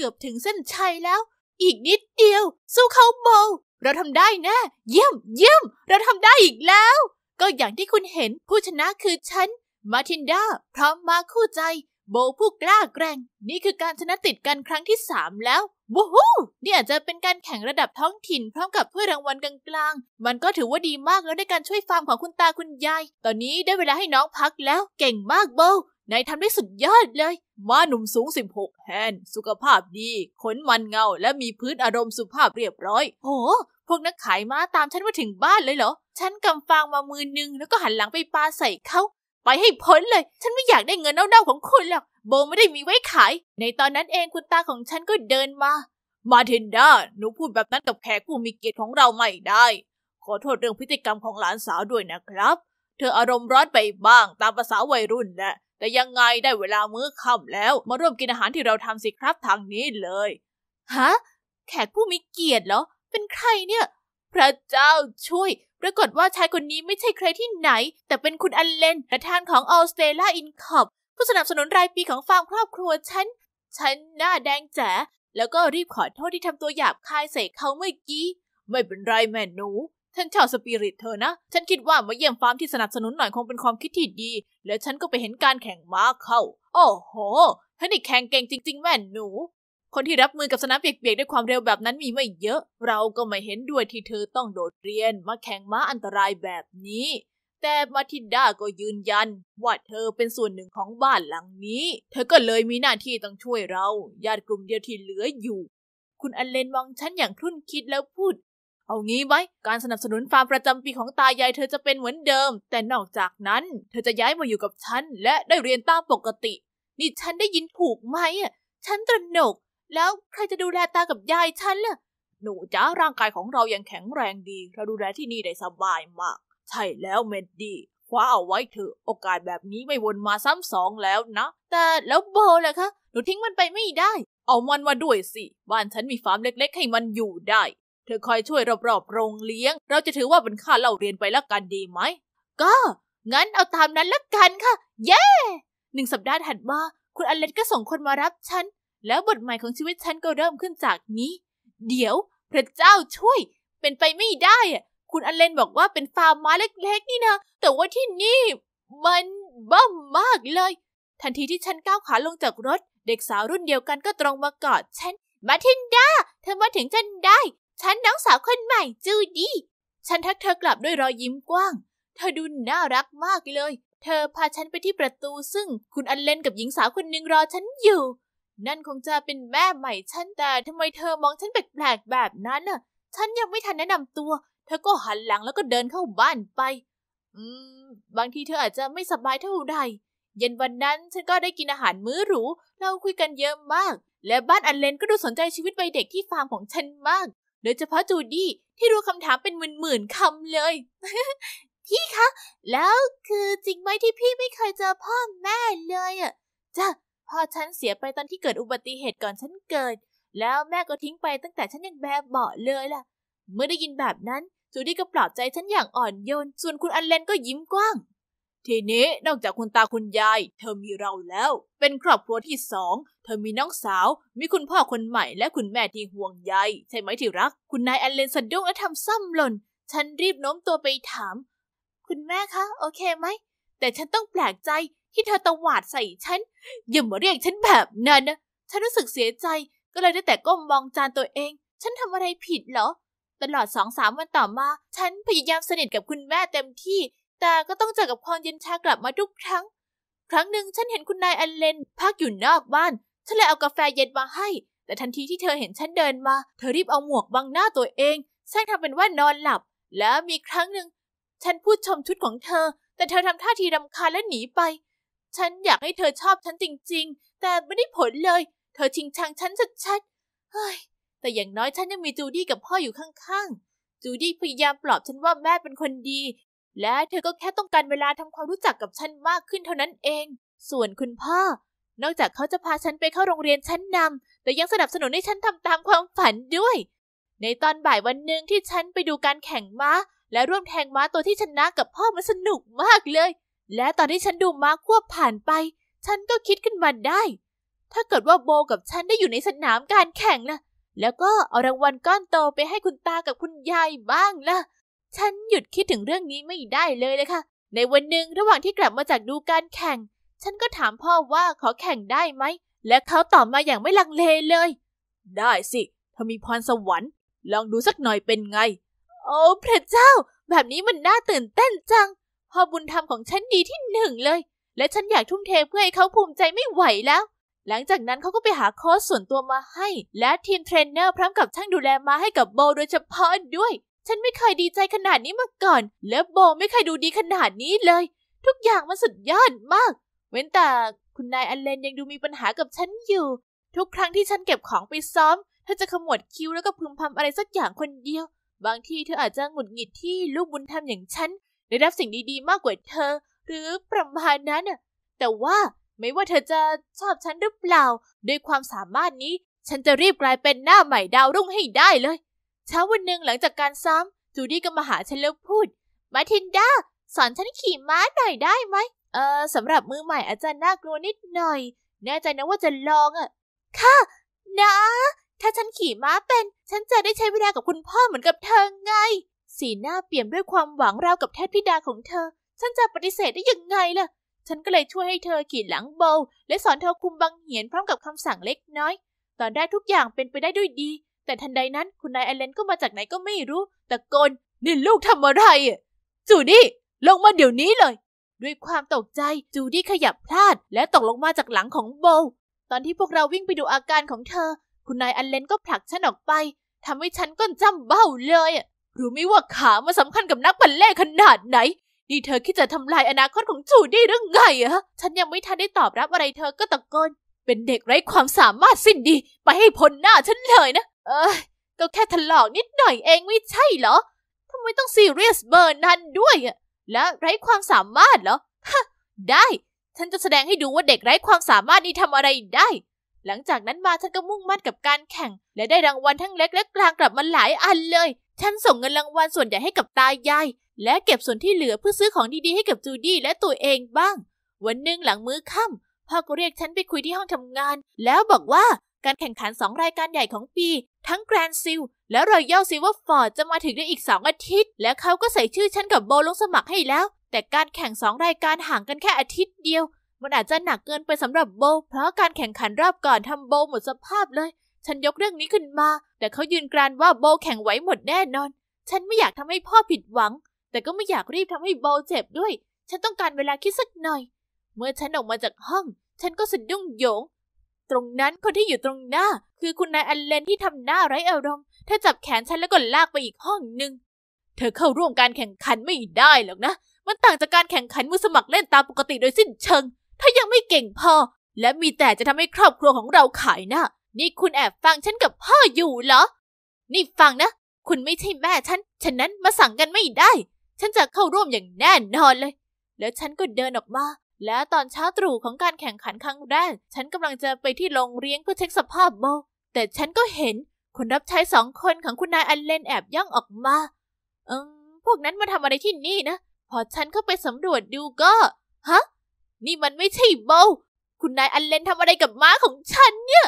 กือบถึงเส้นชัยแล้ว อีกนิดเดียวสู้เขาโบ เราทำได้แนะ่เยี่ยมเยี่ยมเราทำได้อีกแล้ว ก็อย่างที่คุณเห็นผู้ชนะคือฉัน มาทินดาพร้อมมาคู่ใจ โบ ผู้กล้าแกร่งนี่คือการชนะติดกันครั้งที่สามแล้ววู้ฮู้นี่อาจจะเป็นการแข่งระดับท้องถิ่น พร้อมกับเพื่อรางวัลกลางๆ มันก็ถือว่าดีมากแล้วในการช่วยฟาร์มของคุณตาคุณยาย ตอนนี้ได้เวลาให้น้องพักแล้ว เก่งมากโบนายทำได้สุดยอดเลย ม้าหนุ่มสูง 16แฮนสุขภาพดี ขนมันเงาและมีพื้นอารมณ์สุภาพเรียบร้อย โอ้ พวกนักขายม้าตามฉันมาถึงบ้านเลยเหรอ ฉันกำฟางมามือนึง แล้วก็หันหลังไปปาใส่เขา ไปให้พ้นเลย ฉันไม่อยากได้เงินเน่าๆของคุณหรอก โบไม่ได้มีไว้ขาย ในตอนนั้นเองคุณตาของฉันก็เดินมา มาเทนดาหนูพูดแบบนั้นกับแขกผู้มีเกียรติของเราไม่ได้ ขอโทษเรื่องพฤติกรรมของหลานสาวด้วยนะครับ เธออารมณ์ร้อนไปบ้างตามภาษาวัยรุ่นแหละแต่ยังไงได้เวลามื้อค่ำแล้ว มาร่วมกินอาหารที่เราทำสิครับทางนี้เลย ฮะ แขกผู้มีเกียรติเหรอ เป็นใครเนี่ย พระเจ้าช่วย ปรากฏว่าชายคนนี้ไม่ใช่ใครที่ไหน แต่เป็นคุณอัเลนประธานของออสเตรเลียอินคอปผู้สนับสนุนรายปีของฟาร์มครอบครัวฉัน ฉันหน้าแดงแจ๋แล้วก็รีบขอโทษที่ทำตัวหยาบคายใส่เขาเมื่อกี้ไม่เป็นไรแม่หนูฉันชาวสปิริตเธอนะ ฉันคิดว่ามาเยี่ยมฟาร์มที่สนับสนุนหน่อยคงเป็นความคิดที่ดี แล้วฉันก็ไปเห็นการแข่งม้าเข้า โอ้โหท่านนี่แข่งเก่งจริง ๆแม่หนู คนที่รับมือกับสนามเปียกๆด้วยความเร็วแบบนั้นมีไม่เยอะ เราก็ไม่เห็นด้วยที่เธอต้องโดดเรียนมาแข่งม้าอันตรายแบบนี้ แต่มาทิดาก็ยืนยัน ว่าเธอเป็นส่วนหนึ่งของบ้านหลังนี้ เธอก็เลยมีหน้าที่ต้องช่วยเราญาติกลุ่มเดียวที่เหลืออยู่ คุณอเลนมองฉัน อย่างครุ่นคิดแล้วพูดเอางี้ไหมการสนับสนุนฟาร์มประจำปีของตายายเธอจะเป็นเหมือนเดิม แต่นอกจากนั้น เธอจะย้ายมาอยู่กับฉัน และได้เรียนตามปกติ นี่ฉันได้ยินถูกไหมอ่ะฉันตระหนก แล้วใครจะดูแลตากับยายฉันล่ะ หนูจ้าร่างกายของเรายังแข็งแรงดีเราดูแลที่นี่ได้สบายมาก ใช่แล้วเมดดี้คว้าเอาไว้เถอะ โอกาสแบบนี้ไม่วนมาซ้ำสองแล้วนะ แต่แล้วโบล่ะคะ หนูทิ้งมันไปไม่ได้ เอามันมาด้วยสิ บ้านฉันมีฟาร์มเล็กๆ ให้มันอยู่ได้ธอคอยช่วยรอบๆ โรงเลี้ยง เราจะถือว่าเป็นค่าเล่าเรียนไปแล้วกันดีไหม ก็ งั้นเอาตามนั้นละกันค่ะ เย้ yeah! หนึ่งสัปดาห์ถัดมา คุณอเลนก็ส่งคนมารับฉัน แล้วบทใหม่ของชีวิตฉันก็เริ่มขึ้นจากนี้ เดี๋ยว พระเจ้าช่วย เป็นไปไม่ได้อะคุณอเลนบอกว่าเป็นฟาร์มม้าเล็กๆ นี่นะ แต่ว่าที่นี่มันบ้ามากเลย ทันทีที่ฉันก้าวขาลงจากรถ เด็กสาวรุ่นเดียวกันก็ตรงมากอดฉัน มาทินดาเธอมาถึงฉันได้ฉันน้องสาวคนใหม่จูดี้ฉันทักเธอกลับด้วยรอยยิ้มกว้าง เธอดูน่ารักมากเลย เธอพาฉันไปที่ประตูซึ่งคุณอันเลนกับหญิงสาวคนหนึ่งรอฉันอยู่ นั่นคงจะเป็นแม่ใหม่ฉันแต่ทำไมเธอมองฉันแปลกๆแบบนั้นน่ะ ฉันยังไม่ทันแนะนำตัว เธอก็หันหลังแล้วก็เดินเข้าบ้านไป อืม บางทีเธออาจจะไม่สบายเท่าใด เย็นวันนั้นฉันก็ได้กินอาหารมื้อหรู เราคุยกันเยอะมาก และบ้านอันเลนก็ดูสนใจชีวิตวัยเด็กที่ฟาร์มของฉันมากโดยเฉพาะจูดี้ที่รู้คำถามเป็นหมื่นๆคำเลย พี่คะแล้วคือจริงไหมที่พี่ไม่เคยเจอพ่อแม่เลยอ่ะจ้ะพ่อฉันเสียไปตอนที่เกิดอุบัติเหตุก่อนฉันเกิด แล้วแม่ก็ทิ้งไปตั้งแต่ฉันยังแบบเบาเลยล่ะ เมื่อได้ยินแบบนั้นจูดี้ก็ปลอบใจฉันอย่างอ่อนโยน ส่วนคุณอันเลนก็ยิ้มกว้างทีนี้นอกจากคุณตาคุณยาย เธอมีเราแล้ว เป็นครอบครัวที่สองเธอมีน้องสาว มีคุณพ่อคนใหม่และคุณแม่ที่ห่วงใย ใช่ไหมที่รัก คุณนายอเลนสะดุ้งและทำซ้ำหล่นฉันรีบโน้มตัวไปถาม คุณแม่คะ โอเคไหม แต่ฉันต้องแปลกใจที่เธอตะหวาดใส่ฉันอย่ามาเรียกฉันแบบนั้นนะฉันรู้สึกเสียใจ ก็เลยได้แต่ก้มมองจานตัวเอง ฉันทำอะไรผิดเหรอตลอดสองสามวันต่อมา ฉันพยายามสนิทกับคุณแม่เต็มที่ตาก็ต้องเจอกับความเย็นชากลับมาทุกครั้ง ครั้งหนึ่งฉันเห็นคุณนายอันเลนพักอยู่นอกบ้าน ฉันเลยเอากาแฟเย็นมาให้ แต่ทันทีที่เธอเห็นฉันเดินมา เธอรีบเอาหมวกบังหน้าตัวเองฉังทำเป็นว่านอนหลับ แล้วมีครั้งหนึ่งฉันพูดชมชุดของเธอ แต่เธอทำท่าทีรำคาญและหนีไป ฉันอยากให้เธอชอบฉันจริง ๆ แต่ไม่ได้ผลเลย เธอชิงชังฉันชัดๆเฮ้ย แต่อย่างน้อยฉันยังมีจูดี้กับพ่ออยู่ข้างๆ จูดี้พยายามปลอบฉันว่าแม่เป็นคนดีและเธอก็แค่ต้องการเวลาทำความรู้จักกับฉันมากขึ้นเท่านั้นเอง ส่วนคุณพ่อ นอกจากเขาจะพา ฉันไปเข้าโรงเรียนชั้นนำ แต่ยังสนับสนุนให้ฉันทำตามความฝันด้วย ในตอนบ่ายวันหนึ่งที่ฉันไปดูการแข่งม้า และร่วมแทงม้าตัวที่ชนะกับพ่อมันสนุกมากเลย และตอนที่ฉันดูม้าควบผ่านไป ฉันก็คิดขึ้นมาได้ ถ้าเกิดว่าโบกับฉันได้อยู่ในสนามการแข่งนะแล้วก็เอารางวัลก้อนโตไปให้คุณตากับคุณยายบ้างล่ะฉันหยุดคิดถึงเรื่องนี้ไม่ได้เลยเลยค่ะ ในวันหนึ่งระหว่างที่กลับมาจากดูการแข่ง ฉันก็ถามพ่อว่าขอแข่งได้ไหม และเขาตอบมาอย่างไม่ลังเลเลย ได้สิเธอมีพรสวรรค์ ลองดูสักหน่อยเป็นไง โอ้พระเจ้า แบบนี้มันน่าตื่นเต้นจัง พ่อบุญธรรมของฉันดีที่หนึ่งเลย และฉันอยากทุ่มเทเพื่อให้เขาภูมิใจไม่ไหวแล้ว หลังจากนั้นเขาก็ไปหาอค์สส่วนตัวมาให้ และทีมเทรนเนอร์พร้อมกับช่างดูแลมาให้กับโบโดยเฉพาะด้วยฉันไม่เคยดีใจขนาดนี้มาก่อน และโบไม่เคยดูดีขนาดนี้เลย ทุกอย่างมันสุดยอดมาก เว้นแต่คุณนายอเลนยังดูมีปัญหากับฉันอยู่ ทุกครั้งที่ฉันเก็บของไปซ้อม เธอจะขมวดคิ้วแล้วก็พึมพำอะไรสักอย่างคนเดียว บางทีเธออาจจะหงุดหงิดที่ลูกบุญธรรมอย่างฉันได้รับสิ่งดีๆมากกว่าเธอ หรือประมาณนั้นน่ะ แต่ว่าไม่ว่าเธอจะชอบฉันหรือเปล่าด้วยความสามารถนี้ฉันจะรีบกลายเป็นหน้าใหม่ดาวรุ่งให้ได้เลยเช้าวันหนึ่งหลังจากการซ้อมจูดี้ก็มาหาฉันแล้วพูดมาทินดาสอนฉันขี่ม้าหน่อยได้ไหม เออสำหรับมือใหม่อาจารย์น่ากลัวนิดหน่อย แน่ใจนะว่าจะลองอ่ะค่ะนะถ้าฉันขี่ม้าเป็น ฉันจะได้ใช้เวลากับคุณพ่อเหมือนกับเธอไง สีหน้าเปลี่ยนด้วยความหวังราวกับแทบพิดาของเธอ ฉันจะปฏิเสธได้ยังไงล่ะ ฉันก็เลยช่วยให้เธอขี่หลังโบและสอนเธอคุมบังเหียนพร้อมกับคำสั่งเล็กน้อย ตอนแรกทุกอย่างเป็นไปได้ด้วยดีแต่ทันใดนั้นคุณนายไอเลนก็มาจากไหนก็ไม่รู้ ตะโกน นี่ลูกทำอะไรอ่ะจูดี้ลงมาเดี๋ยวนี้เลย ด้วยความตกใจจูดี้ขยับพลาดและตกลงมาจากหลังของโบ ตอนที่พวกเราวิ่งไปดูอาการของเธอ คุณนายอันเลนก็ผลักฉันออกไปทำให้ฉันก้นจ้ำเบ้าเลยรู้ไหมว่าขามาสำคัญกับ นักบัลเล่ขนาดไหน นี่เธอคิดจะทำลายอนาคตของจูดี้หรือไงอะฉันยังไม่ทันได้ตอบรับอะไรเธอก็ตะโกนเป็นเด็กไร้ความสามารถสิ้นดี ไปให้พ้นหน้าฉันเลยนะเอ้ยก็แค่ถลอกนิดหน่อยเองไม่ใช่เหรอทำไมต้องซีเรียสเบอร์นั้นด้วยอะ และไร้ความสามารถเหรอฮะได้ ฉันจะแสดงให้ดูว่าเด็กไร้ความสามารถนี่ทำอะไรได้ หลังจากนั้นมาฉันก็มุ่งมั่นกับการแข่ง และได้รางวัลทั้งเล็กและกลางกลับมาหลายอันเลย ฉันส่งเงินรางวัลส่วนใหญ่ให้กับตายายและเก็บส่วนที่เหลือเพื่อซื้อของดี ๆ ให้กับจูดี้และตัวเองบ้าง วันหนึ่งหลังมื้อค่ำพ่อก็เรียกฉันไปคุยที่ห้องทำงาน แล้วบอกว่าการแข่งขัน 2 รายการใหญ่ของปี ทั้งแกรนด์ซิลและัลซิ l เวอร์ฟอร์ดจะมาถึงในอีก 2 อาทิตย์ และเขาก็ใส่ชื่อฉันกับโบลงสมัครให้แล้ว แต่การแข่ง 2 รายการห่างกันแค่อาทิตย์เดียว มันอาจจะหนักเกินไปสำหรับโบ เพราะการแข่งขันรอบก่อนทำโบหมดสภาพเลย ฉันยกเรื่องนี้ขึ้นมา แต่เขายืนกรานว่าโบแข่งไหวหมดแน่นอน ฉันไม่อยากทำให้พ่อผิดหวัง แต่ก็ไม่อยากรีบทำให้โบเจ็บด้วย ฉันต้องการเวลาคิดสักหน่อย เมื่อฉันออกมาจากห้อง ฉันก็สะดุ้งโยงตรงนั้นคนที่อยู่ตรงหน้า คือคุณนายอันเลนที่ทำหน้าไร้อารมณ์เธอจับแขนฉันแล้วก็ลากไปอีกห้องหนึ่งเธอเข้าร่วมการแข่งขันไม่ได้หรอกนะ มันต่างจากการแข่งขันมือสมัครเล่นตามปกติโดยสิ้นเชิง ถ้ายังไม่เก่งพอ และมีแต่จะทำให้ครอบครัวของเราขายหนะ้านี่คุณแอบฟังฉันกับพ่ออยู่เหรอ นี่ฟังนะ คุณไม่ใช่แม่ฉันฉะนั้นมาสั่งกันไม่ได้ ฉันจะเข้าร่วมอย่างแน่นอนเลย แล้วฉันก็เดินออกมาและตอนเช้าตรู่ของการแข่งขันครั้งแรก ฉันกำลังจะไปที่โรงเลี้ยงเพื่อเช็คสภาพโมแต่ฉันก็เห็นคนรับใช้สองคนของคุณนายอันเลนแอบย่องออกมาเอมพวกนั้นมาทำอะไรที่นี่นะ พอฉันเข้าไปสำรวจดูก็ ฮะ นี่มันไม่ใช่โบ คุณนายอันเลนทำอะไรกับม้าของฉันเนี่ย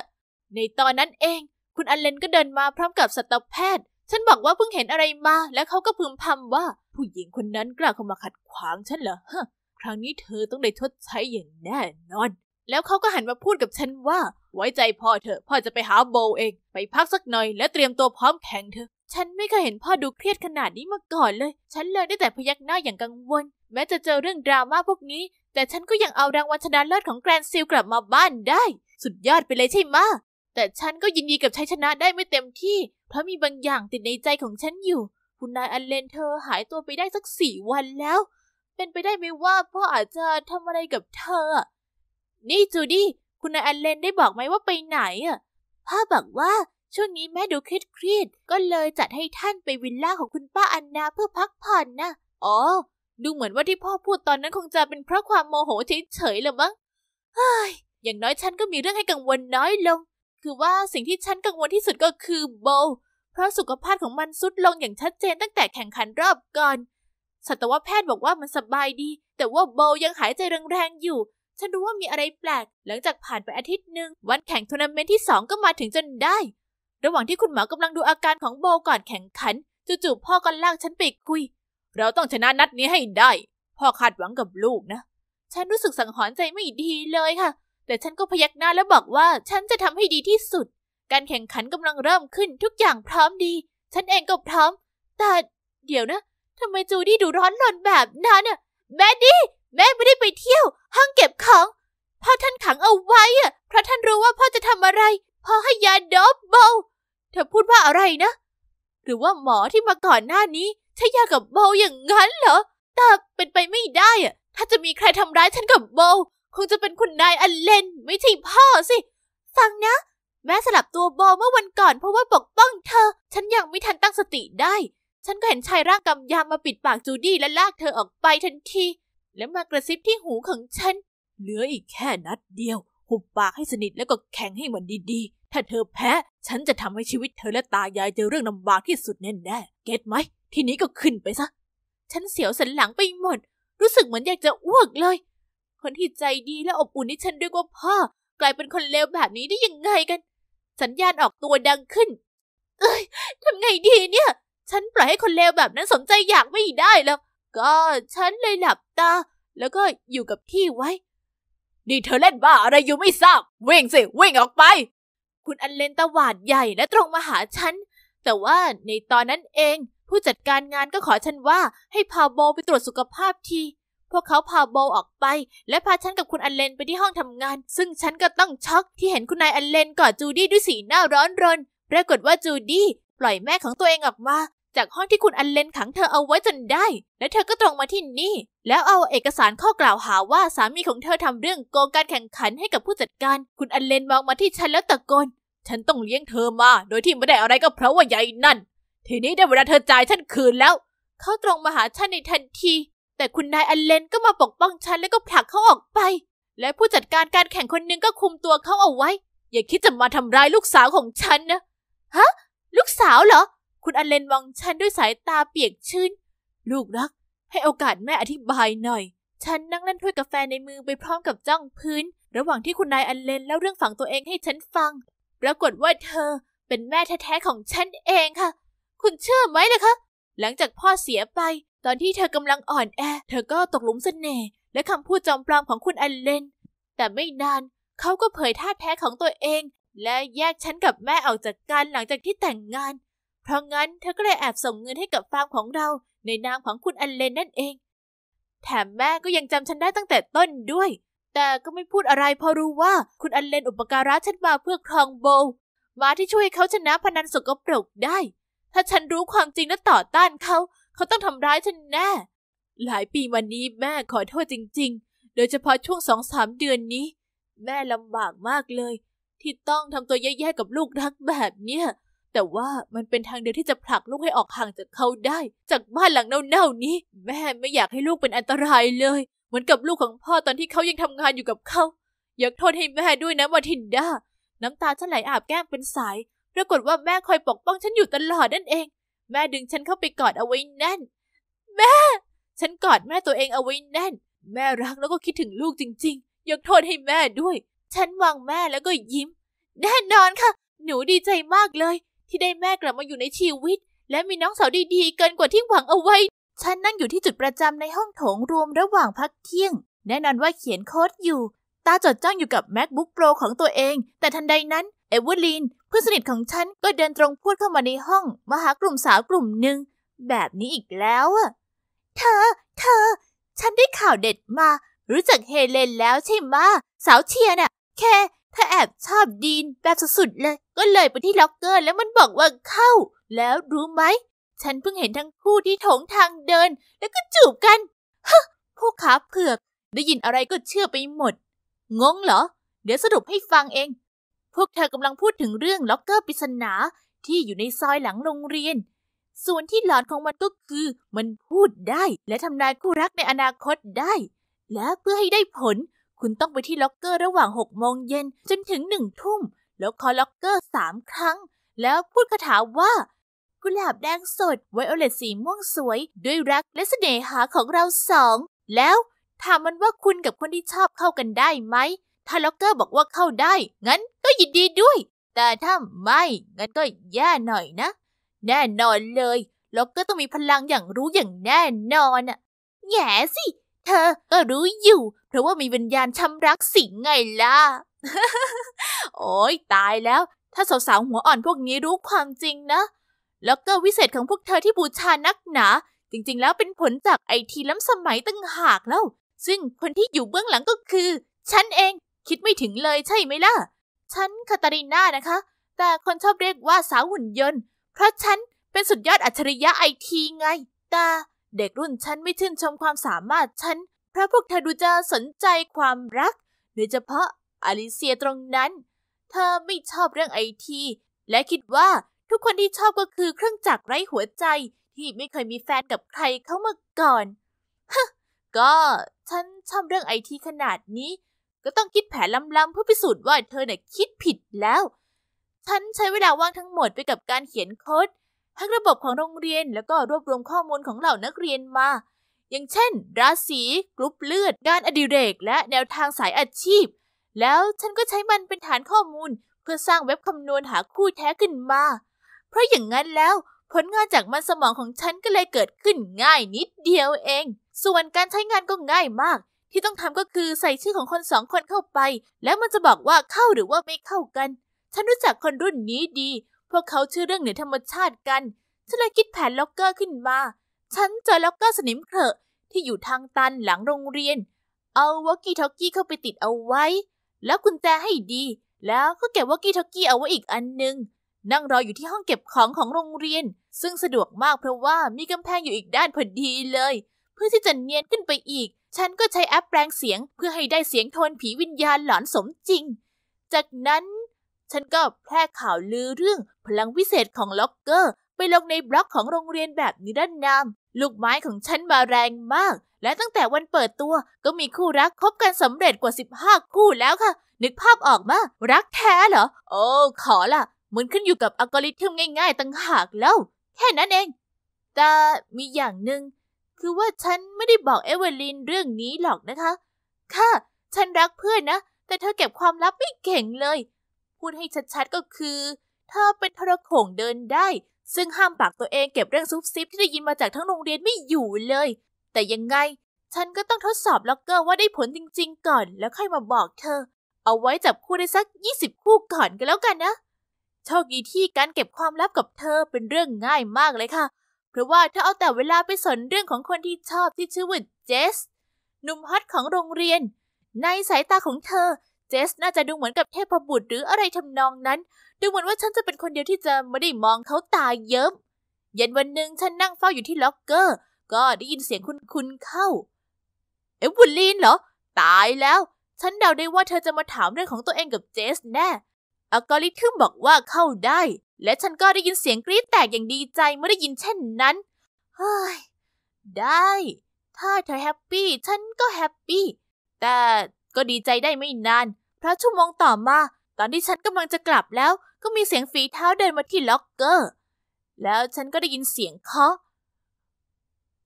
ในตอนนั้นเอง คุณอันเลนก็เดินมาพร้อมกับสัตวแพทย์ ฉันบอกว่าเพิ่งเห็นอะไรมา แล้วเขาก็พึมพำว่า ผู้หญิงคนนั้นกล้าเข้ามาขัดขวางฉันเหรอฮะครั้งนี้เธอต้องได้ชดใช้อย่างแน่นอน แล้วเขาก็หันมาพูดกับฉันว่า ไว้ใจพ่อเถอะพ่อจะไปหาโบเอง ไปพักสักหน่อยและเตรียมตัวพร้อมแข่งเถอะ ฉันไม่เคยเห็นพ่อดูเครียดขนาดนี้มาก่อนเลย ฉันเลยได้แต่พยักหน้าอย่างกังวล แม้จะเจอเรื่องดราม่าพวกนี้แต่ฉันก็ยังเอารางวัลชนะเลิศของแกรนซิลกลับมาบ้านได้ สุดยอดไปเลยใช่ไหมแต่ฉันก็ยินดีกับชัยชนะได้ไม่เต็มที่ เพราะมีบางอย่างติดในใจของฉันอยู่ คุณนายอันเลนเธอหายตัวไปได้สักสี่วันแล้วเป็นไปได้ไหมว่าพ่ออาจจะทำอะไรกับเธอ นี่ จูดี้คุณนายอนเลนได้บอกไหมว่าไปไหนอ่ะ พ่อบอกว่าช่วงนี้แม่ดูเครียดก็เลยจัดให้ท่านไปวิลล่าของคุณป้าอันนาเพื่อพักผ่อนนะ อ๋อ ดูเหมือนว่าที่พ่อพูดตอนนั้นคงจะเป็นเพราะความโมโหเฉยๆหรือมั้งเฮ้ยอย่างน้อยฉันก็มีเรื่องให้กังวลน้อยลง คือว่าสิ่งที่ฉันกังวลที่สุดก็คือโบ เพราะสุขภาพของมันทรุดลงอย่างชัดเจนตั้งแต่แข่งขันรอบก่อนสัตวแพทย์บอกว่ามันสบายดี แต่ว่าโบยังหายใจแรงๆอยู่ ฉันรู้ว่ามีอะไรแปลก หลังจากผ่านไปอาทิตย์หนึ่งวันแข่งทัวร์นาเมนต์ที่สองก็มาถึงจนได้ ระหว่างที่คุณหมอกำลังดูอาการของโบก่อนแข่งขัน จู่ๆพ่อก็ลากฉันไปคุย เราต้องชนะนัดนี้ให้ได้ พ่อคาดหวังกับลูกนะ ฉันรู้สึกสังหรณ์ใจไม่ดีเลยค่ะ แต่ฉันก็พยักหน้าแล้วบอกว่า ฉันจะทำให้ดีที่สุด การแข่งขันกำลังเริ่มขึ้นทุกอย่างพร้อมดี ฉันเองก็พร้อม แต่เดี๋ยวนะทำไมจูดี้ดูร้อนรนแบบนั้นน่ะแม่ดี้แม่ไม่ได้ไปเที่ยว ห้องเก็บของพ่อท่านขังเอาไว้อ่ะเพราะท่านรู้ว่าพ่อจะทำอะไร พ่อให้ยาดอบโบเธอพูดว่าอะไรนะ หรือว่าหมอที่มาก่อนหน้านี้ใช้ยากับโบอย่างนั้นเหรอแต่เป็นไปไม่ได้อ่ะ ถ้าจะมีใครทำร้ายฉันกับโบคงจะเป็นคุณนายอเลน ไม่ใช่พ่อสิ ฟังนะ แม่สลับตัวโบเมื่อวันก่อนเพราะว่าปกป้องเธอ ฉันยังไม่ทันตั้งสติได้ฉันก็เห็นชายร่างกำยำมาปิดปากจูดี้และลากเธอออกไปทันที แล้วมากระซิบที่หูของฉัน เหลืออีกแค่นัดเดียว หุบปากให้สนิทแล้วก็แข็งให้เหมือนดีๆ ถ้าเธอแพ้ ฉันจะทำให้ชีวิตเธอและตายายเจอเรื่องลำบากที่สุดแน่ๆเก็ตไหม ทีนี้ก็ขึ้นไปซะ ฉันเสียวสันหลังไปหมด รู้สึกเหมือนอยากจะอ้วกเลย คนที่ใจดีและอบอุ่นที่ฉันด้วยว่าพ่อ กลายเป็นคนเลวแบบนี้ได้ยังไงกัน สัญญาณออกตัวดังขึ้น เอ้ยทำไงดีเนี่ยฉันปล่อยให้คนเลวแบบนั้นสนใจอยากไม่ได้แล้ว ก็ฉันเลยหลับตาแล้วก็อยู่กับที่ไว้ นี่เธอเล่นบ้า อะไรอยู่ไม่ทราบ วิ่งสิวิ่งออกไป คุณอันเลนตะหวาดใหญ่และตรงมาหาฉัน แต่ว่าในตอนนั้นเองผู้จัดการงานก็ขอฉันว่าให้พาโบไปตรวจสุขภาพทีพวกเขาพาโบออกไป และพาฉันกับคุณอันเลนไปที่ห้องทำงาน ซึ่งฉันก็ต้องช็อก ที่เห็นคุณนายอันเลนกอดจูดี้ด้วยสีหน้าร้อนรน ปรากฏว่าจูดี้ปล่อยแม่ของตัวเองออกมาจากห้องที่คุณอันเลนขังเธอเอาไว้จนได้ และเธอก็ตรงมาที่นี่ แล้วเอาเอกสารข้อกล่าวหาว่าสามีของเธอทำเรื่อง โกงการแข่งขันให้กับผู้จัดการ คุณอันเลนมองมาที่ฉันแล้วตะโกน ฉันต้องเลี้ยงเธอมา โดยที่ไม่ได้อะไรก็เพราะว่าใหญ่นั่น ทีนี้ได้เวลาเธอจ่ายฉันคืนแล้ว เขาตรงมาหาฉันในทันที แต่คุณนายอันเลนก็มาปกป้องฉันแล้วก็ผลักเขาออกไป และผู้จัดการการแข่งคนหนึ่งก็คุมตัวเขาเอาไว้ อย่าคิดจะมาทำร้ายลูกสาวของฉันนะ ฮะ ลูกสาวเหรอคุณอันเลนมองฉันด้วยสายตาเปียกชื้น ลูกรัก ให้โอกาสแม่อธิบายหน่อย ฉันนั่งเล่นถ้วยกาแฟในมือไปพร้อมกับจ้องพื้น ระหว่างที่คุณนายอันเลนเล่าเรื่องฝังตัวเองให้ฉันฟัง ปรากฏว่าเธอเป็นแม่แท้ๆของฉันเองค่ะ คุณเชื่อไหมเลยคะ หลังจากพ่อเสียไป ตอนที่เธอกำลังอ่อนแอ เธอก็ตกหลุมเสน่ห์และคำพูดจอมปลอมของคุณอันเลน แต่ไม่นานเขาก็เผยท่าแท้ของตัวเอง และแยกฉันกับแม่ออกจากกันหลังจากที่แต่งงานเพราะงั้นเธอก็เลยแอบส่งเงินให้กับฟาร์มของเรา ในนามของคุณอันเลนนั่นเอง แถมแม่ก็ยังจำฉันได้ตั้งแต่ต้นด้วย แต่ก็ไม่พูดอะไรเพราะรู้ว่าคุณอันเลนอุปการะฉันมาเพื่อครองโบ มาที่ช่วยเขาชนะพนันสกปรกได้ ถ้าฉันรู้ความจริงและต่อต้านเขา เขาต้องทำร้ายฉันแน่ หลายปีวันนี้แม่ขอโทษจริง ๆ โดยเฉพาะช่วงสองสามเดือนนี้ แม่ลำบากมากเลย ที่ต้องทำตัวแย่ๆกับลูกรักแบบเนี้ยแต่ว่ามันเป็นทางเดียวที่จะผลักลูกให้ออกห่างจากเขาได้ จากบ้านหลังเน่าๆนี้ แม่ไม่อยากให้ลูกเป็นอันตรายเลย เหมือนกับลูกของพ่อตอนที่เขายังทำงานอยู่กับเขา อยากโทษให้แม่ด้วยนะมาทินดาน้ำตาฉันไหลอาบแก้มเป็นสายปรากฏว่าแม่คอยปกป้องฉันอยู่ตลอดนั่นเอง แม่ดึงฉันเข้าไปกอดเอาไว้แน่น แม่ ฉันกอดแม่ตัวเองเอาไว้แน่น แม่รักแล้วก็คิดถึงลูกจริงๆอยกโทษให้แม่ด้วย ฉันวางแม่แล้วก็ยิ้ม แน่นอนค่ะ หนูดีใจมากเลยที่ได้แม่กลับมาอยู่ในชีวิต และมีน้องสาวดีๆเกินกว่าที่หวังเอาไว้ ฉันนั่งอยู่ที่จุดประจำในห้องโถงรวมระหว่างพักเที่ยง แน่นอนว่าเขียนโค้ดอยู่ ตาจดจ้องอยู่กับ macbook pro ของตัวเอง แต่ทันใดนั้นเอเวอร์ลีนเพื่อนสนิทของฉันก็เดินตรงพูดเข้ามาในห้อง มาหากลุ่มสาวกลุ่มหนึ่ง แบบนี้อีกแล้วอะเธอ เธอ ฉันได้ข่าวเด็ดมารู้จักเฮเลนแล้วใช่ไหมสาวเชียร์น่ะแค่เธอแอบชอบดีนแบบสุดๆเลย ก็เลยไปที่ล็อกเกอร์แล้วมันบอกว่าเข้า แล้วรู้ไหม ฉันเพิ่งเห็นทั้งคู่ที่โถงทางเดิน แล้วก็จูบกันฮะพวกขาเผือก ได้ยินอะไรก็เชื่อไปหมด งงเหรอ เดี๋ยวสรุปให้ฟังเอง พวกเธอกำลังพูดถึงเรื่องล็อกเกอร์ปริศนาที่อยู่ในซอยหลังโรงเรียน ส่วนที่หลอนของมันก็คือมันพูดได้และทำนายคู่รักในอนาคตได้ และเพื่อให้ได้ผลคุณต้องไปที่ล็อกเกอร์ระหว่าง6โมงเย็นจนถึงหนึ่งทุ่ม แล้วคอล็อกเกอร์สามครั้ง แล้วพูดคาถาว่ากุหลาบแดงสดไวโอเลตสีม่วงสวย ด้วยรักและเสน่หาของเราสอง แล้วถามมันว่าคุณกับคนที่ชอบเข้ากันได้ไหม ถ้าล็อกเกอร์บอกว่าเข้าได้ งั้นก็ยินดีด้วย แต่ถ้าไม่ งั้นก็แย่หน่อยนะ แน่นอนเลยล็อกเกอร์ต้องมีพลังอย่างรู้อย่างแน่นอนอะแง่สิเธอก็รู้อยู่ เพราะว่ามีวิญญาณช้ำรักสิงไงล่ะ โอ้ยตายแล้ว ถ้าสาวๆหัวอ่อนพวกนี้รู้ความจริงนะ แล้วก็วิเศษของพวกเธอที่บูชานักหนา จริงๆแล้วเป็นผลจากไอทีล้ำสมัยตั้งหากแล้ว ซึ่งคนที่อยู่เบื้องหลังก็คือ ฉันเอง คิดไม่ถึงเลยใช่ไหมล่ะ ฉันคาตารินานะคะ แต่คนชอบเรียกว่าสาวหุ่นยนต์ เพราะฉันเป็นสุดยอดอัจฉริยะไอทีไงแต่เด็กรุ่นฉันไม่ชื่นชมความสามารถฉัน เพราะพวกเธอดูจะสนใจความรักโดยเฉพาะอลิเซียตรงนั้น เธอไม่ชอบเรื่องไอที และคิดว่าทุกคนที่ชอบก็คือเครื่องจักรไร้หัวใจที่ไม่เคยมีแฟนกับใครเข้ามาก่อนฮก็ฉันชอบเรื่องไอทีขนาดนี้ ก็ต้องคิดแผนล้ำๆเพื่อพิสูจน์ว่าเธอเนี่ยคิดผิดแล้ว ฉันใช้เวลาว่างทั้งหมดไปกับการเขียนโค้ดทั้งระบบของโรงเรียนแล้วก็รวบรวมข้อมูลของเหล่านักเรียนมา อย่างเช่นราศีกรุ๊ปเลือด งานอดิเรก และแนวทางสายอาชีพ แล้วฉันก็ใช้มันเป็นฐานข้อมูล เพื่อสร้างเว็บคำนวณหาคู่แท้ขึ้นมา เพราะอย่างนั้นแล้ว ผลงานจากมันสมองของฉันก็เลยเกิดขึ้นง่ายนิดเดียวเอง ส่วนการใช้งานก็ง่ายมาก ที่ต้องทำก็คือใส่ชื่อของคนสองคนเข้าไป แล้วมันจะบอกว่าเข้าหรือว่าไม่เข้ากัน ฉันรู้จักคนรุ่นนี้ดีพวกเขาเชื่อเรื่องเหนือธรรมชาติกัน ฉันเลยคิดแผนล็อกเกอร์ขึ้นมา ฉันเจอล็อกเกอร์สนิมเคอะที่อยู่ทางตันหลังโรงเรียน เอาวอกกี้ท็อกกี้เข้าไปติดเอาไว้ แล้วกุญแจให้ดี แล้วก็เก็บวอกกี้ท็อกกี้เอาไว้อีกอันหนึ่งนั่งรออยู่ที่ห้องเก็บของของโรงเรียน ซึ่งสะดวกมากเพราะว่ามีกำแพงอยู่อีกด้านพอดีเลย เพื่อที่จะเนียนขึ้นไปอีก ฉันก็ใช้แอปแปลงเสียง เพื่อให้ได้เสียงโทนผีวิญญาณหลอนสมจริง จากนั้นฉันก็แพร่ข่าวลือเรื่องพลังวิเศษของล็อกเกอร์ ไปลงในบล็อกของโรงเรียนแบบนิรนามลูกไม้ของฉันมาแรงมาก และตั้งแต่วันเปิดตัวก็มีคู่รักคบกันสำเร็จกว่า 15 คู่แล้วค่ะ นึกภาพออกมา รักแท้เหรอ โอ้ขอละ่ะมันขึ้นอยู่กับอัลกอริทึมง่ายๆต่างหากแล้ว แค่นั้นเอง แต่มีอย่างหนึ่ง คือว่าฉันไม่ได้บอกเอเวลินเรื่องนี้หรอกนะคะ ค่ะ ฉันรักเพื่อนนะ แต่เธอเก็บความลับไม่เก่งเลยพูดให้ชัดๆก็คือ เธอเป็นทรโขงเดินได้ ซึ่งห้ามปากตัวเองเก็บเรื่องซุบซิบที่ได้ยินมาจากทั้งโรงเรียนไม่อยู่เลย แต่ยังไงฉันก็ต้องทดสอบล็อกเกอร์ว่าได้ผลจริงๆก่อน แล้วค่อยมาบอกเธอ เอาไว้จับคู่ได้สัก 20 คู่ก่อนก็นแล้วกันนะโชคดีที่การเก็บความลับกับเธอเป็นเรื่องง่ายมากเลยค่ะ เพราะว่าเธอเอาแต่เวลาไปสนเรื่องของคนที่ชอบที่ชื่อว่าเจสหนุ่มฮอตของโรงเรียนในสายตาของเธอเจสน่าจะดูเหมือนกับเทพบุตรหรืออะไรทำนองนั้น ดูเหมือนว่าฉันจะเป็นคนเดียวที่จะไม่ได้มองเขาตาเยิ้มเย็นวันหนึ่งฉันนั่งเฝ้าอยู่ที่ล็อกเกอร์ ก็ได้ยินเสียงคุณคุณเข้า เอวุลีนเหรอ ตายแล้ว ฉันเดาได้ว่าเธอจะมาถามเรื่องของตัวเองกับเจส แน่อัลกอริทึมบอกว่าเข้าได้ และฉันก็ได้ยินเสียงกรี๊ดแตกอย่างดีใจเมื่อได้ยินเช่นนั้นเฮ้ย ได้ ถ้าเธอแฮปปี้ฉันก็แฮปปี้ แต่ก็ดีใจได้ไม่นานพราะชั่วโมงต่อมา ตอนที่ฉันกำลังจะกลับแล้ว ก็มีเสียงฝีเท้าเดินมาที่ล็อกเกอร์ แล้วฉันก็ได้ยินเสียงเคาะ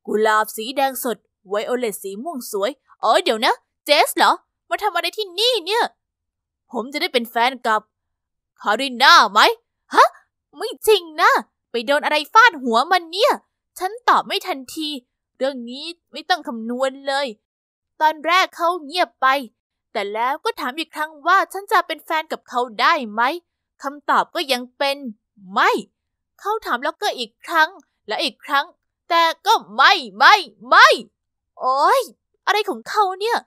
กุหลาบสีแดงสดไวโอเลตสีม่วงสวยอ๋อเดี๋ยวนะเจสเหรอ มาทำอะไรที่นี่เนี่ย ผมจะได้เป็นแฟนกับคาริน่าไหมฮะไม่จริงนะ ไปโดนอะไรฟาดหัวมันเนี่ย ฉันตอบไม่ทันที เรื่องนี้ไม่ต้องคำนวณเลย ตอนแรกเขาเงียบไปแต่แล้วก็ถามอีกครั้งว่าฉันจะเป็นแฟนกับเขาได้ไหมคำตอบก็ยังเป็น ไม่ เขาถามล็อกเกอร์อีกครั้งและอีกครั้ง แต่ก็ไม่ไม่ ไม่ โอ้ยอะไรของเขาเนี่ย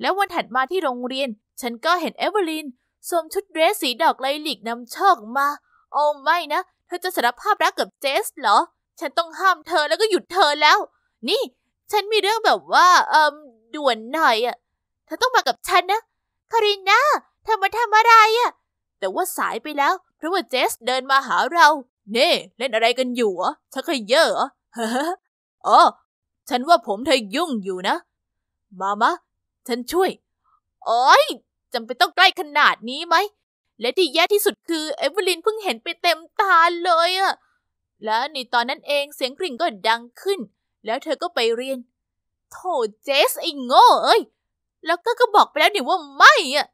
แล้ววันถัดมาที่โรงเรียน ฉันก็เห็นเอเวอลินสวมชุดเดรสสีดอกไลลิกนำโชคมา โอ้ไม่นะ เธอจะสารภาพรักกับเจสเหรอ ฉันต้องห้ามเธอแล้วก็หยุดเธอแล้ว นี่ ฉันมีเรื่องแบบว่าเอ่อด่วนหน่อยอะเธอต้องมากับฉันนะ คาริน่าเธอมาทำอะไรอะแต่ว่าสายไปแล้ว เพราะว่าเจสเดินมาหาเรา เน่เล่นอะไรกันอยู่อะชักเยเยอะเหรออ๋อ ฉันว่าผมเธอยุ่งอยู่นะ มามะ ฉันช่วย โอ้ยจำเป็นต้องใกล้ขนาดนี้ไหม และที่แย่ที่สุดคือ เอเวอลินเพิ่งเห็นไปเต็มตาเลยอะและในตอนนั้นเองเสียงกริ่งก็ดังขึ้น แล้วเธอก็ไปเรียน โธ่ เจสไอ้โง่เอ้ยแล้วก็ก็บอกไปแล้วนี่ว่าไม่อะ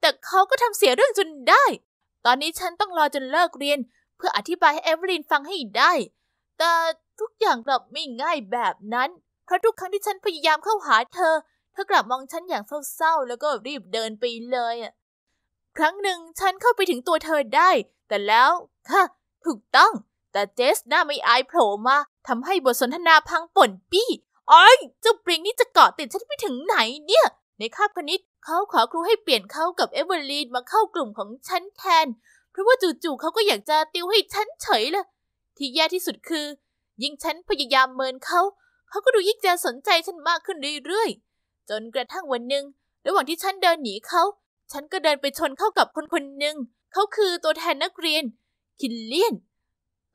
แต่เขาก็ทำเสียเรื่องจนได้ ตอนนี้ฉันต้องรอจนเลิกเรียน เพื่ออธิบายให้เอเวอร์ลินฟังให้ได้ แต่ทุกอย่างกลับไม่ง่ายแบบนั้น เพราะทุกครั้งที่ฉันพยายามเข้าหาเธอ เธอกลับมองฉันอย่างเศร้าๆ แล้วก็รีบเดินไปเลยอะครั้งหนึ่งฉันเข้าไปถึงตัวเธอได้ แต่แล้วค่ะถูกต้อง แต่เจสหน้าไม่อายโผล่มาทำให้บทสนทนาพังป่นปี้อ้อยเจ้าปริงนี่จะเกาะติดฉันไปถึงไหนเนี่ยในคาบคณิตเขาขอครูให้เปลี่ยนเขากับเอเวอร์ลีนมาเข้ากลุ่มของฉันแทนเพราะว่าจู่ๆเขาก็อยากจะติวให้ฉันเฉยเลยที่แย่ที่สุดคือยิ่งฉันพยายามเมินเขาเขาก็ดูยิ่งจะสนใจฉันมากขึ้นเรื่อยๆ จนกระทั่งวันหนึ่งระหว่างที่ฉันเดินหนีเขาฉันก็เดินไปชนเข้ากับคนคนหนึ่งเขาคือตัวแทนนักเรียน คินเลียน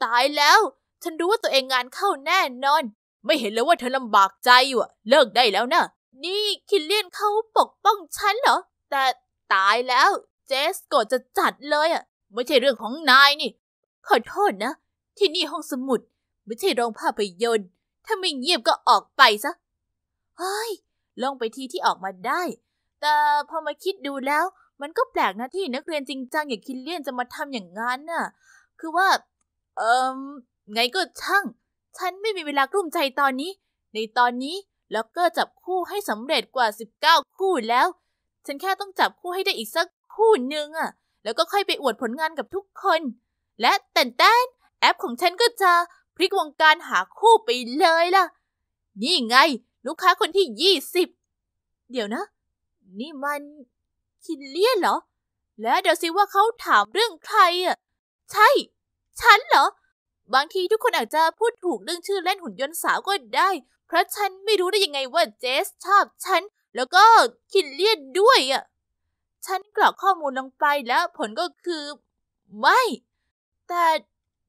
ตายแล้ว ฉันรู้ว่าตัวเองงานเข้าแน่นอน ไม่เห็นเลยว่าเธอลำบากใจอยู่เลิกได้แล้วนะนี่คิลเลียนเขาปกป้องฉันเหรอ แต่ตายแล้ว เจสก็จะจัดเลยอ่ะไม่ใช่เรื่องของนายนี่ ขอโทษนะที่นี่ห้องสมุด ไม่ใช่โรงภาพยนตร์ถ้าไม่เงียบก็ออกไปซะเฮ้ยลองไปที่ที่ออกมาได้ แต่พอมาคิดดูแล้ว มันก็แปลกนะที่นักเรียนจริงจังอย่างคิลเลียนจะมาทำอย่างนั้นน่ะ คือว่าเอ่อไงก็ช่าง ฉันไม่มีเวลากลุ้มใจตอนนี้ ในตอนนี้ล็อกเกอร์จับคู่ให้สำเร็จกว่า 19 คู่แล้ว ฉันแค่ต้องจับคู่ให้ได้อีกสักคู่หนึ่งอะ แล้วก็ค่อยไปอวดผลงานกับทุกคน และแต่นแตนแอปของฉันก็จะพลิกวงการหาคู่ไปเลยล่ะ นี่ไงลูกค้าคนที่ยี่สิบ เดี๋ยวนะ นี่มัน คินเลียนเหรอ และเดี๋ยวสิว่าเขาถามเรื่องใครอ่ะใช่ฉันเหรอบางทีทุกคนอาจจะพูดถูกเรื่องชื่อเล่นหุ่นยนต์สาวก็ได้เพราะฉันไม่รู้ได้ยังไงว่าเจสชอบฉัน แล้วก็คินเลียดด้วยอ่ะ ฉันกรอกข้อมูลลงไปแล้วผลก็คือไม่ แต่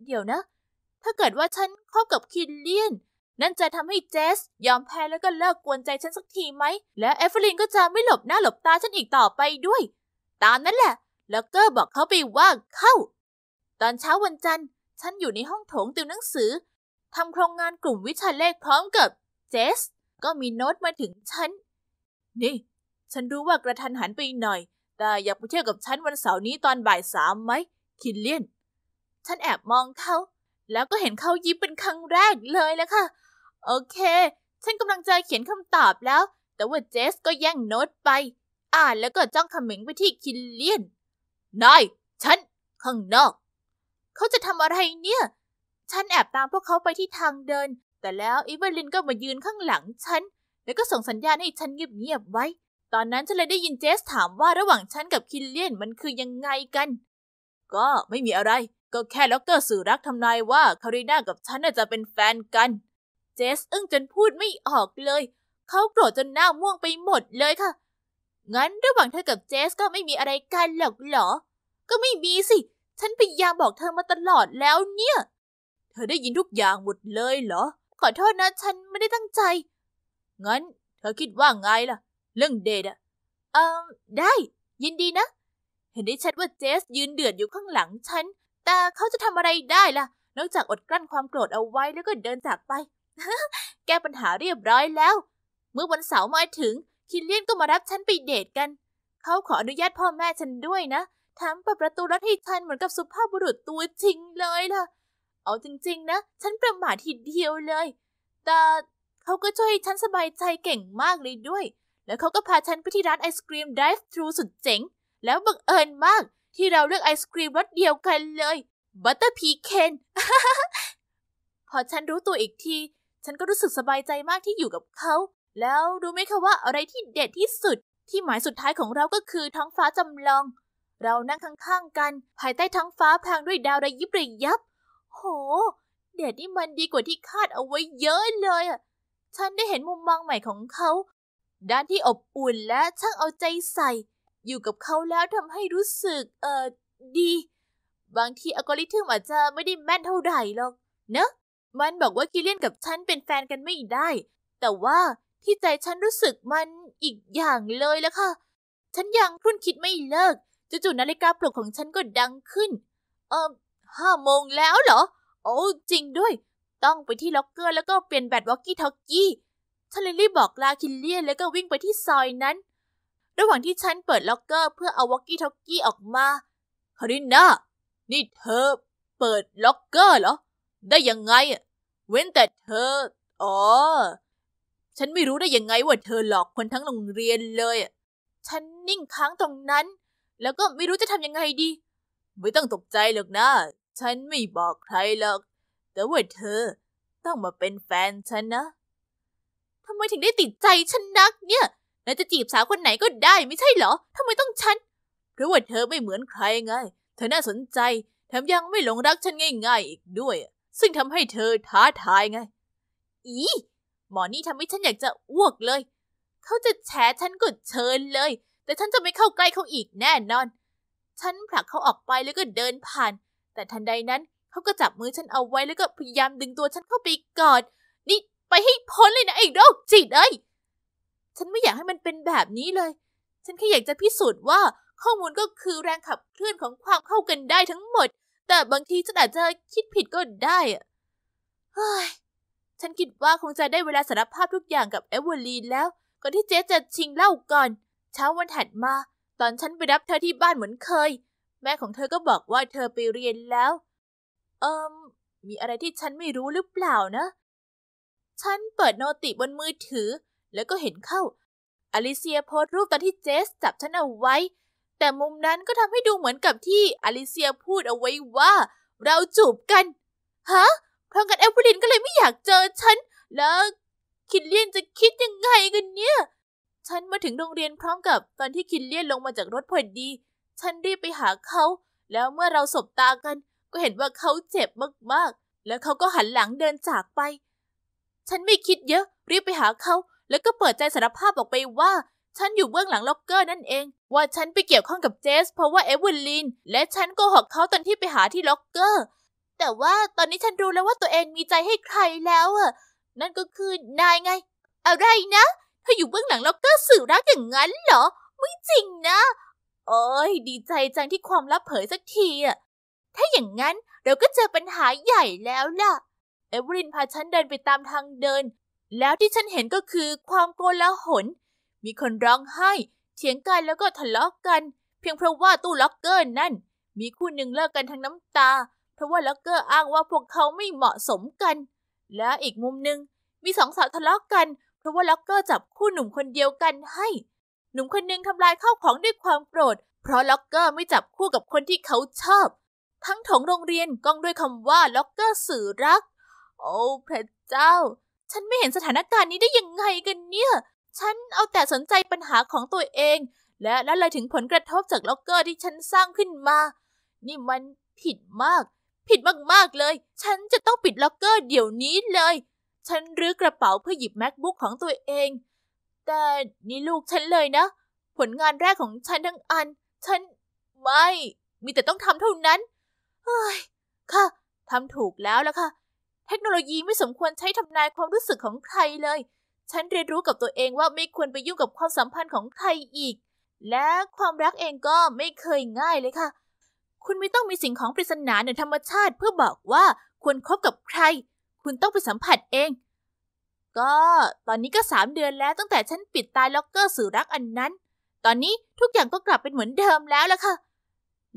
เดี๋ยวนะ ถ้าเกิดว่าฉันคบกับคินเลียน นั่นจะทำให้เจสยอมแพ้แล้วก็เลิกกวนใจฉันสักทีไหม และเอฟเฟลินก็จะไม่หลบหน้าหลบตาฉันอีกต่อไปด้วย ตามนั้นแหละ แล้วก็บอกเขาไปว่าเข้า ตอนเช้าวันจันทร์ ฉันอยู่ในห้องโถงติวหนังสือทำโครงงานกลุ่มวิชาเลขพร้อมกับเจสก็มีโน้ตมาถึงฉัน นี่ ฉันรู้ว่ากระทันหันไปหน่อย แต่อยากไปเที่ยวกับฉัน วันเสาร์นี้ตอนบ่ายสามไหม คินเลียน ฉันแอบมองเขา แล้วก็เห็นเขายิ้มเป็นครั้งแรกเลยแล้วค่ะ โอเค ฉันกำลังจะเขียนคำตอบแล้ว แต่ว่าเจสก็แย่งโน้ตไป อ่านแล้วก็จ้องขมิงไปที่คินเลียน นาย ฉัน ข้างนอก เขาจะทำอะไรเนี่ย ฉันแอบตามพวกเขาไปที่ทางเดินแต่แล้วอีเวลินก็มายืนข้างหลังฉัน แล้วก็ส่งสัญญาณให้ฉันเงียบๆไว้ ตอนนั้นฉันเลยได้ยินเจสถามว่าระหว่างฉันกับคิลเลียนมันคือยังไงกัน ก็ไม่มีอะไร ก็แค่ล็อกเตอร์สื่อรักทำนายว่าคาริน่ากับฉันน่าจะเป็นแฟนกัน เจสอึ้งจนพูดไม่ออกเลย เขาโกรธจนหน้าม่วงไปหมดเลยค่ะ งั้นระหว่างเธอ กับเจสก็ไม่มีอะไรกันหรอกเหรอ ก็ไม่มีสิ ฉันพยายามบอกเธอมาตลอดแล้วเนี่ย เธอได้ยินทุกอย่างหมดเลยเหรอขอโทษนะ ฉันไม่ได้ตั้งใจ งั้น เธอคิดว่าไงล่ะ เรื่องเดทอะเออได้ ยินดีนะ เห็นได้ชัดว่าเจสยืนเดือดอยู่ข้างหลังฉัน แต่เขาจะทำอะไรได้ล่ะ นอกจากอดกลั้นความโกรธเอาไว้แล้วก็เดินจากไป แก้ปัญหาเรียบร้อยแล้ว เมื่อวันเสาร์มาถึง คินเลียนก็มารับฉันไปเดทกัน เขาขออนุญาตพ่อแม่ฉันด้วยนะทั้งเปิดประตูรถให้ฉันเหมือนกับสุภาพบุรุษตัวจริงเลยล่ะเอาจริงๆนะ ฉันประมาททีเดียวเลย แต่เขาก็ช่วยฉันสบายใจเก่งมากเลยด้วย แล้วเขาก็พาฉันไปที่ร้านไอศกรีม drive thru สุดเจ๋ง แล้วบังเอิญมากที่เราเลือกไอศกรีมรสเดียวกันเลย บัตเตอร์พีเคน พอฉันรู้ตัวอีกที ฉันก็รู้สึกสบายใจมากที่อยู่กับเขา แล้วรู้ไหมคะว่าอะไรที่เด็ดที่สุด ที่หมายสุดท้ายของเราก็คือท้องฟ้าจำลอง เรานั่งข้างๆกัน ภายใต้ท้องฟ้าพรางด้วยดาวระยิบระยับโห เดทนี่มันดีกว่าที่คาดเอาไว้เยอะเลยอ่ะ ฉันได้เห็นมุมมองใหม่ของเขา ด้านที่อบอุ่นและช่างเอาใจใส่ อยู่กับเขาแล้วทำให้รู้สึกเออดี บางทีอัลกอริทึมอาจจะไม่ได้แม่นเท่าไหร่หรอกเนะมันบอกว่ากิเลียนกับฉันเป็นแฟนกันไม่ได้ แต่ว่าที่ใจฉันรู้สึกมันอีกอย่างเลยละค่ะ ฉันยังพุ่นคิดไม่เลิกจู่ๆนาฬิกาปลุกของฉันก็ดังขึ้น เออห้าโมงแล้วเหรอ โอ้จริงด้วย ต้องไปที่ล็อกเกอร์ แล้วก็เปลี่ยนแบตวอกกี้ทอกกี้ฉันเลยรีบบอกลาคิลเลียนแล้วก็วิ่งไปที่ซอยนั้น ระหว่างที่ฉันเปิดล็อกเกอร์เพื่อเอาวอกกี้ทอกกี้ออกมา คาริน่า นี่เธอเปิดล็อกเกอร์เหรอ ได้ยังไงเว้นแต่เธอ อ๋อฉันไม่รู้ได้ยังไงว่าเธอหลอกคนทั้งโรงเรียนเลย ฉันนิ่งค้างตรงนั้น แล้วก็ไม่รู้จะทำยังไงดี ไม่ต้องตกใจหรอกนะฉันไม่บอกใครหรอก แต่ว่าเธอต้องมาเป็นแฟนฉันนะ ทำไมถึงได้ติดใจฉันนักเนี่ยนายจะจีบสาวคนไหนก็ได้ไม่ใช่เหรอ ทำไมต้องฉัน เพราะว่าเธอไม่เหมือนใครไง เธอน่าสนใจ แถมยังไม่หลงรักฉันง่ายๆ อีกด้วย ซึ่งทำให้เธอท้าทายไง อี หมอนี่ทำให้ฉันอยากจะอ้วกเลย เขาจะแฉฉันก็เชิญเลย แต่ฉันจะไม่เข้าใกล้เขาอีกแน่นอน ฉันผลักเขาออกไปแล้วก็เดินผ่านแต่ทันใดนั้นเขาก็จับมือฉันเอาไว้แล้วก็พยายามดึงตัวฉันเข้าไปกอด นี่ไปให้พ้นเลยนะ ไอ้โรคจิต เอ้ย ฉันไม่อยากให้มันเป็นแบบนี้เลย ฉันแค่อยากจะพิสูจน์ว่า ข้อมูลก็คือแรงขับเคลื่อนของความเข้ากันได้ทั้งหมด แต่บางทีฉันอาจจะคิดผิดก็ได้อะเฮ้ยฉันคิดว่าคงจะได้เวลาสารภาพทุกอย่างกับเอเวอร์ลีนแล้ว ก่อนที่เจ๊จะชิงเล่าก่อน เช้าวันถัดมา ตอนฉันไปรับเธอที่บ้านเหมือนเคยแม่ของเธอก็บอกว่าเธอไปเรียนแล้ว เอิมมีอะไรที่ฉันไม่รู้หรือเปล่านะ ฉันเปิดโนติบนมือถือ แล้วก็เห็นเข้า อลิเซียโพสรูปตอนที่เจสจับฉันเอาไว้ แต่มุมนั้นก็ทำให้ดูเหมือนกับที่ อลิเซียพูดเอาไว้ว่า เราจูบกัน ฮะ พรามกันแอปเลินก็เลยไม่อยากเจอฉัน แล้ว คิดเลียนจะคิดยังไงกันเนี่ย ฉันมาถึงโรงเรียนพร้อมกับตอนที่คิดเลียนลงมาจากรถพอดีฉันรีบไปหาเขา แล้วเมื่อเราสบตากัน ก็เห็นว่าเขาเจ็บมากๆ แล้วเขาก็หันหลังเดินจากไป ฉันไม่คิดเยอะ รีบไปหาเขา แล้วก็เปิดใจสารภาพออกไปว่า ฉันอยู่เบื้องหลังล็อกเกอร์นั่นเอง ว่าฉันไปเกี่ยวข้องกับเจสเพราะว่าเอเวอร์ลินและฉันโกหกเขาตอนที่ไปหาที่ล็อกเกอร์ แต่ว่าตอนนี้ฉันรู้แล้วว่าตัวเองมีใจให้ใครแล้วอ่ะ นั่นก็คือนายไงอะไรนะเธออยู่เบื้องหลังล็อกเกอร์สื่อรักอย่างนั้นเหรอไม่จริงนะโอ้ยดีใจจังที่ความลับเผยสักทีอะถ้าอย่างงั้นเราก็เจอปัญหาใหญ่แล้วล่ะเอเวอรินพาฉันเดินไปตามทางเดิน แล้วที่ฉันเห็นก็คือความโกลาหลมีคนร้องไห้เถียงกันแล้วก็ทะเลาะกกัน เพียงเพราะว่าตู้ล็อกเกอร์ นั่น มีคู่หนึ่งเลิกกันทั้งน้ำตา เพราะว่าล็อกเกอร์อ้างว่าพวกเขาไม่เหมาะสมกัน และอีกมุมหนึ่งมีสองสาวทะเลาะกกัน เพราะว่าล็อกเกอร์จับคู่หนุ่มคนเดียวกันให้หนุ่มคนหนึ่งทำลายข้าวของด้วยความโกรธเพราะล็อกเกอร์ไม่จับคู่กับคนที่เขาชอบ ทั้งถงโรงเรียนก้องด้วยคำว่าล็อกเกอร์สื่อรักโอ้พระเจ้า ฉันไม่เห็นสถานการณ์นี้ได้ยังไงกันเนี่ยฉันเอาแต่สนใจปัญหาของตัวเอง และละเลยถึงผลกระทบจากล็อกเกอร์ที่ฉันสร้างขึ้นมา นี่มันผิดมาก ผิดมากๆเลย ฉันจะต้องปิดล็อกเกอร์เดี๋ยวนี้เลย ฉันรื้อกระเป๋าเพื่อหยิบ macbook ของตัวเองแต่นี่ลูกฉันเลยนะ ผลงานแรกของฉันทั้ง อัน ฉันไม่มีแต่ต้องทำเท่านั้นเฮ้ยค่ะทำถูกแล้วละค่ะ เทคโนโลยีไม่สมควรใช้ทำนายความรู้สึกของใครเลย ฉันเรียนรู้กับตัวเองว่าไม่ควรไปยุ่งกับความสัมพันธ์ของใครอีก และความรักเองก็ไม่เคยง่ายเลยค่ะ คุณไม่ต้องมีสิ่งของปริศนาเหนือธรรมชาติเพื่อบอกว่าควรคบกับใคร คุณต้องไปสัมผัสเองก็ตอนนี้ก็สามเดือนแล้วตั้งแต่ฉันปิดตายล็อกเกอร์สื่อรักอันนั้น ตอนนี้ทุกอย่างก็กลับเป็นเหมือนเดิมแล้วล่ะค่ะ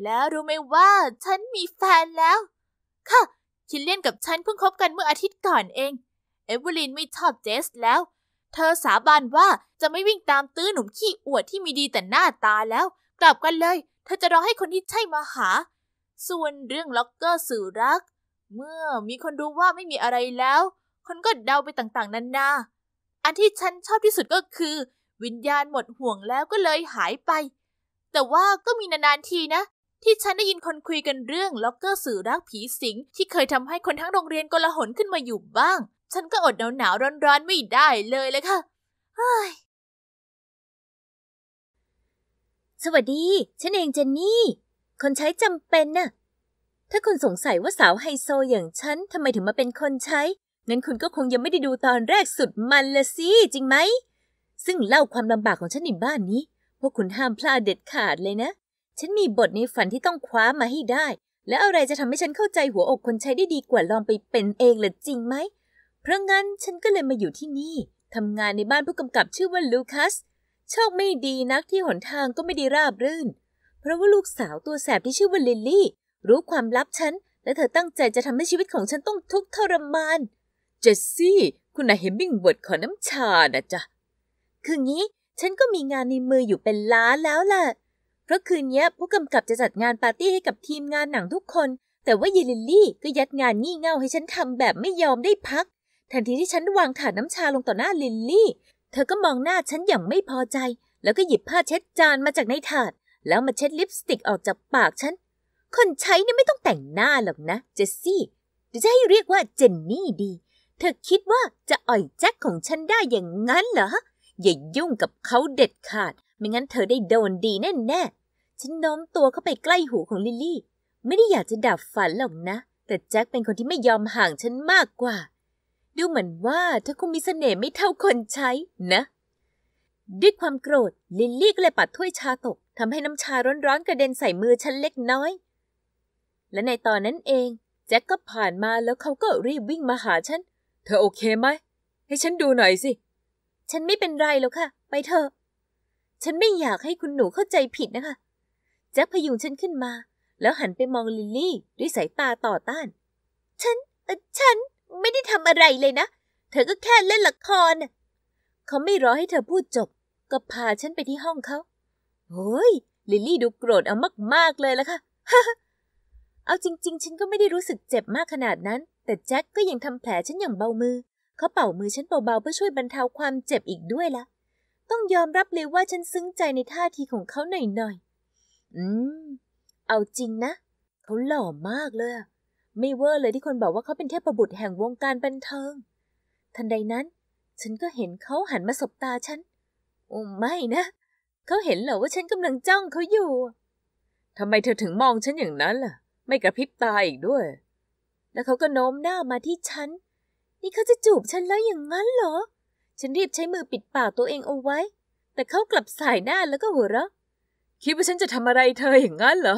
แล้วรู้ไหมว่าฉันมีแฟนแล้ว ค่ะคินเลียนกับฉันเพิ่งคบกันเมื่ออาทิตย์ก่อนเอง เอเวอร์ลินไม่ชอบเจสแล้ว เธอสาบานว่าจะไม่วิ่งตามตื้อหนุ่มขี้อวดที่มีดีแต่หน้าตาแล้ว กลับกันเลยเธอจะรอให้คนที่ใช่มาหา ส่วนเรื่องล็อกเกอร์สื่อรัก เมื่อมีคนรู้ว่าไม่มีอะไรแล้วคนก็เดาไปต่างๆนานาอันที่ฉันชอบที่สุดก็คือ วิญญาณหมดห่วงแล้วก็เลยหายไป แต่ว่าก็มีนานๆทีนะ ที่ฉันได้ยินคนคุยกันเรื่อง ล็อกเกอร์สื่อรักผีสิง ที่เคยทำให้คนทั้งโรงเรียนกลหนขึ้นมาอยู่บ้าง ฉันก็อดหนาว ๆ ร้อน ๆ ไม่ได้เลยเลยค่ะเฮ้ย สวัสดี ฉันเองเจนนี่ คนใช้จำเป็นน่ะ ถ้าคุณสงสัยว่าสาวไฮโซอย่างฉันทำไมถึงมาเป็นคนใช้งั้นคุณก็คงยังไม่ได้ดูตอนแรกสุดมันละสิจริงไหมซึ่งเล่าความลำบากของฉันในบ้านนี้ พวกคุณห้ามพลาดเด็ดขาดเลยนะ ฉันมีบทในฝันที่ต้องคว้ามาให้ได้ แล้วอะไรจะทำให้ฉันเข้าใจหัวอกคนใช้ได้ดีกว่าลองไปเป็นเองหรือจริงไหมเพราะงั้นฉันก็เลยมาอยู่ที่นี่ทำงานในบ้านผู้กำกับชื่อว่าลูคัสโชคไม่ดีนักที่หนทางก็ไม่ได้ราบรื่น เพราะว่าลูกสาวตัวแสบที่ชื่อว่าลิลลี่ รู้ความลับฉันและเธอตั้งใจจะทำให้ชีวิตของฉันต้องทุกข์ทรมานจสซี่ คุณนายเฮมิงเวิร์ดขอน้ำชานะจ๊ะคืองี้ฉันก็มีงานในมืออยู่เป็นล้านแล้วล่ะ เพราะคืนนี้ผู้กำกับจะจัดงานปาร์ตี้ให้กับทีมงานหนังทุกคน แต่ว่าเยลิลลี่ก็ยัดงานงี่เง่าให้ฉันทำแบบไม่ยอมได้พัก ทันทีที่ฉันวางถาดน้ำชาลงต่อหน้าลิลลี่ เธอก็มองหน้าฉันอย่างไม่พอใจ แล้วก็หยิบผ้าเช็ดจานมาจากในถาด แล้วมาเช็ดลิปสติกออกจากปากฉัน คนใช้เนี่ยไม่ต้องแต่งหน้าหรอกนะ เจสซี่จะให้เรียกว่าเจนนี่ดีเธอคิดว่าจะอ่อยแจ็คของฉันได้อย่างนั้นเหรอ อย่ายุ่งกับเขาเด็ดขาด ไม่งั้นเธอได้โดนดีแน่แน่ ฉันโน้มตัวเข้าไปใกล้หูของลิลลี่ ไม่ได้อยากจะดับฝันหรอกนะ แต่แจ็คเป็นคนที่ไม่ยอมห่างฉันมากกว่า ดูเหมือนว่าเธอคงมีเสน่ห์ไม่เท่าคนใช้นะ ด้วยความโกรธลิลลี่ก็เลยปัดถ้วยชาตก ทำให้น้ำชาร้อนๆกระเด็นใส่มือฉันเล็กน้อย และในตอนนั้นเองแจ็คก็ผ่านมาแล้วเขาก็รีบวิ่งมาหาฉันเธอโอเคไหมให้ฉันดูหน่อยสิ ฉันไม่เป็นไรแล้วค่ะ ไปเถอะฉันไม่อยากให้คุณหนูเข้าใจผิดนะคะแจ็คพยุงฉันขึ้นมาแล้วหันไปมองลิลลี่ด้วยสายตาต่อต้าน ฉันฉันไม่ได้ทำอะไรเลยนะ เธอก็แค่เล่นละคร เขาไม่รอให้เธอพูดจบก็พาฉันไปที่ห้องเขาโอ้ยลิลลี่ดูโกรธเอามากๆเลยละค่ะเอาจริง ๆ ฉันก็ไม่ได้รู้สึกเจ็บมากขนาดนั้น แต่แจ็คก็ยังทำแผลฉันอย่างเบามือ เขาเป่ามือฉันเบาๆเพื่อช่วยบรรเทาความเจ็บอีกด้วยละ่ะต้องยอมรับเลยว่าฉันซึ้งใจในท่าทีของเขาหน่อยๆ อืม เอาจริงนะ เขาหล่อมากเลยไม่เวอร์เลยที่คนบอกว่าเขาเป็นเทพบุตรแห่งวงการบันเทิงทันใดนั้น ฉันก็เห็นเขาหันมาสบตาฉันโอ้ไม่นะ เขาเห็นเหรอว่าฉันกำลังจ้องเขาอยู่ทำไมเธอถึงมองฉันอย่างนั้นล่ะไม่กระพริบตาอีกด้วย แล้วเขาก็โน้มหน้ามาที่ฉัน นี่เขาจะจูบฉันแล้วอย่างนั้นเหรอ ฉันรีบใช้มือปิดปากตัวเองเอาไว้ แต่เขากลับสายหน้าแล้วก็หัวเราะ คิดว่าฉันจะทำอะไรเธออย่างนั้นเหรอ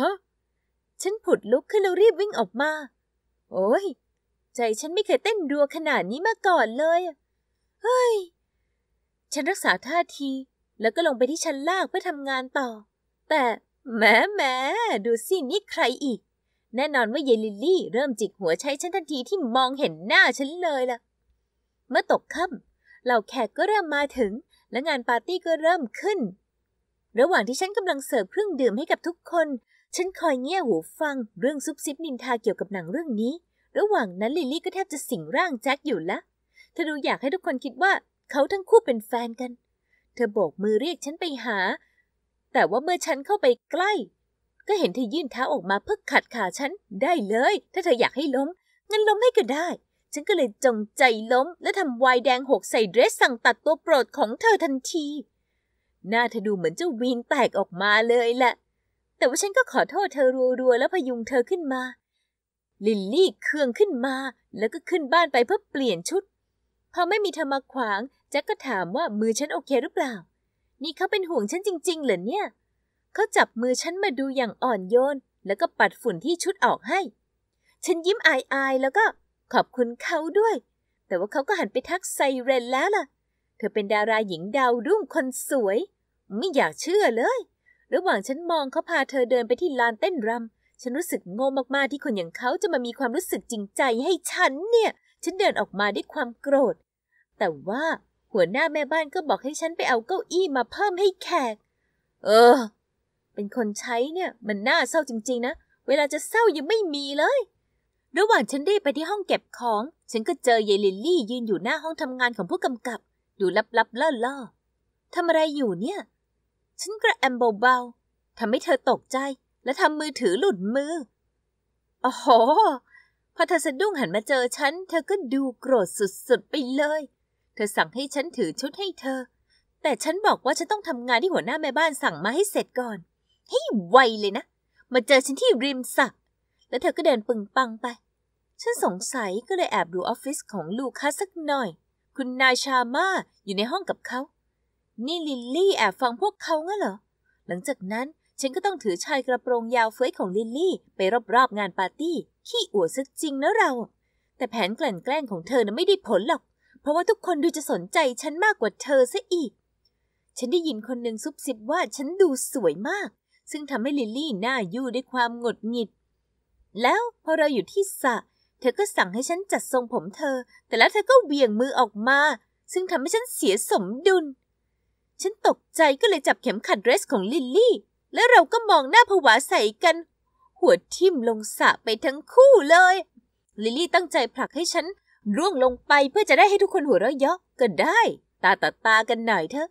ฉันผุดลุกขึ้นแล้วรีบวิ่งออกมา โอ้ย ใจฉันไม่เคยเต้นรัวขนาดนี้มาก่อนเลย เฮ้ย ฉันรักษาท่าทีแล้วก็ลงไปที่ชั้นล่างเพื่อทำงานต่อ แต่แหมแหมดูสินี่ใครอีกแน่นอนว่าเยลิลี่เริ่มจิกหัวใช้ฉันทันทีที่มองเห็นหน้าฉันเลยล่ะ เมื่อตกค่ำเหล่าแขกก็เริ่มมาถึงและงานปาร์ตี้ก็เริ่มขึ้น ระหว่างที่ฉันกำลังเสิร์ฟเครื่องดื่มให้กับทุกคน ฉันคอยเงี่ยหูฟัง เรื่องซุบซิบนินทาเกี่ยวกับหนังเรื่องนี้ ระหว่างนั้นลิลลี่ก็แทบจะสิงร่างแจ็คอยู่ละเธอดูอยากให้ทุกคนคิดว่า เขาทั้งคู่เป็นแฟนกัน เธอโบกมือเรียกฉันไปหา แต่ว่าเมื่อฉันเข้าไปใกล้ก็เห็นเธอยื่นเท้าออกมาเพื่อขัดขาฉัน ได้เลย ถ้าเธออยากให้ล้ม งั้นล้มให้ก็ได้ ฉันก็เลยจงใจล้ม และทำวายแดงหกใส่เดรสสั่งตัดตัวโปรดของเธอทันที หน้าเธอดูเหมือนจะวีนแตกออกมาเลยแหละ แต่ว่าฉันก็ขอโทษเธอรัวๆแล้วพยุงเธอขึ้นมา ลิลลี่เครื่องขึ้นมา แล้วก็ขึ้นบ้านไปเพื่อเปลี่ยนชุด พอไม่มีเธอมาขวางแจ็คก็ถามว่ามือฉันโอเคหรือเปล่า นี่เขาเป็นห่วงฉันจริง ๆเหรอเนี่ยเขาจับมือฉันมาดูอย่างอ่อนโยน แล้วก็ปัดฝุ่นที่ชุดออกให้ ฉันยิ้มอายๆแล้วก็ขอบคุณเขาด้วย แต่ว่าเขาก็หันไปทักไซเรนแล้วล่ะเธอเป็นดาราหญิงดาวรุ่งคนสวย ไม่อยากเชื่อเลย ระหว่างฉันมองเขาพาเธอเดินไปที่ลานเต้นรำฉันรู้สึกโง่มากๆที่คนอย่างเขาจะมามีความรู้สึกจริงใจให้ฉันเนี่ย ฉันเดินออกมาด้วยความโกรธ แต่ว่าหัวหน้าแม่บ้านก็บอกให้ฉันไปเอาเก้าอี้มาเพิ่มให้แขก เออเป็นคนใช้เนี่ยมันน่าเศร้าจริงๆ นะ เวลาจะเศร้ายังไม่มีเลย ระหว่างฉันรีบไปที่ห้องเก็บของ ฉันก็เจอเยลิลลี่ยืนอยู่หน้าห้องทำงานของผู้กำกับ ดูลับๆล่อๆทำอะไรอยู่เนี่ย ฉันกระแอมเบาๆทำให้เธอตกใจ และทำมือถือหลุดมืออ๋โหพอเธอสะดุ้งหันมาเจอฉันเธอก็ดูโกรธสุดๆไปเลย เธอสั่งให้ฉันถือชุดให้เธอ แต่ฉันบอกว่าฉันต้องทำงานที่หัวหน้าแม่บ้านสั่งมาให้เสร็จก่อนให้ไวเลยนะ มาเจอฉันที่ริมสระ แล้วเธอก็เดินปึงปังไป ฉันสงสัยก็เลยแอบดูออฟฟิศของลูกค้าสักหน่อย คุณนายชาม่าอยู่ในห้องกับเขา นี่ลิลลี่แอบฟังพวกเขางี้ยเหรอ หลังจากนั้น ฉันก็ต้องถือชายกระโปรงยาวเฟ้ยของลิลลี่ ไปรอบๆงานปาร์ตี้ขี้อวดซะจริงนะเรา แต่แผนกล่นแกล้งของเธอน่ะไม่ได้ผลหรอก เพราะว่าทุกคนดูจะสนใจฉันมากกว่าเธอซะอีก ฉันได้ยินคนหนึ่งซุบซิบว่าฉันดูสวยมากซึ่งทำให้ลิลลี่หน้ายู่ด้วยความหงุดหงิด แล้วพอเราอยู่ที่สระเธอก็สั่งให้ฉันจัดทรงผมเธอ แต่แล้วเธอก็เบี่ยงมือออกมา ซึ่งทำให้ฉันเสียสมดุล ฉันตกใจก็เลยจับเข็มขัดเดรสของลิลลี่ แล้วเราก็มองหน้าผวาใส่กัน หัวทิ่มลงสระไปทั้งคู่เลย ลิลลี่ตั้งใจผลักให้ฉัน ร่วงลงไปเพื่อจะได้ให้ทุกคนหัวเราะเยาะก็ได้ ตาต่อตากันหน่อยเถอะ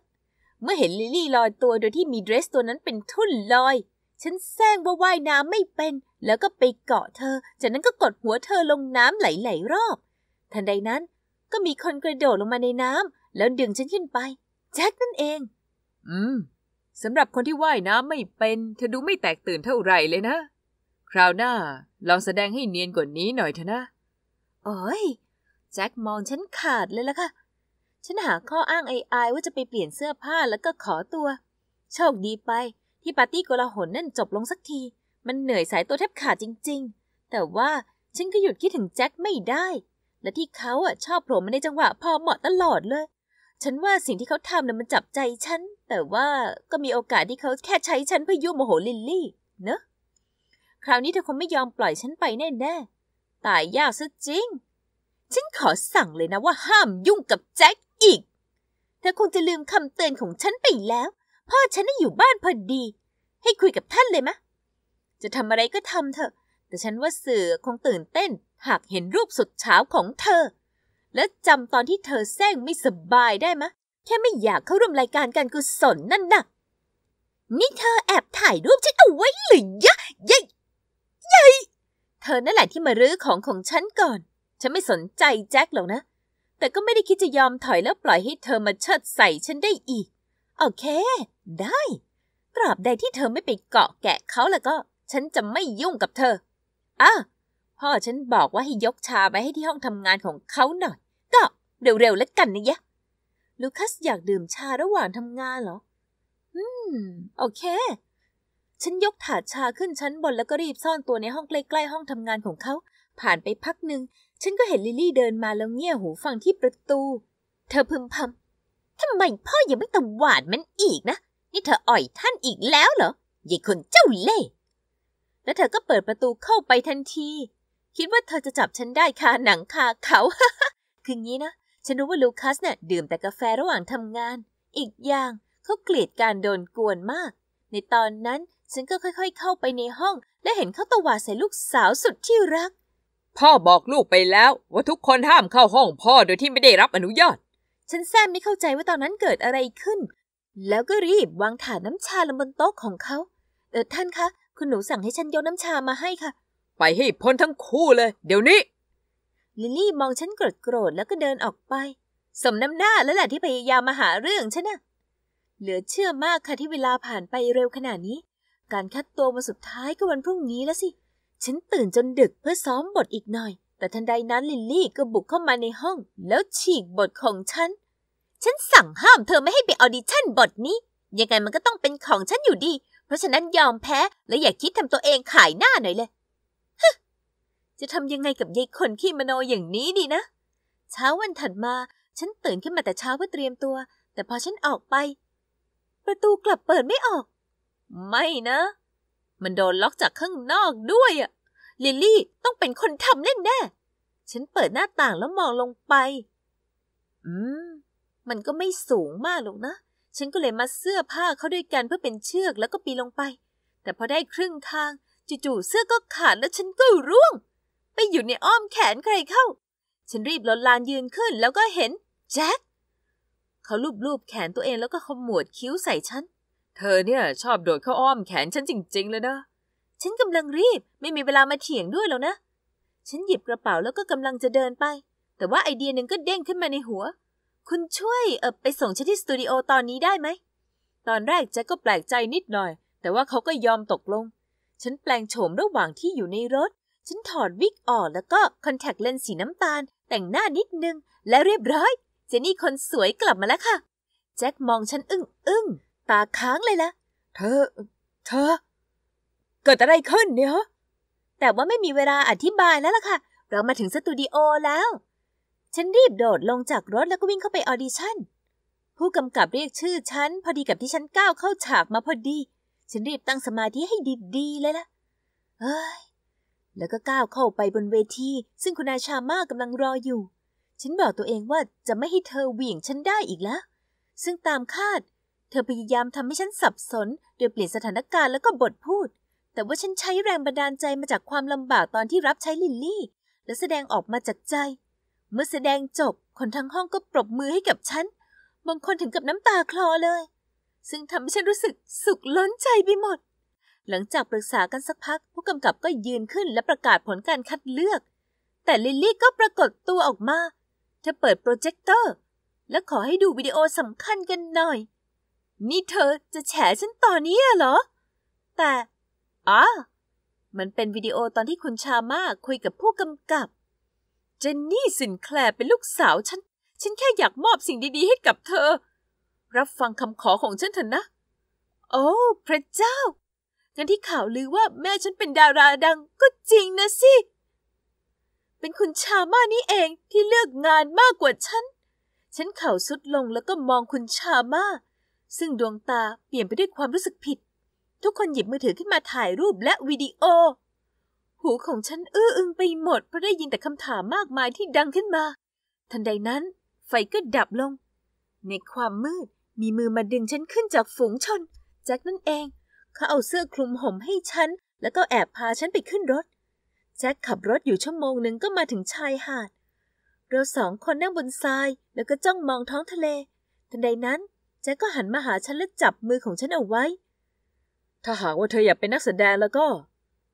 เมื่อเห็นลิลี่ลอยตัวโดยที่มีเดรสตัวนั้นเป็นทุ่นลอย ฉันแซงว่า ว่ายน้ำไม่เป็น แล้วก็ไปเกาะเธอ จากนั้นก็กดหัวเธอลงน้ำหลๆรอบทันใดนั้น ก็มีคนกระโดดลงมาในน้ำ แล้วดึงฉันขึ้นไปแจ็คนั่นเอง อืมสำหรับคนที่ว่ายน้ำไม่เป็น เธอดูไม่แตกตื่นเท่าไหร่เลยนะ คราวหน้าลองแสดงให้เนียนกว่านี้หน่อยเถอะนะโอ้ยแจ็คมองฉันขาดเลยล่ะค่ะฉันหาข้ออ้างไอไอว่าจะไปเปลี่ยนเสื้อผ้าแล้วก็ขอตัวโชคดีไปที่ปาร์ตี้โกลาหลนั่นจบลงสักที มันเหนื่อยสายตัวแทบขาดจริง ๆ แต่ว่า ฉันก็หยุดคิดถึงแจ็คไม่ได้ และที่เขาอ่ะชอบโผล่มาในจังหวะพอเหมาะตลอดเลย ฉันว่าสิ่งที่เขาทำน่ะมันจับใจฉัน แต่ว่าก็มีโอกาสที่เขาแค่ใช้ฉันเพื่อยุ่วโมโหลิลลี่เนอะคราวนี้เธอคงไม่ยอมปล่อยฉันไปแน่ๆตายยากซะจริงฉันขอสั่งเลยนะว่า ห้ามยุ่งกับแจ็คอีก เธอคงจะลืมคำเตือนของฉันไปแล้ว พ่อฉันน่ะอยู่บ้านพอดี ให้คุยกับท่านเลยมะ จะทำอะไรก็ทำเถอะ แต่ฉันว่าเสือคงตื่นเต้น หากเห็นรูปสุดเช้าของเธอ และจำตอนที่เธอแซงไม่สบายได้มะ แค่ไม่อยากเข้าร่วมรายการการกุศลนั่นนะ่ะ นี่เธอแอบถ่ายรูปฉันเอาไว้หรือยะยัยยัยเธอนั่นแหละที่มารื้อของของฉันก่อน ฉันไม่สนใจแจ็คหรอกนะแต่ก็ไม่ได้คิดจะยอมถอยแล้วปล่อยให้เธอมาเชิดใส่ฉันได้อีก โอเค ได้ตราบใดที่เธอไม่ไปเกาะแกะเขาแล้วก็ฉัน จะไม่ยุ่งกับเธออ่ะพ่อฉันบอกว่าให้ยกชาไปให้ที่ห้องทำงานของเขาหน่อย ก็เร็วๆแล้วกันนะยะ ลูคัสอยากดื่มชาระหว่างทำงานเหรอ อืม โอเค ฉันยกถาดชาขึ้นชั้นบนแล้วก็รีบซ่อนตัวในห้องใกล้ๆห้องทำงานของเขา ผ่านไปพักหนึ่งฉันก็เห็นลิลลี่ เดินมาแล้วเงี่ยหูฟังที่ประตู เธอพึมพำ ทำไมพ่อยังไม่ตหวาดมันอีกนะ นี่เธออ่อยท่านอีกแล้วเหรอยายคนเจ้าเล่ห์ แล้วเธอก็เปิดประตูเข้าไปทันที คิดว่าเธอจะจับฉันได้คาหนังคาเขา คืองี้นะ ฉันรู้ว่าลูคัสเนี่ยดื่มแต่กาแฟระหว่างทำงาน อีกอย่างเขาเกลียดการโดนกวนมาก ในตอนนั้น ฉันก็ค่อย ๆเข้าไปในห้อง และเห็นเขาตวาดใส่ลูกสาวสุดที่รักพ่อบอกลูกไปแล้วว่าทุกคนห้ามเข้าห้องพ่อโดยที่ไม่ได้รับอนุญาต ฉันแซมไม่เข้าใจว่าตอนนั้นเกิดอะไรขึ้น แล้วก็รีบวางถาดน้ำชาลงบนโต๊ะของเขา เออท่านคะ คุณหนูสั่งให้ฉันยกน้ำชามาให้ค่ะ ไปให้พ้นทั้งคู่เลยเดี๋ยวนี้ ลิลลี่มองฉันโกรธโกรธแล้วก็เดินออกไป สมน้ำหน้าแล้วแหละที่พยายามมาหาเรื่องฉันนะ่ะเหลือเชื่อมากค่ะที่เวลาผ่านไปเร็วขนาดนี้ การคัดตัวมาสุดท้ายก็วันพรุ่งนี้แล้วสิฉันตื่นจนดึกเพื่อซ้อมบทอีกหน่อย แต่ทันใดนั้นลิลลี่ก็บุกเข้ามาในห้อง แล้วฉีกบทของฉันฉันสั่งห้ามเธอไม่ให้ไปออดิชั่นบทนี้ยังไงมันก็ต้องเป็นของฉันอยู่ดี เพราะฉะนั้นยอมแพ้และอย่าคิดทำตัวเองขายหน้าหน่อยเลยจะทำยังไงกับยายคนขี้มโนอย่างนี้ดีนะ เช้าวันถัดมา ฉันตื่นขึ้นมาแต่เช้าเพื่อเตรียมตัว แต่พอฉันออกไป ประตูกลับเปิดไม่ออก ไม่นะมันโดนล็อกจากข้างนอกด้วยอะลิลลี่ต้องเป็นคนทำแน่แน่ ฉันเปิดหน้าต่างแล้วมองลงไป อืม มันก็ไม่สูงมากหรอกนะ ฉันก็เลยมาเสื้อผ้าเขาด้วยกันเพื่อเป็นเชือกแล้วก็ปีลงไป แต่พอได้ครึ่งทางจู่ๆเสื้อก็ขาด แล้วฉันก็ร่วง ไปอยู่ในอ้อมแขนใครเข้า ฉันรีบลดลานยืนขึ้น แล้วก็เห็นแจ็คเขาลูบๆแขนตัวเองแล้วก็ขมวดคิ้วใส่ฉันเธอเนี่ย ชอบโดดเข้าอ้อมแขนฉันจริงๆเลยนะ ฉันกำลังรีบไม่มีเวลามาเถียงด้วยแล้วนะ ฉันหยิบกระเป๋าแล้วก็กำลังจะเดินไป แต่ว่าไอเดียหนึ่งก็เด้งขึ้นมาในหัว คุณช่วยเออไปส่งฉันที่สตูดิโอตอนนี้ได้ไหม ตอนแรกแจ็คก็แปลกใจนิดหน่อย แต่ว่าเขาก็ยอมตกลง ฉันแปลงโฉมระหว่างที่อยู่ในรถ ฉันถอดวิกออก แล้วก็คอนแทคเลนส์สีน้ำตาล แต่งหน้านิดนึง และเรียบร้อย เจนี่คนสวยกลับมาแล้วค่ะ แจ็คมองฉันอึ้งอึ้งตาค้างเลยละเธอ เธอ เกิดอะไรขึ้นเนี่ยแต่ว่าไม่มีเวลาอธิบายแล้วล่ะค่ะ เรามาถึงสตูดิโอแล้ว ฉันรีบโดดลงจากรถแล้วก็วิ่งเข้าไปออดิชั่น ผู้กำกับเรียกชื่อฉันพอดีกับที่ฉันก้าวเข้าฉากมาพอดี ฉันรีบตั้งสมาธิให้ดีๆเลยล่ะเอ้ย แล้วก็ก้าวเข้าไปบนเวทีซึ่งคุณอาชามากำลังรออยู่ ฉันบอกตัวเองว่าจะไม่ให้เธอเหวี่ยงฉันได้อีกแล้ว ซึ่งตามคาดเธอพยายามทำให้ฉันสับสน โดยเปลี่ยนสถานการณ์แล้วก็บทพูด แต่ว่าฉันใช้แรงบันดาลใจมาจากความลำบากตอนที่รับใช้ลิลลี่ และแสดงออกมาจากใจ เมื่อแสดงจบ คนทั้งห้องก็ปรบมือให้กับฉัน บางคนถึงกับน้ำตาคลอเลย ซึ่งทำให้ฉันรู้สึกสุขล้นใจไปหมด หลังจากปรึกษากันสักพักผู้กำกับก็ยืนขึ้นและประกาศผลการคัดเลือก แต่ลิลลี่ก็ปรากฏตัวออกมาเธอเปิดโปรเจคเตอร์ และขอให้ดูวิดีโอสำคัญกันหน่อยนี่เธอจะแฉฉันตอนนี้เหรอ แต่อ๋อมันเป็นวิดีโอตอนที่คุณชาม่าคุยกับผู้กำกับ เจนนี่สินแคลร์เป็นลูกสาวฉัน ฉันแค่อยากมอบสิ่งดี ๆ ให้กับเธอ รับฟังคำขอของฉันเถอะนะ โอ้ พระเจ้า งั้นที่ข่าวลือว่าแม่ฉันเป็นดาราดัง ก็จริงนะสิ เป็นคุณชาม่านี่เองที่เลือกงานมากกว่าฉัน ฉันเข่าสุดลงแล้วก็มองคุณชาม่าซึ่งดวงตา เปลี่ยนไปด้วยความรู้สึกผิด ทุกคนหยิบมือถือขึ้นมาถ่ายรูปและวิดีโอ หูของฉันอื้ออึงไปหมดเพราะได้ยินแต่คำถามมากมายที่ดังขึ้นมา ทันใดนั้น ไฟก็ดับลง ในความมืดมีมือมาดึงฉันขึ้นจากฝูงชน แจ็คนั่นเอง เขาเอาเสื้อคลุมห่มให้ฉัน แล้วก็แอบพาฉันไปขึ้นรถ แจ็คขับรถอยู่ชั่วโมงหนึ่งก็มาถึงชายหาด เราสองคนนั่งบนทราย แล้วก็จ้องมองท้องทะเล ทันใดนั้นจ๊ก็หันมาหาฉันและจับมือของฉันเอาไว้ ถ้าหากว่าเธออยากเป็นนักแสดงแล้วก็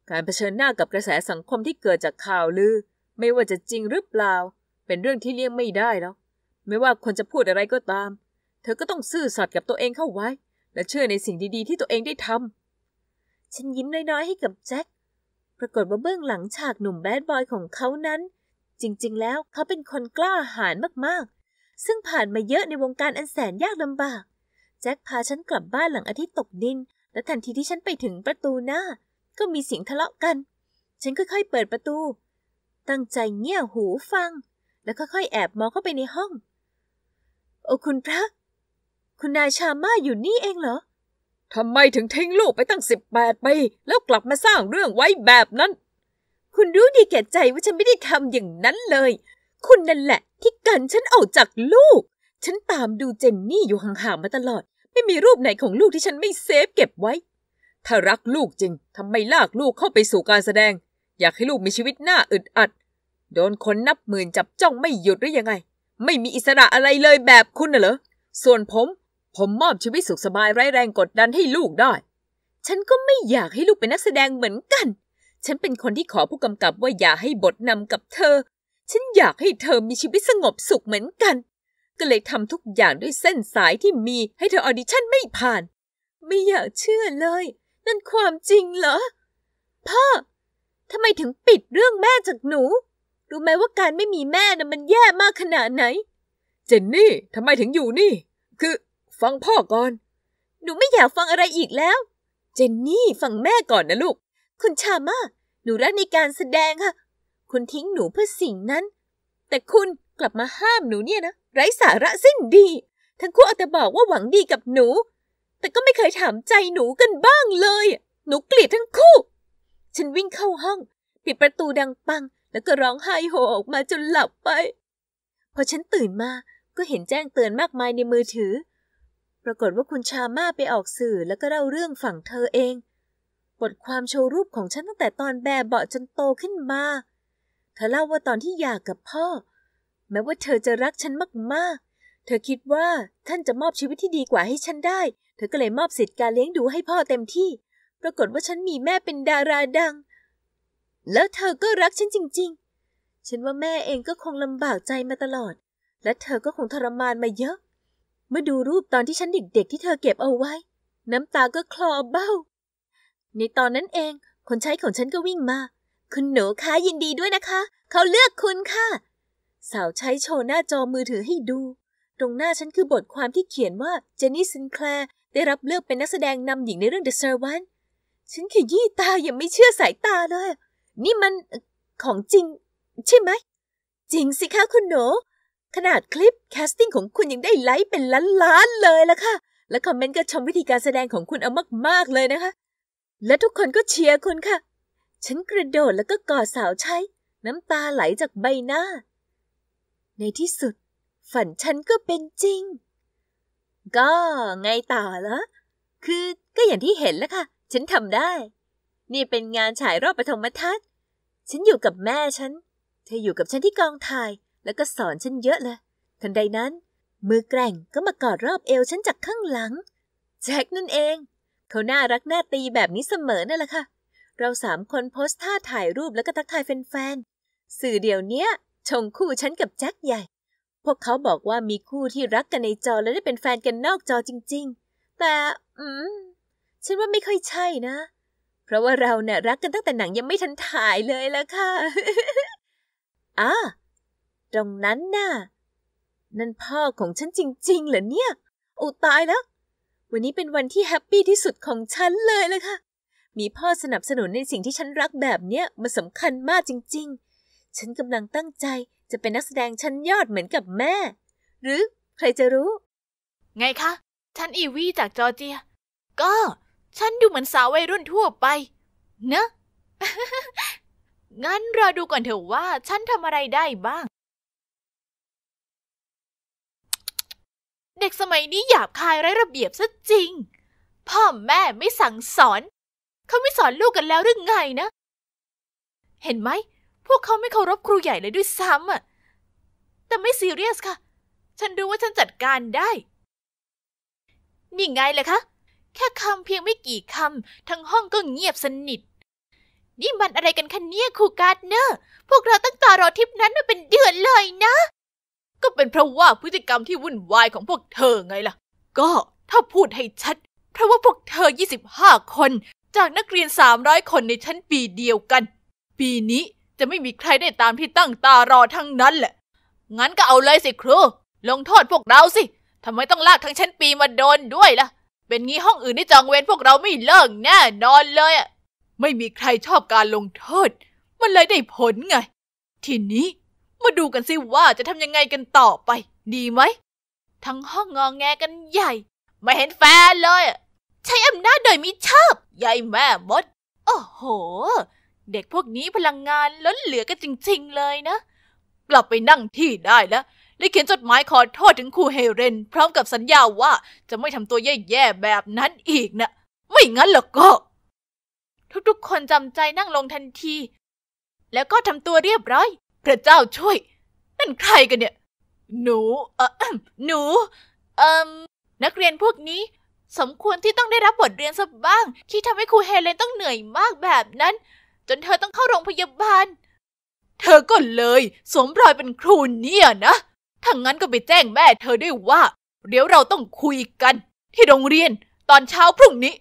การเผชิญหน้ากับกระแสสังคมที่เกิดจากข่าวลือ ไม่ว่าจะจริงหรือเปล่า เป็นเรื่องที่เลี่ยงไม่ได้แล้ว ไม่ว่าคนจะพูดอะไรก็ตาม เธอก็ต้องซื่อสัตย์กับตัวเองเข้าไว้ และเชื่อในสิ่งดีๆ ที่ตัวเองได้ทำฉันยิ้มน้อยๆให้กับแจ็คปรากฏว่าเบื้องหลังฉากหนุ่มแบดบอยของเขานั้น จริงๆ แล้วเขาเป็นคนกล้าหาญมากๆซึ่งผ่านมาเยอะในวงการอันแสนยากลำบาก แจ็คพาฉันกลับบ้านหลังอาทิตย์ตกดิน และทันทีที่ฉันไปถึงประตูหน้า ก็มีเสียงทะเลาะกัน ฉันค่อย ๆ เปิดประตู ตั้งใจเงี่ยหูฟัง แล้วค่อย ๆ แอบมองเข้าไปในห้อง โอ้คุณพระคุณนายชาม่าอยู่นี่เองเหรอทำไมถึงทิ้งลูกไปตั้งสิบแปดปีแล้วกลับมาสร้างเรื่องไว้แบบนั้น คุณรู้ดีแก่ใจว่าฉันไม่ได้ทำอย่างนั้นเลยคุณนั่นแหละ ที่กันฉันออกจากลูก ฉันตามดูเจนนี่อยู่ห่างๆมาตลอด ไม่มีรูปไหนของลูกที่ฉันไม่เซฟเก็บไว้ ถ้ารักลูกจริง ทำไมลากลูกเข้าไปสู่การแสดง อยากให้ลูกมีชีวิตหน้าอึดอัด โดนคนนับหมื่นจับจ้องไม่หยุดหรือยังไง ไม่มีอิสระอะไรเลยแบบคุณน่ะเหรอ ส่วนผม ผมมอบชีวิตสุขสบายไร้แรงกดดันให้ลูกได้ ฉันก็ไม่อยากให้ลูกเป็นนักแสดงเหมือนกัน ฉันเป็นคนที่ขอผู้กำกับว่าอย่าให้บทนำกับเธอฉันอยากให้เธอมีชีวิตสงบสุขเหมือนกัน ก็เลยทำทุกอย่างด้วยเส้นสายที่มีให้เธอออดิชั่นไม่ผ่าน ไม่อยากเชื่อเลย นั่นความจริงเหรอ พ่อ ทำไมถึงปิดเรื่องแม่จากหนู รู้ไหมว่าการไม่มีแม่นะ่ะมันแย่มากขนาดไหน เจนนี่ทำไมถึงอยู่นี่ คือ ฟังพ่อก่อน หนูไม่อยากฟังอะไรอีกแล้ว เจนนี่ฟังแม่ก่อนนะลูก คุณชามาหนูรักในการแสดงค่ะคุณทิ้งหนูเพื่อสิ่งนั้น แต่คุณกลับมาห้ามหนูเนี่ยนะไร้สาระสิ้นดี ทั้งคู่เอาแต่บอกว่าหวังดีกับหนู แต่ก็ไม่เคยถามใจหนูกันบ้างเลย หนูเกลียดทั้งคู่ ฉันวิ่งเข้าห้องปิดประตูดังปัง แล้วก็ร้องไห้โฮออกมาจนหลับไป พอฉันตื่นมาก็เห็นแจ้งเตือนมากมายในมือถือ ปรากฏว่าคุณชาม่าไปออกสื่อแล้วก็เล่าเรื่องฝั่งเธอเอง บทความโชว์รูปของฉันตั้งแต่ตอนแบบเบาจนโตขึ้นมาเธอเล่าว่าตอนที่หย่ากกับพ่อ แม้ว่าเธอจะรักฉันมาก ๆ เธอคิดว่าท่านจะมอบชีวิตที่ดีกว่าให้ฉันได้ เธอก็เลยมอบสิทธิ์ การเลี้ยงดูให้พ่อเต็มที่ ปรากฏว่าฉันมีแม่เป็นดาราดัง แล้วเธอก็รักฉันจริงๆ ฉันว่าแม่เองก็คงลำบากใจมาตลอด และเธอก็คงทรมานมาเยอะ เมื่อดูรูปตอนที่ฉันเด็กๆ ที่เธอเก็บเอาไว้ น้ำตาก็คลอเบ้า ในตอนนั้นเองคนใช้ของฉันก็วิ่งมาคุณหนูคะยินดีด้วยนะคะ เขาเลือกคุณค่ะ สาวใช้โชว์หน้าจอมือถือให้ดู ตรงหน้าฉันคือบทความที่เขียนว่า เจนนี่ซินแคลร์ได้รับเลือกเป็นนักแสดงนำหญิงในเรื่อง The Servant ฉันขยี้ตาอย่างไม่เชื่อสายตาเลย นี่มันของจริง ใช่ไหม จริงสิคะคุณหนู ขนาดคลิปแคสติ้งของคุณยังได้ไลค์เป็นล้านๆเลยละค่ะและคอมเมนต์ก็ชมวิธีการแสดงของคุณเอามากๆเลยนะคะ และทุกคนก็เชียร์คุณค่ะฉันกระโดดแล้วก็กอดสาวใช้ น้ำตาไหลจากใบหน้า ในที่สุด ฝันฉันก็เป็นจริง ก็ไงต่อละคือก็อย่างที่เห็นแล้วค่ะ ฉันทำได้ นี่เป็นงานฉายรอบปฐมทัศน์ ฉันอยู่กับแม่ฉัน เธออยู่กับฉันที่กองถ่าย แล้วก็สอนฉันเยอะเลยทันใดนั้น มือแกร่งก็มากอดรอบเอวฉันจากข้างหลัง แจ็คนั่นเอง เขาน่ารักน่าตีแบบนี้เสมอนั่นแหละค่ะเราสามคนโพสท่าถ่ายรูปแล้วก็ทักทายแฟนๆ สื่อเดียวเนี้ยชงคู่ฉันกับแจ็คใหญ่ พวกเขาบอกว่ามีคู่ที่รักกันในจอและได้เป็นแฟนกันนอกจอจริง ๆ แต่ อืม ฉันว่าไม่ค่อยใช่นะ เพราะว่าเราเนี่ยรักกันตั้งแต่หนังยังไม่ทันถ่ายเลยละค่ะ อ่ะตรงนั้นน่ะ นั่นพ่อของฉันจริงๆ เหรอเนี่ยโอ้ตายแล้ว วันนี้เป็นวันที่แฮปปี้ที่สุดของฉันเลยละค่ะมีพ่อสนับสนุนในสิ่งที่ฉันรักแบบเนี้ย มันสำคัญมากจริงๆ ฉันกำลังตั้งใจจะเป็นนักแสดงชั้นยอดเหมือนกับแม่ หรือใครจะรู้ ไงคะ ฉันอีวี่จากจอร์เจีย ก็ ฉันดูเหมือนสาววัยรุ่นทั่วไป เนอะงั้นรอดูก่อนเถอะว่าฉันทำอะไรได้บ้าง เด็กสมัยนี้หยาบคายไร้ระเบียบซะจริง พ่อแม่ไม่สั่งสอนเขาไม่สอนลูกกันแล้วหรือไงนะ เห็นไหม พวกเขาไม่เคารพครูใหญ่เลยด้วยซ้ำอ่ะ แต่ไม่ซีเรียสค่ะ ฉันรู้ว่าฉันจัดการได้ นี่ไงเลยคะแค่คำเพียงไม่กี่คำทั้งห้องก็เงียบสนิท นี่มันอะไรกันคะเนี่ยครูการ์ดเนอร์พวกเราตั้งตารอทริปนั้นมาเป็นเดือนเลยนะ ก็เป็นเพราะว่าพฤติกรรมที่วุ่นวายของพวกเธอไงล่ะ ก็ถ้าพูดให้ชัด เพราะว่าพวกเธอ25คนจากนักเรียน300คนในชั้นปีเดียวกัน ปีนี้จะไม่มีใครได้ตามที่ตั้งตารอทั้งนั้นแหละ งั้นก็เอาเลยสิ ครู ลงโทษพวกเราสิ ทำไมต้องลากทั้งชั้นปีมาโดนด้วยละ่ะ เป็นงี้ห้องอื่นที่จองเวรพวกเราไม่เลิกแน่นอนเลยอะ ไม่มีใครชอบการลงโทษ มันเลยได้ผลไง ทีนี้ มาดูกันสิว่าจะทำยังไงกันต่อไป ดีไหม ทั้งห้องงองแงกันใหญ่ ไม่เห็นแฟร์เลยใช้อำนาจโดยมิชอบ ยายแม่มด โอ้โห เด็กพวกนี้พลังงานล้นเหลือกันจริงๆเลยนะ กลับไปนั่งที่ได้แล้วได้เขียนจดหมายขอโทษถึงครูเฮเรน พร้อมกับสัญญาว่า จะไม่ทำตัวแย่ๆแบบนั้นอีกนะ ไม่งั้นหรอกก็ ทุกๆคนจำใจนั่งลงทันที แล้วก็ทำตัวเรียบร้อย พระเจ้าช่วย นั่นใครกันเนี่ย หนู เออหนู เอ่มนักเรียนพวกนี้สมควรที่ต้องได้รับบทเรียนสักบ้าง ที่ทำให้ครูเฮเลนต้องเหนื่อยมากแบบนั้น จนเธอต้องเข้าโรงพยาบาล เธอก็เลยสวมรอยเป็นครูเนี่ยนะถ้างั้นก็ไปแจ้งแม่เธอด้วยว่า เดี๋ยวเราต้องคุยกันที่โรงเรียนตอนเช้าพรุ่งนี้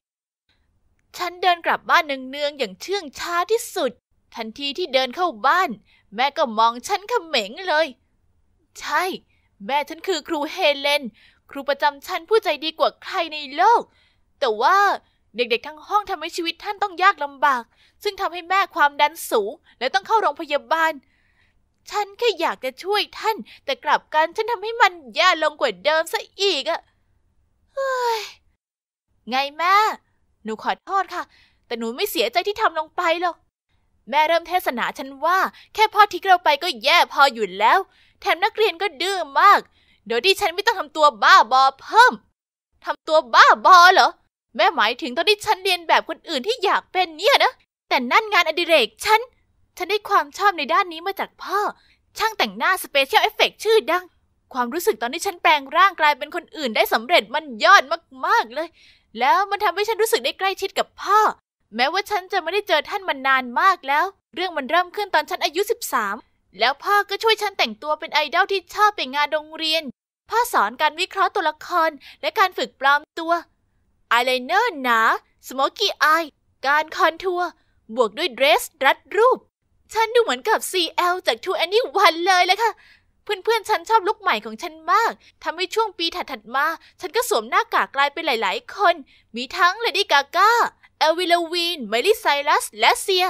ฉันเดินกลับบ้านเนืองๆ อย่างเชื่องช้าที่สุด ทันทีที่เดินเข้าบ้าน แม่ก็มองฉันเขม็งเลย ใช่ แม่ฉันคือครูเฮเลนครูประจำชั้นผู้ใจดีกว่าใครในโลก แต่ว่าเด็กๆทั้งห้องทำให้ชีวิตท่านต้องยากลำบาก ซึ่งทำให้แม่ความดันสูง และต้องเข้าโรงพยาบาล ฉันแค่อยากจะช่วยท่าน แต่กลับกันฉันทำให้มันแย่ลงกว่าเดิมซะอีกอะเฮ้ย ไงแม่ หนูขอโทษค่ะ แต่หนูไม่เสียใจที่ทำลงไปหรอก แม่เริ่มเทศนาฉันว่า แค่พ่อทิ้งเราไปก็แย่พออยู่แล้ว แถมนักเรียนก็ดื้อมากโดยที่ฉันไม่ต้องทำตัวบ้าบอเพิ่ม ทำตัวบ้าบอเหรอ แม่หมายถึงตอนที่ฉันเรียนแบบคนอื่นที่อยากเป็นเนี่ยนะ แต่นั่นงานอดิเรก ฉัน ฉันได้ความชอบในด้านนี้มาจากพ่อ ช่างแต่งหน้าสเปเชียลเอฟเฟกชื่อดัง ความรู้สึกตอนที่ฉันแปลงร่างกลายเป็นคนอื่นได้สำเร็จมันยอดมากๆเลย แล้วมันทำให้ฉันรู้สึกได้ใกล้ชิดกับพ่อ แม้ว่าฉันจะไม่ได้เจอท่านมานานมากแล้ว เรื่องมันเริ่มขึ้นตอนฉันอายุ 13แล้วพ่อก็ช่วยฉันแต่งตัวเป็นไอดอลที่ชอบไปงานโรงเรียน พ่อสอนการวิเคราะห์ตัวละคร และการฝึกปลอมตัว อายไลเนอร์หนาสโมกี้อายการคอนทัวร์บวกด้วยเดรส รัดรูป ฉันดูเหมือนกับ CL จาก To Anyone เลยเลยค่ะ เพื่อนๆ ฉันชอบลุคใหม่ของฉันมากทำให้ช่วงปีถัดๆมา ฉันก็สวมหน้ากากกลายเป็นหลาย ๆ คน มีทั้งเลดี้กาก้าเอลวิลวีนไมลี่ไซรัส และเซีย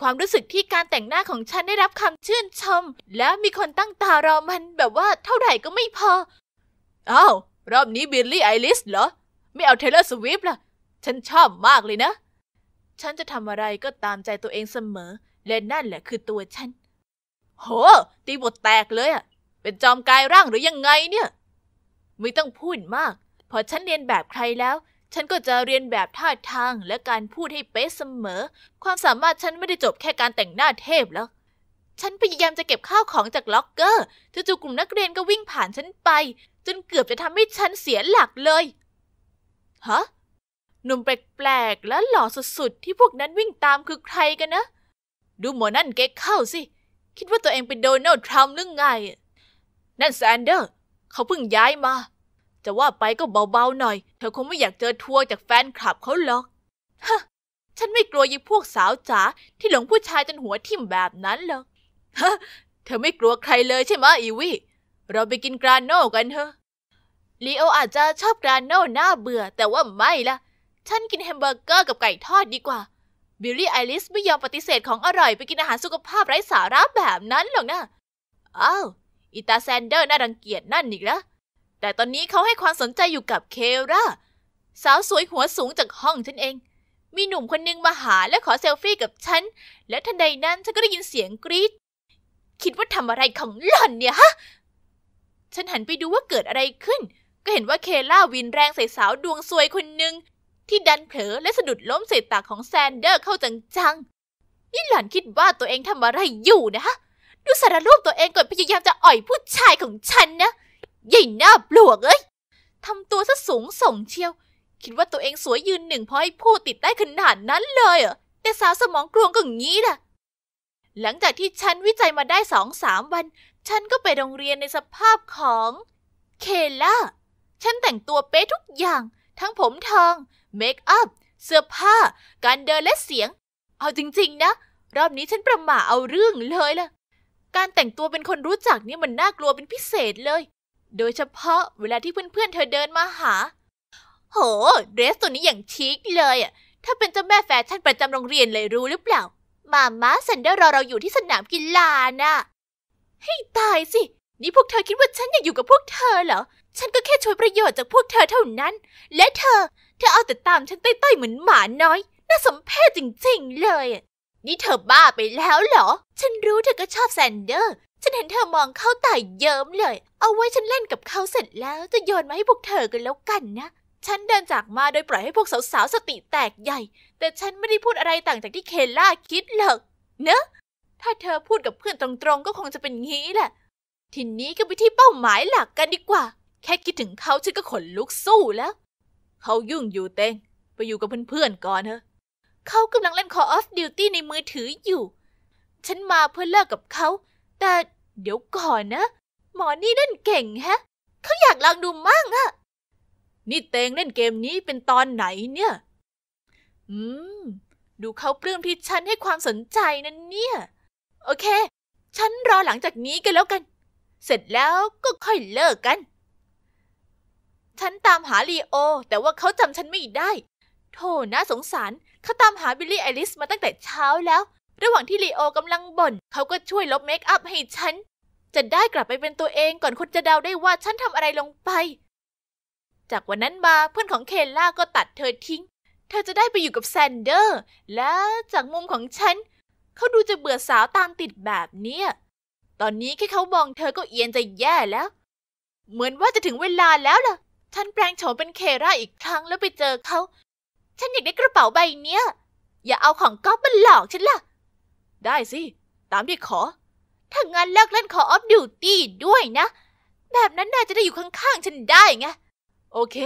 ความรู้สึกที่การแต่งหน้าของฉันได้รับคำชื่นชม และมีคนตั้งตารอมันแบบว่าเท่าไหร่ก็ไม่พอ อ้าวรอบนี้บิลลี่ไอริสเหรอ ไม่เอาเทเลอร์สวิฟล่ะ ฉันชอบมากเลยนะ ฉันจะทำอะไรก็ตามใจตัวเองเสมอ และนั่นแหละคือตัวฉันโหตีบทแตกเลยอะเป็นจอมกายร่างหรือยังไงเนี่ย ไม่ต้องพูดมาก พอฉันเรียนแบบใครแล้วฉันก็จะเรียนแบบท่าทางและการพูดให้เป๊ะเสมอ ความสามารถฉันไม่ได้จบแค่การแต่งหน้าเทพแล้ว ฉันพยายามจะเก็บข้าวของจากล็อกเกอร์จู่ๆกลุ่มนักเรียนก็วิ่งผ่านฉันไป จนเกือบจะทำให้ฉันเสียหลักเลย ฮะ หนุ่มแปลกๆและหล่อสุดๆที่พวกนั้นวิ่งตามคือใครกันนะ ดูหมอนั่นเก๊กเข้าสิ คิดว่าตัวเองเป็นโดนัลด์ทรัมป์หรือไง นั่นแซนเดอร์ เขาเพิ่งย้ายมาจะว่าไปก็เบาๆหน่อย เธอคงไม่อยากเจอทัวร์จากแฟนคลับเขาหรอก ฮะ ฉันไม่กลัวยิ่พวกสาวจ๋าที่หลงผู้ชายจนหัวทิ่มแบบนั้นหรอก ฮะ เธอไม่กลัวใครเลยใช่ไหมอีวี่ เราไปกินกราโน่กันเถอะ ลีโออาจจะชอบกราโน่หน้าเบื่อแต่ว่าไม่ละฉันกินแฮมเบอร์เกอร์กับไก่ทอดดีกว่า บิลลี่ไอริสไม่ยอมปฏิเสธของอร่อยไปกินอาหารสุขภาพไร้สาระแบบนั้นหรอกนะอ้าวอิตาแซนเดอร์น่ารังเกียจนั่นอีกแล้วแต่ตอนนี้เขาให้ความสนใจอยู่กับเคราสาวสวยหัวสูงจากห้องฉันเอง มีหนุ่มคนนึงมาหาและขอเซลฟี่กับฉันและทันใดนั้นฉันก็ได้ยินเสียงกรีดคิดว่าทำอะไรของหล่อนเนี่ยฮะ ฉันหันไปดูว่าเกิดอะไรขึ้น ก็เห็นว่าเคล่าวินแรงใส่สาวดวงสวยคนหนึ่งที่ดันเผลอและสะดุดล้มเศษตาของแซนเดอร์เข้าจังๆนี่หล่อนคิดว่าตัวเองทำอะไรอยู่นะฮะดูสารรูปตัวเองก่อนพยายามจะอ่อยผู้ชายของฉันนะใหญ่หน้าปลวกเอ้ย ทำตัวซะสูงส่งเชียว คิดว่าตัวเองสวยยืนหนึ่งเพราะไอ้ผู้ติดได้ขนาดนั้นเลยเหรอแต่สาวสมองกลวงก็งี้ล่ะ หลังจากที่ฉันวิจัยมาได้สองสามวัน ฉันก็ไปโรงเรียนในสภาพของเคล่า ฉันแต่งตัวเป๊ะทุกอย่าง ทั้งผมทองเมคอัพ เสื้อผ้า การเดินและเสียง เอาจริงๆนะ รอบนี้ฉันประหม่าเอาเรื่องเลยล่ะการแต่งตัวเป็นคนรู้จักนี่มันน่ากลัวเป็นพิเศษเลยโดยเฉพาะเวลาที่เพื่อนๆเธอเดินมาหา โหเดรสตัวนี้อย่างชิคเลยอ่ะถ้าเป็นเจ้าแม่แฟชั่นประจำโรงเรียนเลยรู้หรือเปล่า มาม่าซันเดอร์รอเราอยู่ที่สนามกีฬาน่ะให้ตายสิ นี่พวกเธอคิดว่าฉันอยากอยู่กับพวกเธอเหรอ ฉันก็แค่ช่วยประโยชน์จากพวกเธอเท่านั้น และเธอ เธอเอาแต่ตามฉันใต้ๆเหมือนหมาน้อย น่าสมเพชจริงๆเลย นี่เธอบ้าไปแล้วเหรอ ฉันรู้เธอก็ชอบแซนเดอร์ฉันเห็นเธอมองเข้าแต่เยิ้มเลย เอาไว้ฉันเล่นกับเขาเสร็จแล้วจะโยนมาให้พวกเธอกันแล้วกันนะ ฉันเดินจากมาโดยปล่อยให้พวกสาวๆสติแตกใหญ่ แต่ฉันไม่ได้พูดอะไรต่างจากที่เคล่าคิดหรอกเนอะ ถ้าเธอพูดกับเพื่อนตรงๆก็คงจะเป็นงี้แหละ ทีนี้ก็ไปที่เป้าหมายหลักกันดีกว่า แค่คิดถึงเขาฉันก็ขนลุกสู้แล้ว เขายุ่งอยู่เต็งไปอยู่กับเพื่อนๆก่อนเถอะเขากำลังเล่น Call of Duty ในมือถืออยู่ ฉันมาเพื่อเลิกกับเขาแต่เดี๋ยวก่อนนะ หมอนี่เล่นเก่งแฮะเขาอยากลองดูมั่งอะนี่เตงเล่นเกมนี้เป็นตอนไหนเนี่ย อืม ดูเขาปลื้มที่ฉันให้ความสนใจ นั่นเนี่ย โอเค ฉันรอหลังจากนี้กันแล้วกัน เสร็จแล้วก็ค่อยเลิกกัน ฉันตามหาลีโอ แต่ว่าเขาจำฉันไม่ได้โธ่นะาสงสารเขาตามหาบิลลี่ไอริสมาตั้งแต่เช้าแล้วระหว่างที่ลีโอกำลังบ่น เขาก็ช่วยลบเมคอัพให้ฉัน จะได้กลับไปเป็นตัวเองก่อนคนจะเดาได้ว่าฉันทำอะไรลงไป จากวันนั้นมาเพื่อนของเคลล่าก็ตัดเธอทิ้ง เธอจะได้ไปอยู่กับแซนเดอร์ และจากมุมของฉัน เขาดูจะเบื่อสาวตามติดแบบเนี้ยตอนนี้แค่เขามองเธอก็เอียนจะแย่แล้ว เหมือนว่าจะถึงเวลาแล้วล่ะ ฉันแปลงโฉมเป็นเคราอีกครั้งแล้วไปเจอเขา ฉันอยากได้กระเป๋าใบเนี้ย อย่าเอาของก๊อฟมาหลอกฉันล่ะได้สิตามที่ขอถ้างั้นเลิกเล่นขอออฟดิวตี้ด้วยนะ แบบนั้นน่าจะได้อยู่ข้างๆฉันได้ไง โอเค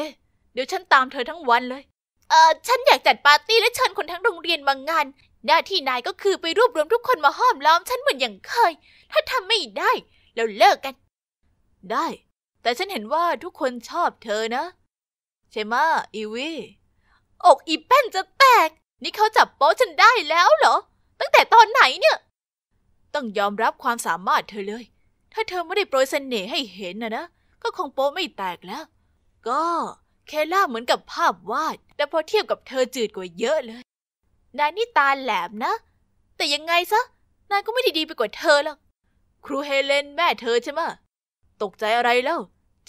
เดี๋ยวฉันตามเธอทั้งวันเลย เออฉันอยากจัดปาร์ตี้และเชิญคนทั้งโรงเรียนมางาน หน้าที่นายก็คือไปรวบรวมทุกคนมาห้อมล้อมฉันเหมือนอย่างเคย ถ้าทำไม่ได้ แล้วเลิกกัน ได้ แต่ฉันเห็นว่าทุกคนชอบเธอนะ ใช่ไหมอีวีอก อีแป้นจะแตก นี่เขาจับโป๊ฉันได้แล้วเหรอตั้งแต่ตอนไหนเนี่ย ต้องยอมรับความสามารถเธอเลย ถ้าเธอไม่ได้โปรยเสน่ห์ให้เห็นนะนะ ก็คงโป๊ไม่แตกแล้ว ก็เคล่าเหมือนกับภาพวาด แต่พอเทียบกับเธอจืดกว่าเยอะเลย นายนี่ตาแหลมนะ แต่ยังไงซะ นายก็ไม่ได้ดีไปกว่าเธอหรอกครูเฮเลนแม่เธอใช่ไหม ตกใจอะไรแล้ว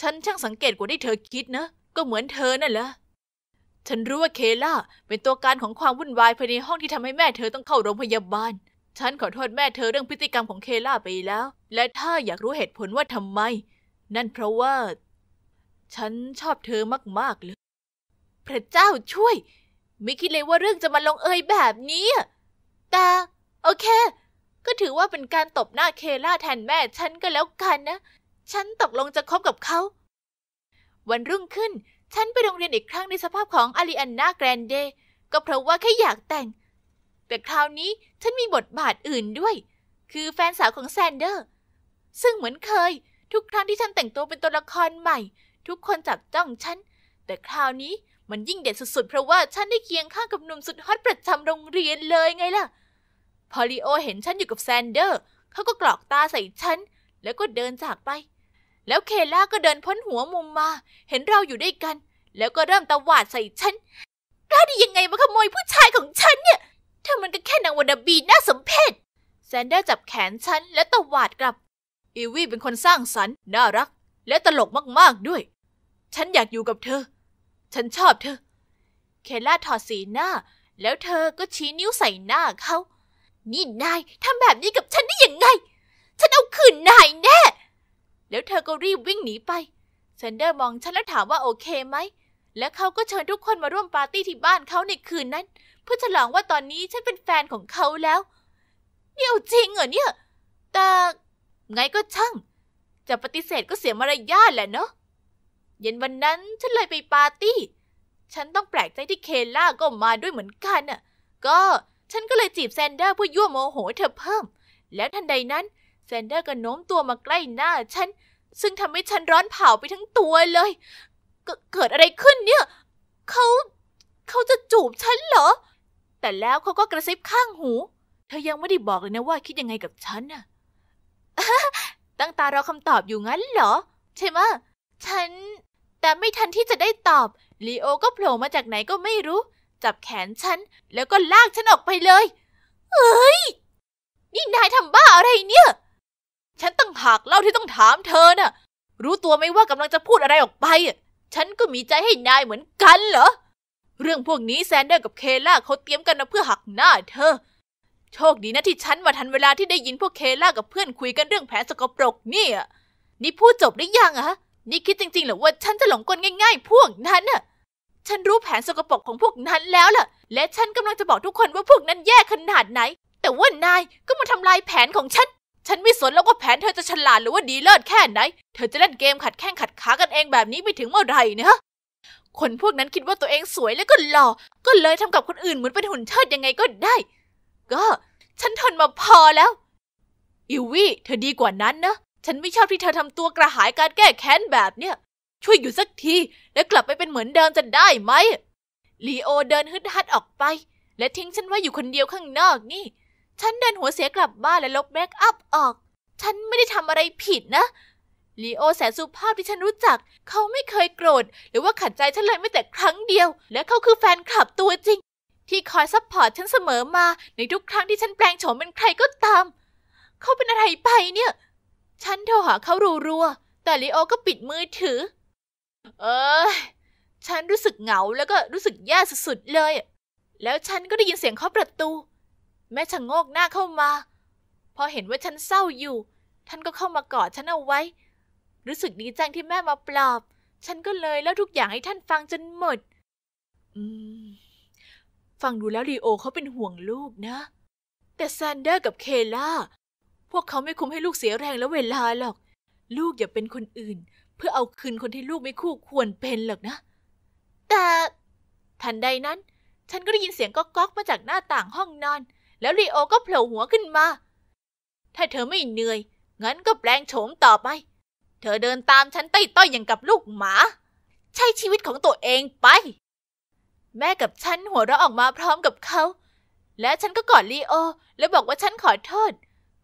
ฉันช่างสังเกตกว่าที่เธอคิดนะ ก็เหมือนเธอนั่นแหละฉันรู้ว่าเคล่าเป็นตัวการของความวุ่นวายภายในห้องที่ทำให้แม่เธอต้องเข้าโรงพยาบาล ฉันขอโทษแม่เธอเรื่องพฤติกรรมของเคล่าไปแล้ว และถ้าอยากรู้เหตุผลว่าทำไม นั่นเพราะว่า ฉันชอบเธอมากๆเลยพระเจ้าช่วยไม่คิดเลยว่าเรื่องจะมาลงเอยแบบนี้แต่โอเค ก็ถือว่าเป็นการตบหน้าเคล่าแทนแม่ฉันก็แล้วกันนะ ฉันตกลงจะคบกับเขา วันรุ่งขึ้นฉันไปโรงเรียนอีกครั้งในสภาพของอาริอันนาแกรนเด ก็เพราะว่าแค่อยากแต่ง แต่คราวนี้ฉันมีบทบาทอื่นด้วย คือแฟนสาวของแซนเดอร์ ซึ่งเหมือนเคย ทุกครั้งที่ฉันแต่งตัวเป็นตัวละครใหม่ ทุกคนจับจ้องฉัน แต่คราวนี้มันยิ่งเด็ดสุดๆ เพราะว่าฉันได้เคียงข้างกับหนุ่มสุดฮอตประจำโรงเรียนเลยไงล่ะ พอลิโอเห็นฉันอยู่กับแซนเดอร์เขาก็กรอกตาใส่ฉันแล้วก็เดินจากไปแล้วเคล่าก็เดินพ้นหัวมุมมา เห็นเราอยู่ด้วยกัน แล้วก็เริ่มตะหวาดใส่ฉันกล้าได้ยังไงมาขโมยผู้ชายของฉันเนี่ยเธอมันก็แค่นางวันดบีน่าสมเพช แซนเดอร์จับแขนฉันและตะหวาดกลับอีวี่เป็นคนสร้างสรรค์น่ารัก และตลกมากๆด้วย ฉันอยากอยู่กับเธอ ฉันชอบเธอเคล่าถอดสีหน้า แล้วเธอก็ชี้นิ้วใส่หน้าเขา นี่นายทำแบบนี้กับฉันได้ยังไงฉันเอาคืนนายแน่แล้วเธอก็รีบวิ่งหนีไปเซนเดอร์มองฉันแล้วถามว่าโอเคไหม และเขาก็เชิญทุกคนมาร่วมปาร์ตี้ที่บ้านเขาในคืนนั้น เพื่อฉลองว่าตอนนี้ฉันเป็นแฟนของเขาแล้วเดี่ยวจริงเหรอเนี่ย แต่ไงก็ช่าง จะปฏิเสธก็เสียมารยาทแหละเนาะ เย็นวันนั้นฉันเลยไปปาร์ตี้ ฉันต้องแปลกใจที่เคล่าก็มาด้วยเหมือนกันน่ะ ก็ฉันก็เลยจีบแซนเดอร์เพื่อยั่วโมโห เธอเพิ่ม แล้วทันใดนั้นแซนเดอร์ก็โน้มตัวมาใกล้หน้าฉันซึ่งทำให้ฉันร้อนเผาไปทั้งตัวเลย เกิดอะไรขึ้นเนี่ย เขา เขาจะจูบฉันเหรอ แต่แล้วเขาก็กระซิบข้างหู เธอยังไม่ได้บอกเลยนะว่าคิดยังไงกับฉันน่ะตั้งตารอคำตอบอยู่งั้นเหรอ ใช่ไหมฉัน แต่ไม่ทันที่จะได้ตอบลีโอก็โผล่มาจากไหนก็ไม่รู้จับแขนฉันแล้วก็ลากฉันออกไปเลยเอ้ยนี่นายทำบ้าอะไรเนี่ยฉันตั้งหากเล่าที่ต้องถามเธอน่ะ รู้ตัวไหมว่ากำลังจะพูดอะไรออกไปฉันก็มีใจให้นายเหมือนกันเหรอเรื่องพวกนี้แซนเดอร์กับเคล่าเขาเตรียมกันมาเพื่อหักหน้าเธอ โชคดีนะที่ฉันมาทันเวลาที่ได้ยินพวกเคล่ากับเพื่อนคุยกันเรื่องแผนสกปรกนี่นี่พูดจบได้ยังอะนี่คิดจริงๆเหรอว่า ฉันจะหลงกลง่ายๆ พวกนั้นน่ะ ฉันรู้แผนสกปรกของพวกนั้นแล้วล่ะและฉันกำลังจะบอกทุกคนว่าพวกนั้นแย่ขนาดไหน แต่ว่านายก็มาทำลายแผนของฉันฉันไม่สน แล้วก็แผนเธอจะฉลาดหรือว่าดีเลิศแค่ไหน เธอจะเล่นเกมขัด แข้งขัดขากันเองแบบนี้ไปถึงเมื่อไหร่นะ คนพวกนั้นคิดว่าตัวเองสวยแล้วก็หล่อ ก็เลยทำกับคนอื่นเหมือนเป็นหุ่นเชิดยังไงก็ได้ ก็ ฉันทนมาพอแล้วอิวี่เธอดีกว่านั้นนะ ฉันไม่ชอบที่เธอทำตัวกระหายการแก้แค้นแบบเนี้ยช่วยอยู่สักทีแล้วกลับไปเป็นเหมือนเดิมจะได้ไหมลีโอเดินฮึดฮัดออกไป และทิ้งฉันไว้อยู่คนเดียวข้างนอกนี่ฉันเดินหัวเสียกลับบ้านและลบเมคอัพออก ฉันไม่ได้ทำอะไรผิดนะลีโอแสนสุภาพที่ฉันรู้จัก เขาไม่เคยโกรธหรือว่าขัดใจฉันเลยแม้แต่ครั้งเดียว และเขาคือแฟนคลับตัวจริง ที่คอยซัพพอร์ตฉันเสมอมาในทุกครั้งที่ฉันแปลงโฉมเป็นใครก็ตาม เขาเป็นอะไรไปเนี่ย ฉันโทรหาเขารัวๆ แต่ลีโอก็ปิดมือถือ เออฉันรู้สึกเหงาแล้วก็รู้สึกแย่สุดๆ เลย แล้วฉันก็ได้ยินเสียงเคาะประตูแม่ชะโงกหน้าเข้ามา พอเห็นว่าฉันเศร้าอยู่ ท่านก็เข้ามากอดฉันเอาไว้ รู้สึกดีจังที่แม่มาปลอบ ฉันก็เลยเล่าทุกอย่างให้ท่านฟังจนหมด อืม ฟังดูแล้วลีโอเขาเป็นห่วงลูกนะ แต่แซนเดอร์กับเคล่าพวกเขาไม่คุ้มให้ลูกเสียแรงและเวลาหรอก ลูกอย่าเป็นคนอื่น เพื่อเอาคืนคนที่ลูกไม่คู่ควรเป็นหรอกนะ แต่ ทันใดนั้น ฉันก็ได้ยินเสียงก๊อกๆมาจากหน้าต่างห้องนอนแล้วลีโอก็โผล่หัวขึ้นมา ถ้าเธอไม่เหนื่อย งั้นก็แปลงโฉมต่อไป เธอเดินตามฉันใต้ต้อยอย่างกับลูกหมา ใช้ชีวิตของตัวเองไป แม่กับฉันหัวเราะออกมาพร้อมกับเขา และฉันก็กอดลีโอ แล้วบอกว่าฉันขอโทษ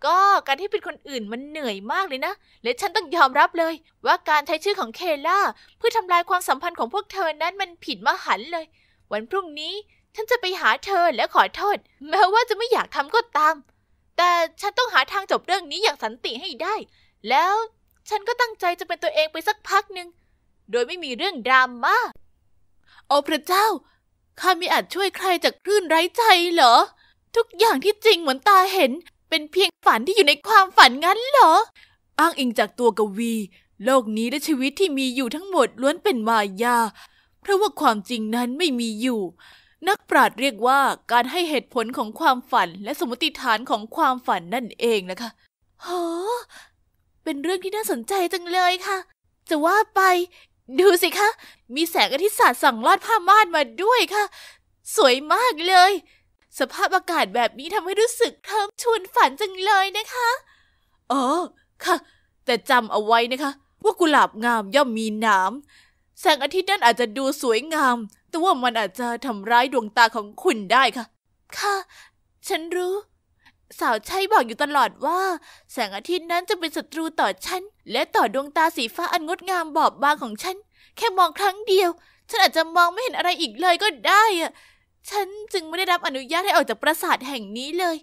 ก็การที่เป็นคนอื่นมันเหนื่อยมากเลยนะ และฉันต้องยอมรับเลย ว่าการใช้ชื่อของเคล่าเพื่อทำลายความสัมพันธ์ของพวกเธอ นั้นมันผิดมหันเลย วันพรุ่งนี้ฉันจะไปหาเธอและขอโทษแม้ว่าจะไม่อยากทำก็ตาม แต่ฉันต้องหาทางจบเรื่องนี้อย่างสันติให้ได้ แล้วฉันก็ตั้งใจจะเป็นตัวเองไปสักพักหนึ่งโดยไม่มีเรื่องดราม่า โอพระเจ้า ข้าไม่อาจช่วยใครจากคลื่นไร้ใจเหรอ ทุกอย่างที่จริงเหมือนตาเห็น เป็นเพียงฝันที่อยู่ในความฝันงั้นเหรอ อ้างอิงจากตัวกวี โลกนี้และชีวิตที่มีอยู่ทั้งหมด ล้วนเป็นมายา เพราะว่าความจริงนั้นไม่มีอยู่นักปราชญ์เรียกว่าการให้เหตุผลของความฝันและสมมติฐานของความฝันนั่นเองนะคะโหเป็นเรื่องที่น่าสนใจจังเลยค่ะ จะว่าไป ดูสิคะ มีแสงอาทิตย์สาดส่องลอดผ้าม่านมาด้วยค่ะ สวยมากเลย สภาพอากาศแบบนี้ทำให้รู้สึกเทิมชวนฝันจังเลยนะคะ อ๋อ ค่ะ แต่จำเอาไว้นะคะ ว่ากุหลาบงามย่อมมีน้ำแสงอาทิตย์นั้นอาจจะดูสวยงาม แต่ว่ามันอาจจะทำร้ายดวงตาของคุณได้ค่ะ ค่ะ ฉันรู้ สาวใช้บอกอยู่ตลอดว่า แสงอาทิตย์นั้นจะเป็นศัตรูต่อฉัน และต่อดวงตาสีฟ้าอันงดงามบอบบางของฉัน แค่มองครั้งเดียว ฉันอาจจะมองไม่เห็นอะไรอีกเลยก็ได้อะฉันจึงไม่ได้รับอนุญาตให้ออกจากปราสาทแห่งนี้เลย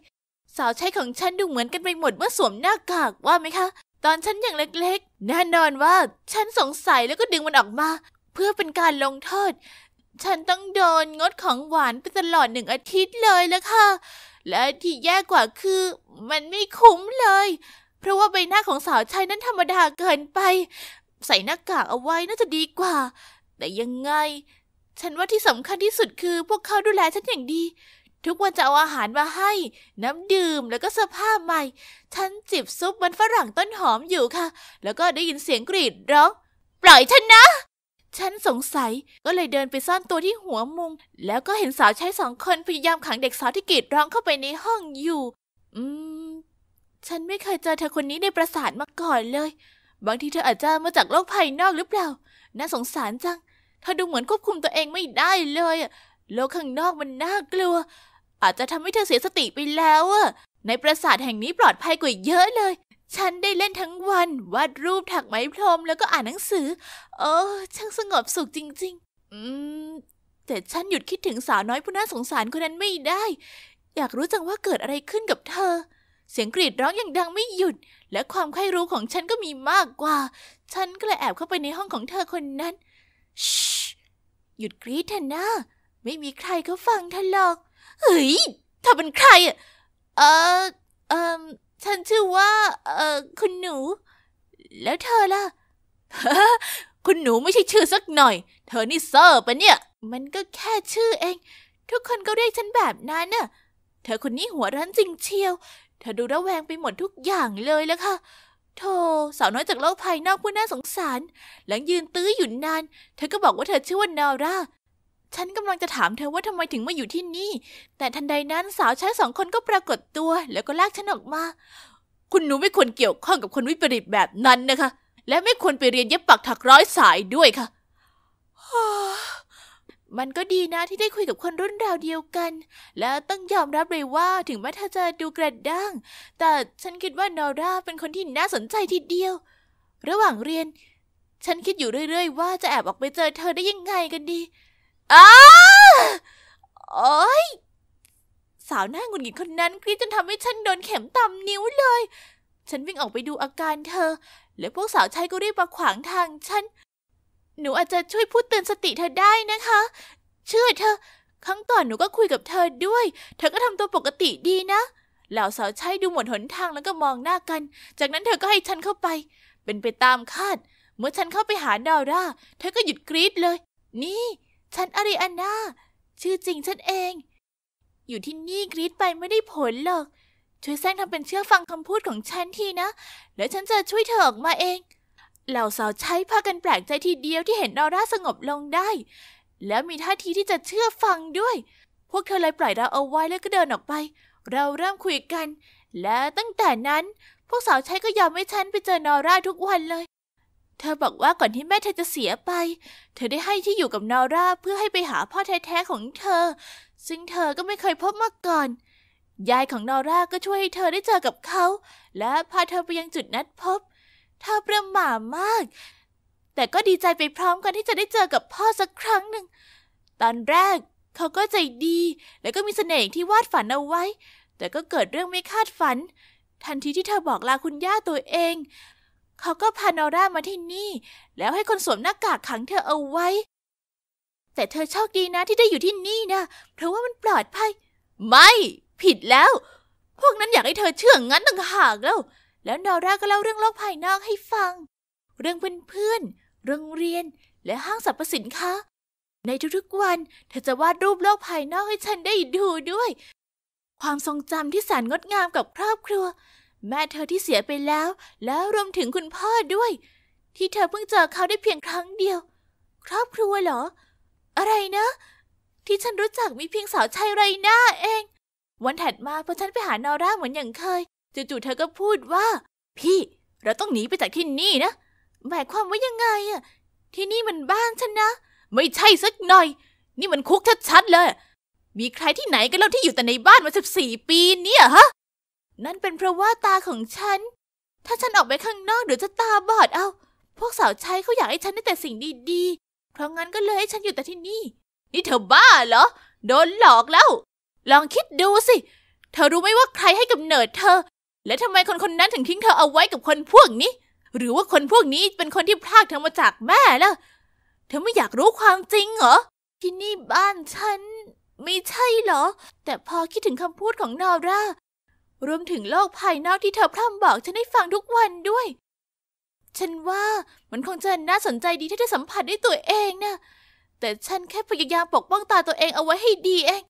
สาวใช้ของฉันดูเหมือนกันไปหมดเมื่อสวมหน้ากาก ว่าไหมคะตอนฉันยังเล็ก ๆ แน่นอนว่าฉันสงสัยแล้วก็ดึงมันออกมา เพื่อเป็นการลงโทษฉันต้องโดนงดของหวานไปตลอดหนึ่งอาทิตย์เลยละค่ะและที่แย่กว่าคือ มันไม่คุ้มเลย เพราะว่าใบหน้าของสาวใช้นั้นธรรมดาเกินไป ใส่หน้ากากเอาไว้น่าจะดีกว่า แต่ยังไง ฉันว่าที่สำคัญที่สุดคือ พวกเขาดูแลฉันอย่างดีทุกวันจะเอาอาหารมาให้ น้ำดื่มแล้วก็เสื้อผ้าใหม่ ฉันจิบซุปมันฝรั่งต้นหอมอยู่ค่ะ แล้วก็ได้ยินเสียงกรีดร้องปล่อยฉันนะ ฉันสงสัยก็เลยเดินไปซ่อนตัวที่หัวมุมแล้วก็เห็นสาวใช้สองคนพยายามขังเด็กสาวที่กรีดร้องเข้าไปในห้องอยู่ อืม ฉันไม่เคยเจอเธอคนนี้ในปราสาทมาก่อนเลย บางทีเธออาจจะมาจากโลกภายนอกหรือเปล่าน่าสงสารจังเธอดูเหมือนควบคุมตัวเองไม่ได้เลยโลกข้างนอกมันน่ากลัวอาจจะทำให้เธอเสียสติไปแล้วอะในปราสาทแห่งนี้ปลอดภัยกว่าเยอะเลย ฉันได้เล่นทั้งวัน วาดรูปถักไหมพรม แล้วก็อ่านหนังสือ โอ้ช่างสงบสุขจริงๆ อืมแต่ฉันหยุดคิดถึงสาวน้อย ผู้น่าสงสารคนนั้นไม่ได้ อยากรู้จังว่าเกิดอะไรขึ้นกับเธอ เสียงกรีดร้องอย่างดังไม่หยุด และความใคร่รู้ของฉันก็มีมากกว่า ฉันก็เลยแอบเข้าไปในห้องของเธอคนนั้นชหยุดกรีดเถอะนะไม่มีใครเขาฟังเธอหรอกเฮ้ย เธอเป็นใครอ่ะเอ่อฉันชื่อว่าเออคุณหนู แล้วเธอล่ะ คุณหนูไม่ใช่ชื่อสักหน่อย เธอนี่เซอร์ปะเนี่ย มันก็แค่ชื่อเอง ทุกคนก็เรียกฉันแบบนั้นน่ะ เธอคนนี้หัวร้อนจริงเชียว เธอดูระแวงไปหมดทุกอย่างเลยแล้วค่ะโธ่สาวน้อยจากโลกภายนอกผู้น่าสงสาร หลังยืนตื้ออยู่นาน เธอก็บอกว่าเธอชื่อว่านาร่าฉันกำลังจะถามเธอว่าทำไมถึงมาอยู่ที่นี่ แต่ทันใดนั้นสาวใช้สองคนก็ปรากฏตัว แล้วก็ลากฉันออกมา คุณหนูไม่ควรเกี่ยวข้องกับคนวิปริตแบบนั้นนะคะ และไม่ควรไปเรียนเย็บปักถักร้อยสายด้วยค่ะ มันก็ดีนะที่ได้คุยกับคนรุ่นราวเดียวกัน และต้องยอมรับเลยว่าถึงแม้เธอจะดูกระด้าง แต่ฉันคิดว่านอร่าเป็นคนที่น่าสนใจทีเดียว ระหว่างเรียน ฉันคิดอยู่เรื่อยๆ ว่าจะแอบออกไปเจอเธอได้ยังไงกันดีอาโอ๊ยสาวหน้าหงุดหงิดคนนั้นกรีดจนทำให้ฉันโดนเข็มต่ำนิ้วเลย ฉันวิ่งออกไปดูอาการเธอ และพวกสาวใช้ก็รีบมาขวางทางฉัน หนูอาจจะช่วยพูดเตือนสติเธอได้นะคะ เชื่อเธอครั้งก่อนหนูก็คุยกับเธอด้วย เธอก็ทำตัวปกติดีนะเหล่าสาวใช้ดูหมดหนทางแล้วก็มองหน้ากัน จากนั้นเธอก็ให้ฉันเข้าไป เป็นไปตามคาด เมื่อฉันเข้าไปหาดาวร่าเธอก็หยุดกรีดเลย นี่ฉันอาริอาน่าชื่อจริงฉันเอง อยู่ที่นี่กรีดไปไม่ได้ผลหรอก ช่วยแซงทำเป็นเชื่อฟังคำพูดของฉันทีนะ แล้วฉันจะช่วยเธอออกมาเองเหล่าสาวใช้พากันแปลกใจทีเดียวที่เห็นออร่าสงบลงได้ แล้วมีท่าทีที่จะเชื่อฟังด้วย พวกเธอเลยปล่อยเราเอาไว้แล้วก็เดินออกไป เราเริ่มคุยกัน และตั้งแต่นั้นพวกสาวใช้ก็ยอมให้ฉันไปเจอนอร่าทุกวันเลยเธอบอกว่าก่อนที่แม่เธอจะเสียไป เธอได้ให้ที่อยู่กับนอร่าเพื่อให้ไปหาพ่อแท้ๆของเธอ ซึ่งเธอก็ไม่เคยพบมาก่อนยายของนอร่าก็ช่วยให้เธอได้เจอกับเขา และพาเธอไปยังจุดนัดพบเธอประหม่ามาก แต่ก็ดีใจไปพร้อมกันที่จะได้เจอกับพ่อสักครั้งหนึ่งตอนแรกเขาก็ใจดีและก็มีเสน่ห์ที่วาดฝันเอาไว้ แต่ก็เกิดเรื่องไม่คาดฝัน ทันทีที่เธอบอกลาคุณย่าตัวเองเขาก็พาโนรามาที่นี่ แล้วให้คนสวมหน้ากากขังเธอเอาไว้ แต่เธอโชคดีนะที่ได้อยู่ที่นี่นะ เพราะว่ามันปลอดภัย ไม่ ผิดแล้ว พวกนั้นอยากให้เธอเชื่องงั้นต่างหากแล้ว แล้วโนราก็เล่าเรื่องโลกภายนอกให้ฟัง เรื่องเพื่อนๆโรงเรียน และห้างสรรพสินค้า ในทุกๆวันเธอจะวาดรูปโลกภายนอกให้ฉันได้ดูด้วย ความทรงจำที่แสนงดงามกับครอบครัวแม่เธอที่เสียไปแล้วแล้วรวมถึงคุณพ่อด้วย ที่เธอเพิ่งเจอเขาได้เพียงครั้งเดียว ครอบครัวเหรอ อะไรนะ ที่ฉันรู้จักมีเพียงสาวชายไรหน้าเอง วันถัดมาพอฉันไปหานอร่าเหมือนอย่างเคยจู่ๆเธอก็พูดว่า พี่ เราต้องหนีไปจากที่นี่นะหมายความว่ายังไงอะที่นี่มันบ้านฉันนะ ไม่ใช่สักหน่อย นี่มันคุกชัดๆเลย มีใครที่ไหนกันแล้วที่อยู่แต่ในบ้านมาสิบสี่ปีเนี่ยฮะนั่นเป็นเพราะว่าตาของฉัน ถ้าฉันออกไปข้างนอกเดี๋ยวจะตาบอดเอา พวกสาวใช้เขาอยากให้ฉันได้แต่สิ่งดีๆ เพราะงั้นก็เลยให้ฉันอยู่แต่ที่นี่ นี่เธอบ้าเหรอ โดนหลอกแล้ว ลองคิดดูสิ เธอรู้ไหมว่าใครให้กำเนิดเธอ และทำไมคนคนนั้นถึงทิ้งเธอเอาไว้กับคนพวกนี้ หรือว่าคนพวกนี้เป็นคนที่พรากเธอมาจากแม่ล่ะ เธอไม่อยากรู้ความจริงเหรอ ที่นี่บ้านฉันไม่ใช่เหรอ แต่พอคิดถึงคำพูดของนอร่ารวมถึงโลกภายนอกที่เธอพร่ำบอกฉันให้ฟังทุกวันด้วย ฉันว่ามันคงจะน่าสนใจดีถ้าได้สัมผัสด้วยตัวเองนะ แต่ฉันแค่พยายามปกป้องตาตัวเองเอาไว้ให้ดีเอง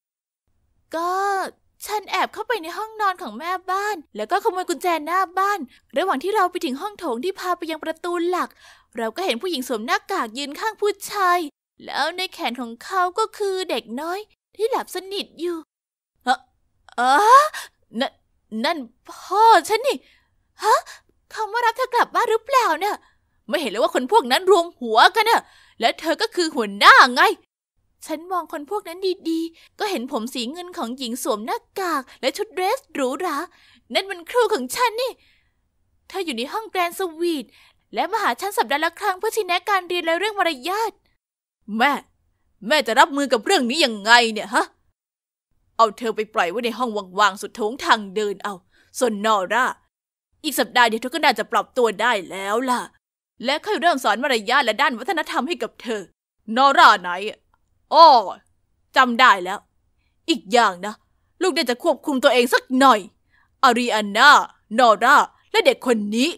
ก็ฉันแอบเข้าไปในห้องนอนของแม่บ้าน แล้วก็ขโมยกุญแจหน้าบ้าน ระหว่างที่เราไปถึงห้องโถงที่พาไปยังประตูหลัก เราก็เห็นผู้หญิงสวมหน้ากากยืนข้างผู้ชาย แล้วในแขนของเขา ก็คือเด็กน้อยที่หลับสนิทอยู่เออเออนั่นพ่อฉันนี่ ฮะคำว่ารับเธอกลับบ้านหรือเปล่าเนี่ย ไม่เห็นเลยว่าคนพวกนั้นรวมหัวกันเนี่ยและเธอก็คือหัวหน้าไง ฉันมองคนพวกนั้นดีๆ ก็เห็นผมสีเงินของหญิงสวมหน้ากาก และชุดเดรสหรูหรา นั่นมันครูของฉันนี่เธออยู่ในห้องแกรนด์สวีทและมาหาฉันสัปดาห์ละครั้งเพื่อชี้แนะการเรียนและเรื่องมารยาท แม่ แม่จะรับมือกับเรื่องนี้ยังไงเนี่ยฮะเอาเธอไปปล่อยไว้ในห้องว่างๆ สุดโถงทางเดินเอา ส่วนนอร่า อีกสัปดาห์เดียวเธอก็น่าจะปรับตัวได้แล้วล่ะ และค่อยเริ่มสอนมารยาทและด้านวัฒนธรรมให้กับเธอ นอร่าไหนอ้อจำได้แล้ว อีกอย่างนะ ลูกน่าจะควบคุมตัวเองสักหน่อยอารีอาน่านอร่าและเด็กคนนี้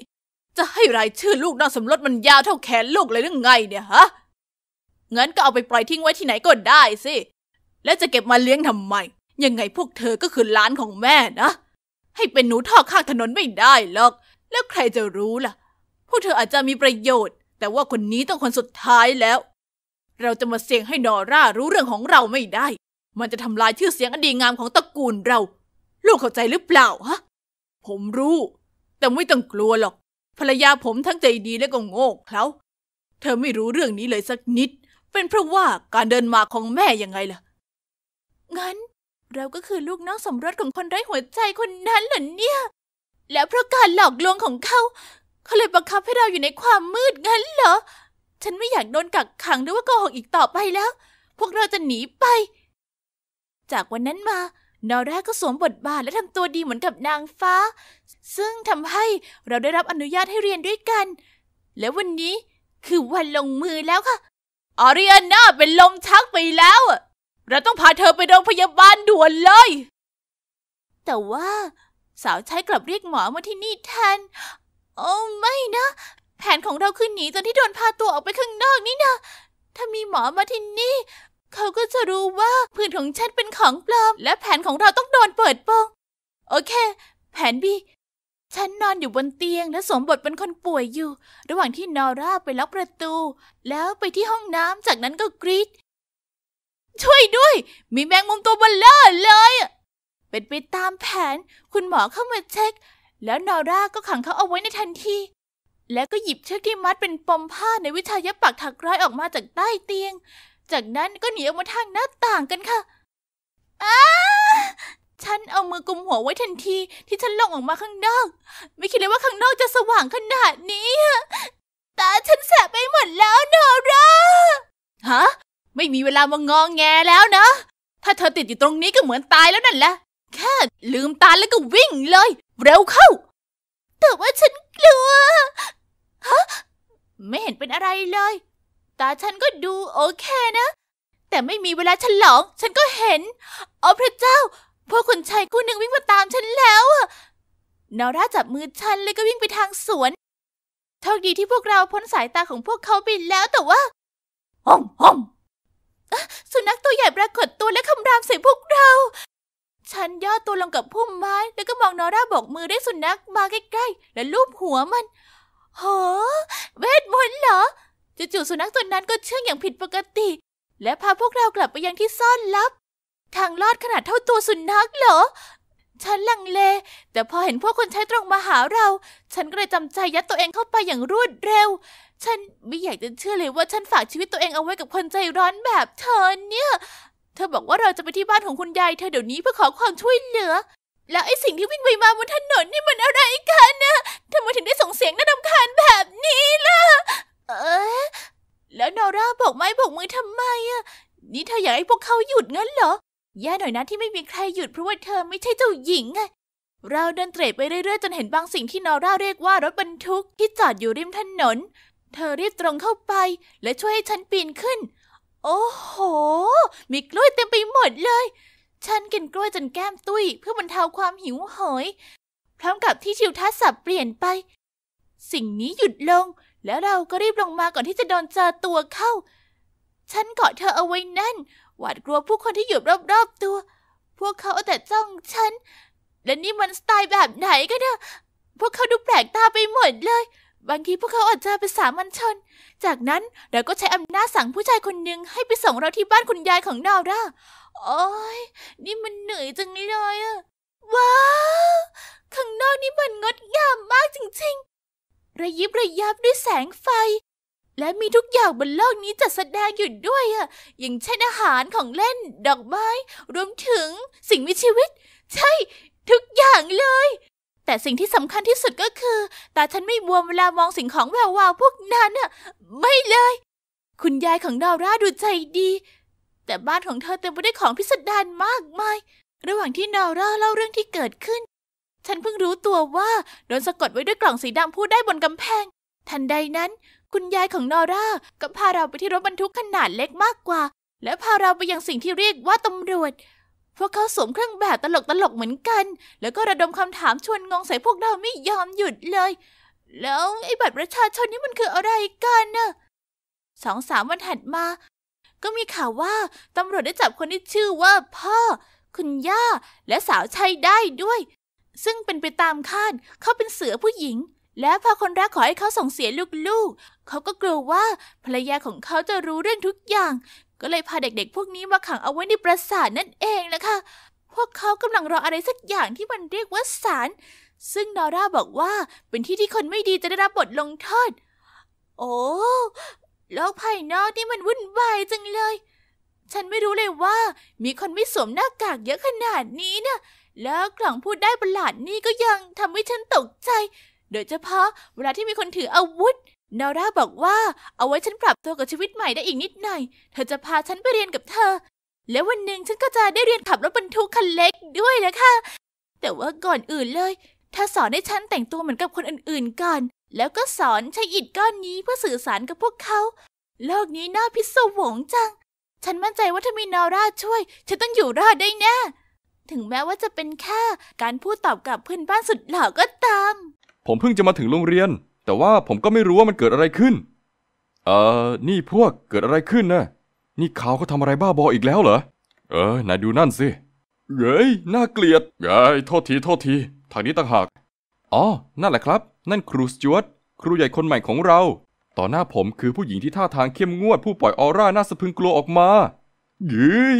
จะให้รายชื่อลูกนอกสมรสมันยาวเท่าแขนลูกเลยหรือไงเนี่ยฮะงั้นก็เอาไปปล่อยทิ้งไว้ที่ไหนก็ได้สิ แล้วจะเก็บมาเลี้ยงทำไมยังไงพวกเธอก็คือล้านของแม่นะ ให้เป็นหนูท่อข้างถนนไม่ได้หรอก แล้วใครจะรู้ล่ะ พวกเธออาจจะมีประโยชน์ แต่ว่าคนนี้ต้องคนสุดท้ายแล้ว เราจะมาเสี่ยงให้นอร่ารู้เรื่องของเราไม่ได้ มันจะทำลายชื่อเสียงอดีงามของตระกูลเรา ลูกเข้าใจหรือเปล่าฮะ ผมรู้ แต่ไม่ต้องกลัวหรอก ภรรยาผมทั้งใจดีและก็โง่เขลาเธอไม่รู้เรื่องนี้เลยสักนิด เป็นเพราะว่าการเดินมาของแม่ยังไงล่ะ งั้นเราก็คือลูกน้องสมรสของคนไร้หัวใจคนนั้นเหรอเนี่ย แล้วเพราะการหลอกลวงของเขา เขาเลยบังคับให้เราอยู่ในความมืดงั้นเหรอ ฉันไม่อยากโดนกักขังหรือว่าโกหกอีกต่อไปแล้ว พวกเราจะหนีไป จากวันนั้นมา นอร่าก็สวมบทบาทและทำตัวดีเหมือนกับนางฟ้า ซึ่งทำให้เราได้รับอนุญาตให้เรียนด้วยกัน และวันนี้คือวันลงมือแล้วค่ะ ออริอาน่าเป็นลมชักไปแล้วเราต้องพาเธอไปโรงพยาบาลด่วนเลย แต่ว่า สาวใช้กลับเรียกหมอมาที่นี่แทน โอ้ไม่นะ แผนของเราคือหนีตอนที่โดนพาตัวออกไปข้างนอกนี่นะ ถ้ามีหมอมาที่นี่ เขาก็จะรู้ว่าพื้นของฉันเป็นของปลอม และแผนของเราต้องโดนเปิดโปงโอเค แผนบีฉันนอนอยู่บนเตียงและสมบทเป็นคนป่วยอยู่ ระหว่างที่นอร่าไป ล็อกประตู แล้วไปที่ห้องน้ำจากนั้นก็กรีดช่วยด้วย มีแมงมุมตัวบบลเลอร์เลย เป็นไปตามแผน คุณหมอเข้ามาเช็ค แล้วนอร่าก็ขังเขาเอาไว้ในทันที แล้วก็หยิบเชือกที่มัดเป็นปมผ้าในวิชายบปากถักร้อยออกมาจากใต้เตียง จากนั้นก็หนีออกมาทางหน้าต่างกันค่ะ อ้า ฉันเอามือกุมหัวไว้ทันทีที่ฉันลงออกมาข้างนอก ไม่คิดเลยว่าข้างนอกจะสว่างขนาดนี้ ตาฉันแสบไปหมดแล้วนอร่า ฮะไม่มีเวลามางองแงแล้วนะ ถ้าเธอติดอยู่ตรงนี้ก็เหมือนตายแล้วนั่นแหละ แค่ลืมตาแล้วก็วิ่งเลยเร็วเข้าแต่ว่าฉันกลัว ฮะ ไม่เห็นเป็นอะไรเลย ตาฉันก็ดูโอเคนะ แต่ไม่มีเวลาฉลอง ฉันก็เห็นโอ้พระเจ้า พวกคนชายคู่หนึ่งวิ่งมาตามฉันแล้วนอร่าจับมือฉันเลยก็วิ่งไปทางสวนโชคดีที่พวกเราพ้นสายตาของพวกเขาไปแล้วแต่ว่าฮ่องฮ่องสุนัขตัวใหญ่ปรากฏตัวและคำรามใส่พวกเรา ฉันย่อตัวลงกับพุ่มไม้ แล้วก็มองนอร่าบอกมือได้สุนัขมาใกล้ๆ และลูบหัวมันโหเวทมนต์เหรอจู่ๆสุนัขตัวนั้นก็เชื่องอย่างผิดปกติ และพาพวกเรากลับไปยังที่ซ่อนลับ ทางลอดขนาดเท่าตัวสุนัขเหรอ ฉันลังเล แต่พอเห็นพวกคนใช้ตรงมาหาเรา ฉันก็เลยจำใจยัดตัวเองเข้าไปอย่างรวดเร็วฉันไม่อยากจะเชื่อเลยว่าฉันฝากชีวิตตัวเองเอาไว้กับคนใจร้อนแบบเธอเนี่ย เธอบอกว่าเราจะไปที่บ้านของคุณยายเธอเดี๋ยวนี้เพื่อขอความช่วยเหลือ แล้วไอ้สิ่งที่วิ่งไปมาบนถนนนี่มันอะไรกันนะทำไมถึงได้ส่งเสียงน่ารำคาญแบบนี้ล่ะ เออแล้วนอร่าบอกไม้บอกมือทำไมอ่ะ นี่เธออยากให้พวกเขาหยุดงั้นเหรอ แย่หน่อยนะที่ไม่มีใครหยุดเพราะว่าเธอไม่ใช่เจ้าหญิงไงเราเดินเตร่ไปเรื่อยๆจนเห็นบางสิ่งที่นอร่าเรียกว่ารถบรรทุกที่จอดอยู่ริมถนนเธอรีบตรงเข้าไปและช่วยให้ฉันปีนขึ้น โอ้โห มีกล้วยเต็มไปหมดเลย ฉันกินกล้วยจนแก้มตุ้ย เพื่อบรรเทาความหิวหอยพร้อมกับที่ชิวทัศน์สับเปลี่ยนไป สิ่งนี้หยุดลง แล้วเราก็รีบลงมาก่อนที่จะโดนเจอตัวเข้า ฉันเกาะเธอเอาไว้แน่นหวาดกลัวผู้คนที่อยู่รอบๆตัว พวกเขาเอาแต่จ้องฉัน และนี่มันสไตล์แบบไหนกันเนอะพวกเขาดูแปลกตาไปหมดเลยบางทีพวกเขาอาจจะเป็นสามัญชน จากนั้นเราก็ใช้อำนาจสั่งผู้ชายคนหนึ่งให้ไปส่งเราที่บ้านคุณยายของนาร่าโอ้ยนี่มันเหนื่อยจังเลยอะว้าว ข้างนอกนี่มันงดงามมากจริงๆ ระยิบระยับด้วยแสงไฟ และมีทุกอย่างบนโลกนี้จัดแสดงอยู่ด้วยอะอย่างเช่นอาหารของเล่น ดอกไม้ รวมถึงสิ่งมีชีวิต ใช่ ทุกอย่างเลยแต่สิ่งที่สำคัญที่สุดก็คือตาฉันไม่บวมเวลามองสิ่งของแวววาวพวกนั้นน่ะไม่เลย คุณยายของดาร่าดูใจดี แต่บ้านของเธอเต็มไปด้วยของพิสดารมากมาย ระหว่างที่ดาร่าเล่าเรื่องที่เกิดขึ้น ฉันเพิ่งรู้ตัวว่าโดนสะกดไว้ด้วยกล่องสีดำพูดได้บนกำแพง ทันใดนั้น คุณยายของนอร่าก็พาเราไปที่รถบรรทุกขนาดเล็กมากกว่า และพาเราไปยังสิ่งที่เรียกว่าตำรวจพวกเขาสวมเครื่องแบบตลกตลกเหมือนกัน แล้วก็ระดมคำถามชวนงงใส่พวกเราไม่ยอมหยุดเลย แล้วไอ้บัตรประชาชนนี่มันคืออะไรกันน่ะสองสามวันถัดมา ก็มีข่าวว่าตำรวจได้จับคนที่ชื่อว่า พ่อ คุณย่า และสาวใช้ได้ด้วย ซึ่งเป็นไปตามคาด เขาเป็นเสือผู้หญิง และพอคนรักขอให้เขาส่งเสียลูกๆ เขาก็กลัวว่าภรรยาของเขาจะรู้เรื่องทุกอย่างก็เลยพาเด็กๆพวกนี้มาขังเอาไว้ในปราสาทนั่นเองนะคะ พวกเขากำลังรออะไรสักอย่างที่มันเรียกว่าสาร ซึ่งนอร่าบอกว่าเป็นที่ที่คนไม่ดีจะได้รับบทลงโทษโอ้โลกภายนอกนี่มันวุ่นวายจังเลย ฉันไม่รู้เลยว่า มีคนไม่สวมหน้ากากเยอะขนาดนี้นะแล้วกล่องพูดได้ประหลาดนี่ก็ยังทำให้ฉันตกใจ โดยเฉพาะเวลาที่มีคนถืออาวุธนอร่าบอกว่า เอาไว้ฉันปรับตัวกับชีวิตใหม่ได้อีกนิดหน่อย เธอจะพาฉันไปเรียนกับเธอ แล้ววันหนึ่งฉันก็จะได้เรียนขับรถบรรทุกคันเล็กด้วยนะคะแต่ว่าก่อนอื่นเลยเธอสอนให้ฉันแต่งตัวเหมือนกับคนอื่นๆก่อน แล้วก็สอนใช้อิฐก้อนนี้เพื่อสื่อสารกับพวกเขา โลกนี้น่าพิศวงจัง ฉันมั่นใจว่าถ้ามีนอร่าช่วยฉันต้องอยู่รอดได้แน่ ถึงแม้ว่าจะเป็นแค่การพูดตอบกับเพื่อนบ้านสุดหล่อก็ตาม ผมเพิ่งจะมาถึงโรงเรียนแต่ว่าผมก็ไม่รู้ว่ามันเกิดอะไรขึ้น เอ่อ นี่พวกเกิดอะไรขึ้นนะนี่เขาเขาทำอะไรบ้าบออีกแล้วเหรอ เออนายดูนั่นสิเฮ้ย น่าเกลียดเฮ้ยโทษที โทษที ทางนี้ต่างหาก อ๋อ นั่นแหละครับ นั่นครูสจวตครูใหญ่คนใหม่ของเรา ต่อหน้าผมคือผู้หญิงที่ท่าทางเข้มงวดผู้ปล่อยออร่า น่าสะพึงกลัวออกมาเฮ้ย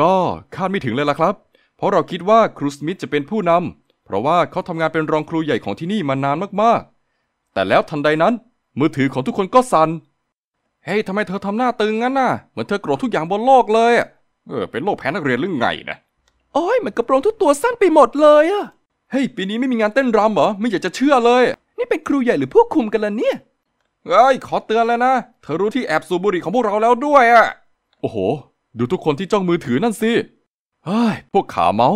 ก็คาดไม่ถึงเลยล่ะครับ เพราะเราคิดว่าครูสมิธจะเป็นผู้นำเพราะว่าเขาทำงานเป็นรองครูใหญ่ของที่นี่มานานมากๆแต่แล้วทันใดนั้น มือถือของทุกคนก็สัน่นเฮ้ยทำไมเธอทำหน้าตึงงั้นน่ะเหมือนเธอโกรธทุกอย่างบนโลกเลยเออเป็นโรคแพ้นักเรียนหรือไงนะโอ้ยมันกระโปรงทุกตัวสั้นไปหมดเลยอะเฮ้ยปีนี้ไม่มีงานเต้นรำเหรอไม่อยากจะเชื่อเลย นี่เป็นครูใหญ่หรือผู้คุมกันล่ะเนี่ยเอ้ย ขอเตือนเลยนะเธอรู้ที่แอบสูบบุหรี่ของพวกเราแล้วด้วยอะโอ้โห ดูทุกคนที่จ้องมือถือนั่นสิเฮ้ย พวกขาเมา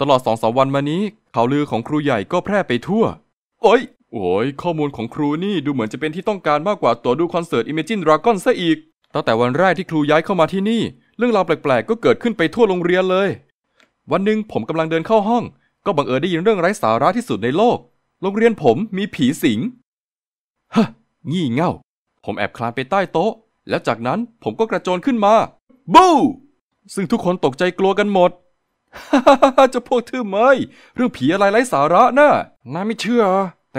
ตลอดสองสามวันมานี้ข่าวลือของครูใหญ่ก็แพร่ไปทั่ว โอ้ยโอ้ย ข้อมูลของครูนี่ดูเหมือนจะเป็นที่ต้องการมากกว่าตั๋วดูคอนเสิร์ต Imagine Dragon ซะอีก ตั้งแต่วันแรกที่ครูย้ายเข้ามาที่นี่ เรื่องราวแปลกๆก็เกิดขึ้นไปทั่วโรงเรียนเลย วันหนึ่งผมกำลังเดินเข้าห้อง ก็บังเอิญได้ยินเรื่องไร้สาระที่สุดในโลก โรงเรียนผมมีผีสิง ฮะ งี่เง่า ผมแอบคลานไปใต้โต๊ะ แล้วจากนั้นผมก็กระโจนขึ้นมา บูซึ่งทุกคนตกใจกลัวกันหมดฮ่าฮ่าฮ่าจะพวกทื่อหม เรื่องผีอะไรไร้สาระนะ่ะน้าไม่เชื่อ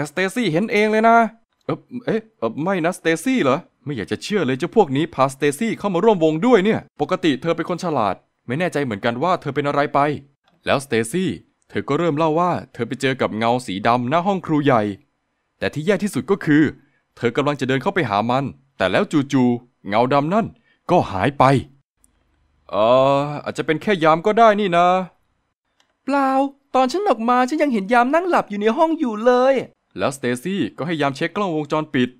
แต่สเตซี่เห็นเองเลยนะเอ๊ะเอ๊ะ ไม่นะสเตซี่เหรอ ไม่อยากจะเชื่อเลย เจ้าพวกนี้พาสเตซี่เข้ามาร่วมวงด้วยเนี่ย ปกติเธอเป็นคนฉลาด ไม่แน่ใจเหมือนกันว่าเธอเป็นอะไรไป แล้วสเตซี่ เธอก็เริ่มเล่าว่าเธอไปเจอกับเงาสีดำหน้าห้องครูใหญ่ แต่ที่แย่ที่สุดก็คือ เธอกำลังจะเดินเข้าไปหามัน แต่แล้วจู่ๆ เงาดำนั่น ก็หายไปเอออาจจะเป็นแค่ยามก็ได้นี่นะ เปล่า ตอนฉันออกมาฉันยังเห็นยามนั่งหลับอยู่ในห้องอยู่เลยแล้วสเตซี่ก็ให้ยามเช็คกล้องวงจรปิด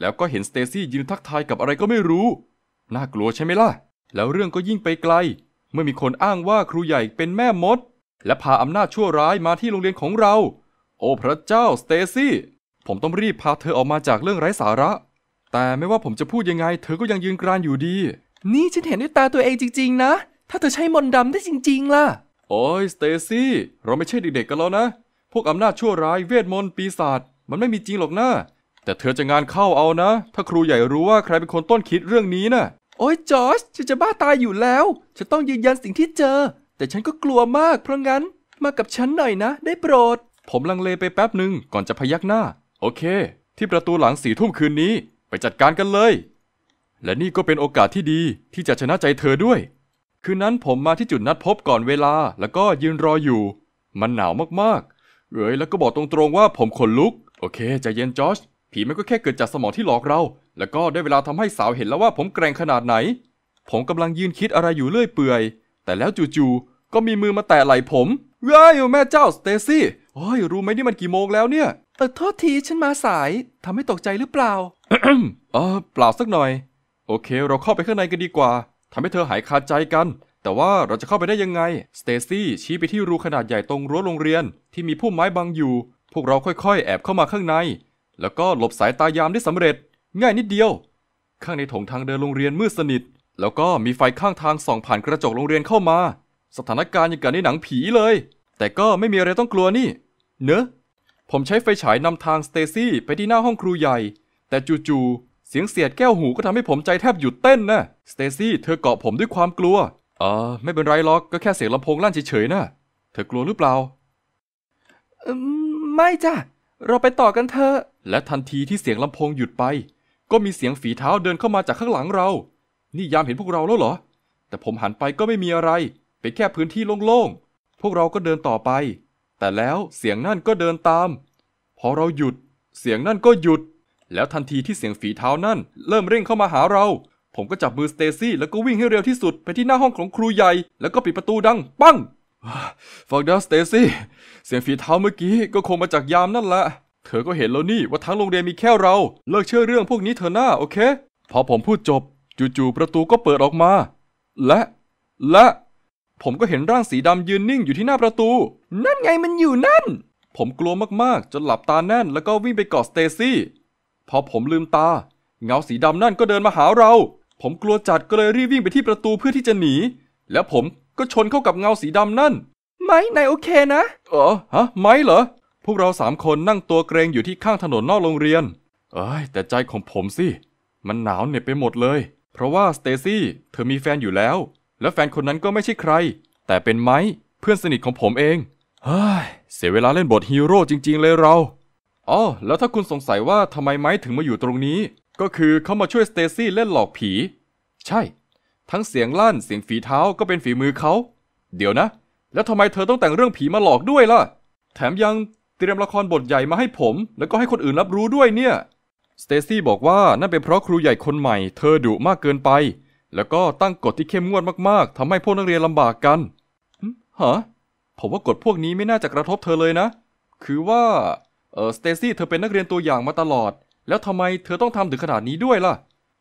แล้วก็เห็นสเตซี่ยืนทักทายกับอะไรก็ไม่รู้ น่ากลัวใช่ไหมล่ะ แล้วเรื่องก็ยิ่งไปไกล เมื่อมีคนอ้างว่าครูใหญ่เป็นแม่มด และพาอำนาจชั่วร้ายมาที่โรงเรียนของเรา โอ้พระเจ้าสเตซี่ผมต้องรีบพาเธอออกมาจากเรื่องไร้สาระ แต่ไม่ว่าผมจะพูดยังไงเธอก็ยังยืนกรานอยู่ดี นี่ฉันเห็นด้วยตาตัวเองจริงๆนะถ้าเธอใช้มนต์ดำได้จริงๆ ล่ะ โอ้ยสเตซี่เราไม่ใช่เด็กๆกันแล้วนะพวกอำนาจชั่วร้ายเวทมนต์ ปีศาจมันไม่มีจริงหรอกนะแต่เธอจะงานเข้าเอานะ ถ้าครูใหญ่รู้ว่าใครเป็นคนต้นคิดเรื่องนี้นะ่ะโอ้ยจอชฉันจะบ้าตายอยู่แล้ว ฉันต้องยืนยันสิ่งที่เจอ แต่ฉันก็กลัวมากเพราะงั้น มากับฉันหน่อยนะ ได้โปรด ผมลังเลไปแป๊บหนึ่งก่อนจะพยักหน้า โอเค ที่ประตูหลังสี่ทุ่มคืนนี้ ไปจัดการกันเลย และนี่ก็เป็นโอกาสที่ดี ที่จะชนะใจเธอด้วย คืนนั้นผมมาที่จุดนัดพบก่อนเวลาแล้วก็ยืนรออยู่ มันหนาวมากเอ้ยแล้วก็บอกตรงๆว่าผมขนลุก โอเคใจเย็นจอชผีมันก็แค่เกิดจากสมองที่หลอกเรา แล้วก็ได้เวลาทำให้สาวเห็นแล้วว่าผมแกร่งขนาดไหน ผมกำลังยืนคิดอะไรอยู่เรื่อยเปื่อย แต่แล้วจู่ๆก็มีมือมาแตะไหล่ผมเว้ยแม่เจ้าสเตซี่โอ้ย รู้ไหมนี่มันกี่โมงแล้วเนี่ย เออโทษทีฉันมาสาย ทำให้ตกใจหรือเปล่าเออเปล่าสักหน่อย โอเค เราเข้าไปข้างในกันดีกว่า ทำให้เธอหายคาใจกันแต่ว่าเราจะเข้าไปได้ยังไง สเตซี่ชี้ไปที่รูขนาดใหญ่ตรงรั้วโรงเรียนที่มีพุ่มไม้บังอยู่ พวกเราค่อย ๆ แอบเข้ามาข้างใน แล้วก็หลบสายตายามได้สำเร็จ ง่ายนิดเดียว ข้างในถงทางเดินโรงเรียนมืดสนิท แล้วก็มีไฟข้างทางส่องผ่านกระจกโรงเรียนเข้ามา สถานการณ์อย่างกับในหนังผีเลย แต่ก็ไม่มีอะไรต้องกลัวนี่เนอะผมใช้ไฟฉายนำทางสเตซี่ไปที่หน้าห้องครูใหญ่แต่จู่ๆเสียงเสียดแก้วหูก็ทำให้ผมใจแทบหยุดเต้นนะสเตซี่เธอเกาะผมด้วยความกลัวอ่ไม่เป็นไรหรอกก็แค่เสียงลำโพงลั่นเฉยๆนะเธอกลัวหรือเปล่าไม่จ้ะเราไปต่อกันเถอะและทันทีที่เสียงลำโพงหยุดไป ก็มีเสียงฝีเท้าเดินเข้ามาจากข้างหลังเรา นี่ยามเห็นพวกเราแล้วเหรอ แต่ผมหันไปก็ไม่มีอะไรเป็นแค่พื้นที่โล่งๆ พวกเราก็เดินต่อไป แต่แล้วเสียงนั่นก็เดินตามพอเราหยุดเสียงนั่นก็หยุด แล้วทันทีที่เสียงฝีเท้านั่นเริ่มเร่งเข้ามาหาเราผมก็จับมือสเตซี่แล้วก็วิ่งให้เร็วที่สุดไปที่หน้าห้องของครูใหญ่ แล้วก็ปิดประตูดัง ปังฟังดาสเตซี่ เสียงฝีเท้าเมื่อกี้ก็คงมาจากยามนั่นแหละ เธอก็เห็นแล้วนี่ว่าทั้งโรงเรียนมีแค่เรา เลิกเชื่อเรื่องพวกนี้เธอหน้าโอเค พอผมพูดจบ จู่ๆประตูก็เปิดออกมา และ และ ผมก็เห็นร่างสีดำยืนนิ่งอยู่ที่หน้าประตู นั่นไงมันอยู่นั่น ผมกลัวมากๆ จนหลับตาแน่น แล้วก็วิ่งไปกอดสเตซี่พอผมลืมตา เงาสีดำนั่นก็เดินมาหาเราผมกลัวจัดก็เลยรีบวิ่งไปที่ประตูเพื่อที่จะหนี แล้วผมก็ชนเข้ากับเงาสีดำนั่น ไม้นายโอเคนะเออฮะไม้เหรอ พวกเราสามคนนั่งตัวเกรงอยู่ที่ข้างถนนนอกโรงเรียน เอ้ยแต่ใจของผมสิ มันหนาวเหน็บไปหมดเลย เพราะว่าสเตซี่เธอมีแฟนอยู่แล้ว และแฟนคนนั้นก็ไม่ใช่ใคร แต่เป็นไม้เพื่อนสนิทของผมเองเฮ้ยเสียเวลาเล่นบทฮีโร่จริง ๆเลยเราอ๋อแล้วถ้าคุณสงสัยว่าทำไมไม้ถึงมาอยู่ตรงนี้ก็คือเขามาช่วยสเตซี่เล่นหลอกผี ใช่ ทั้งเสียงลั่นเสียงฝีเท้าก็เป็นฝีมือเขาเดี๋ยวนะ แล้วทำไมเธอต้องแต่งเรื่องผีมาหลอกด้วยล่ะแถมยังเตรียมละครบทใหญ่มาให้ผมแล้วก็ให้คนอื่นรับรู้ด้วยเนี่ยสเตซี่บอกว่านั่นเป็นเพราะครูใหญ่คนใหม่เธอดุมากเกินไป แล้วก็ตั้งกฎที่เข้มงวดมากๆทำให้พวกนักเรียนลำบากกันฮะผมว่ากฎพวกนี้ไม่น่าจะกระทบเธอเลยนะ คือว่าเออสเตซี่เธอเป็นนักเรียนตัวอย่างมาตลอดแล้วทำไมเธอต้องทำถึงขนาดนี้ด้วยล่ะ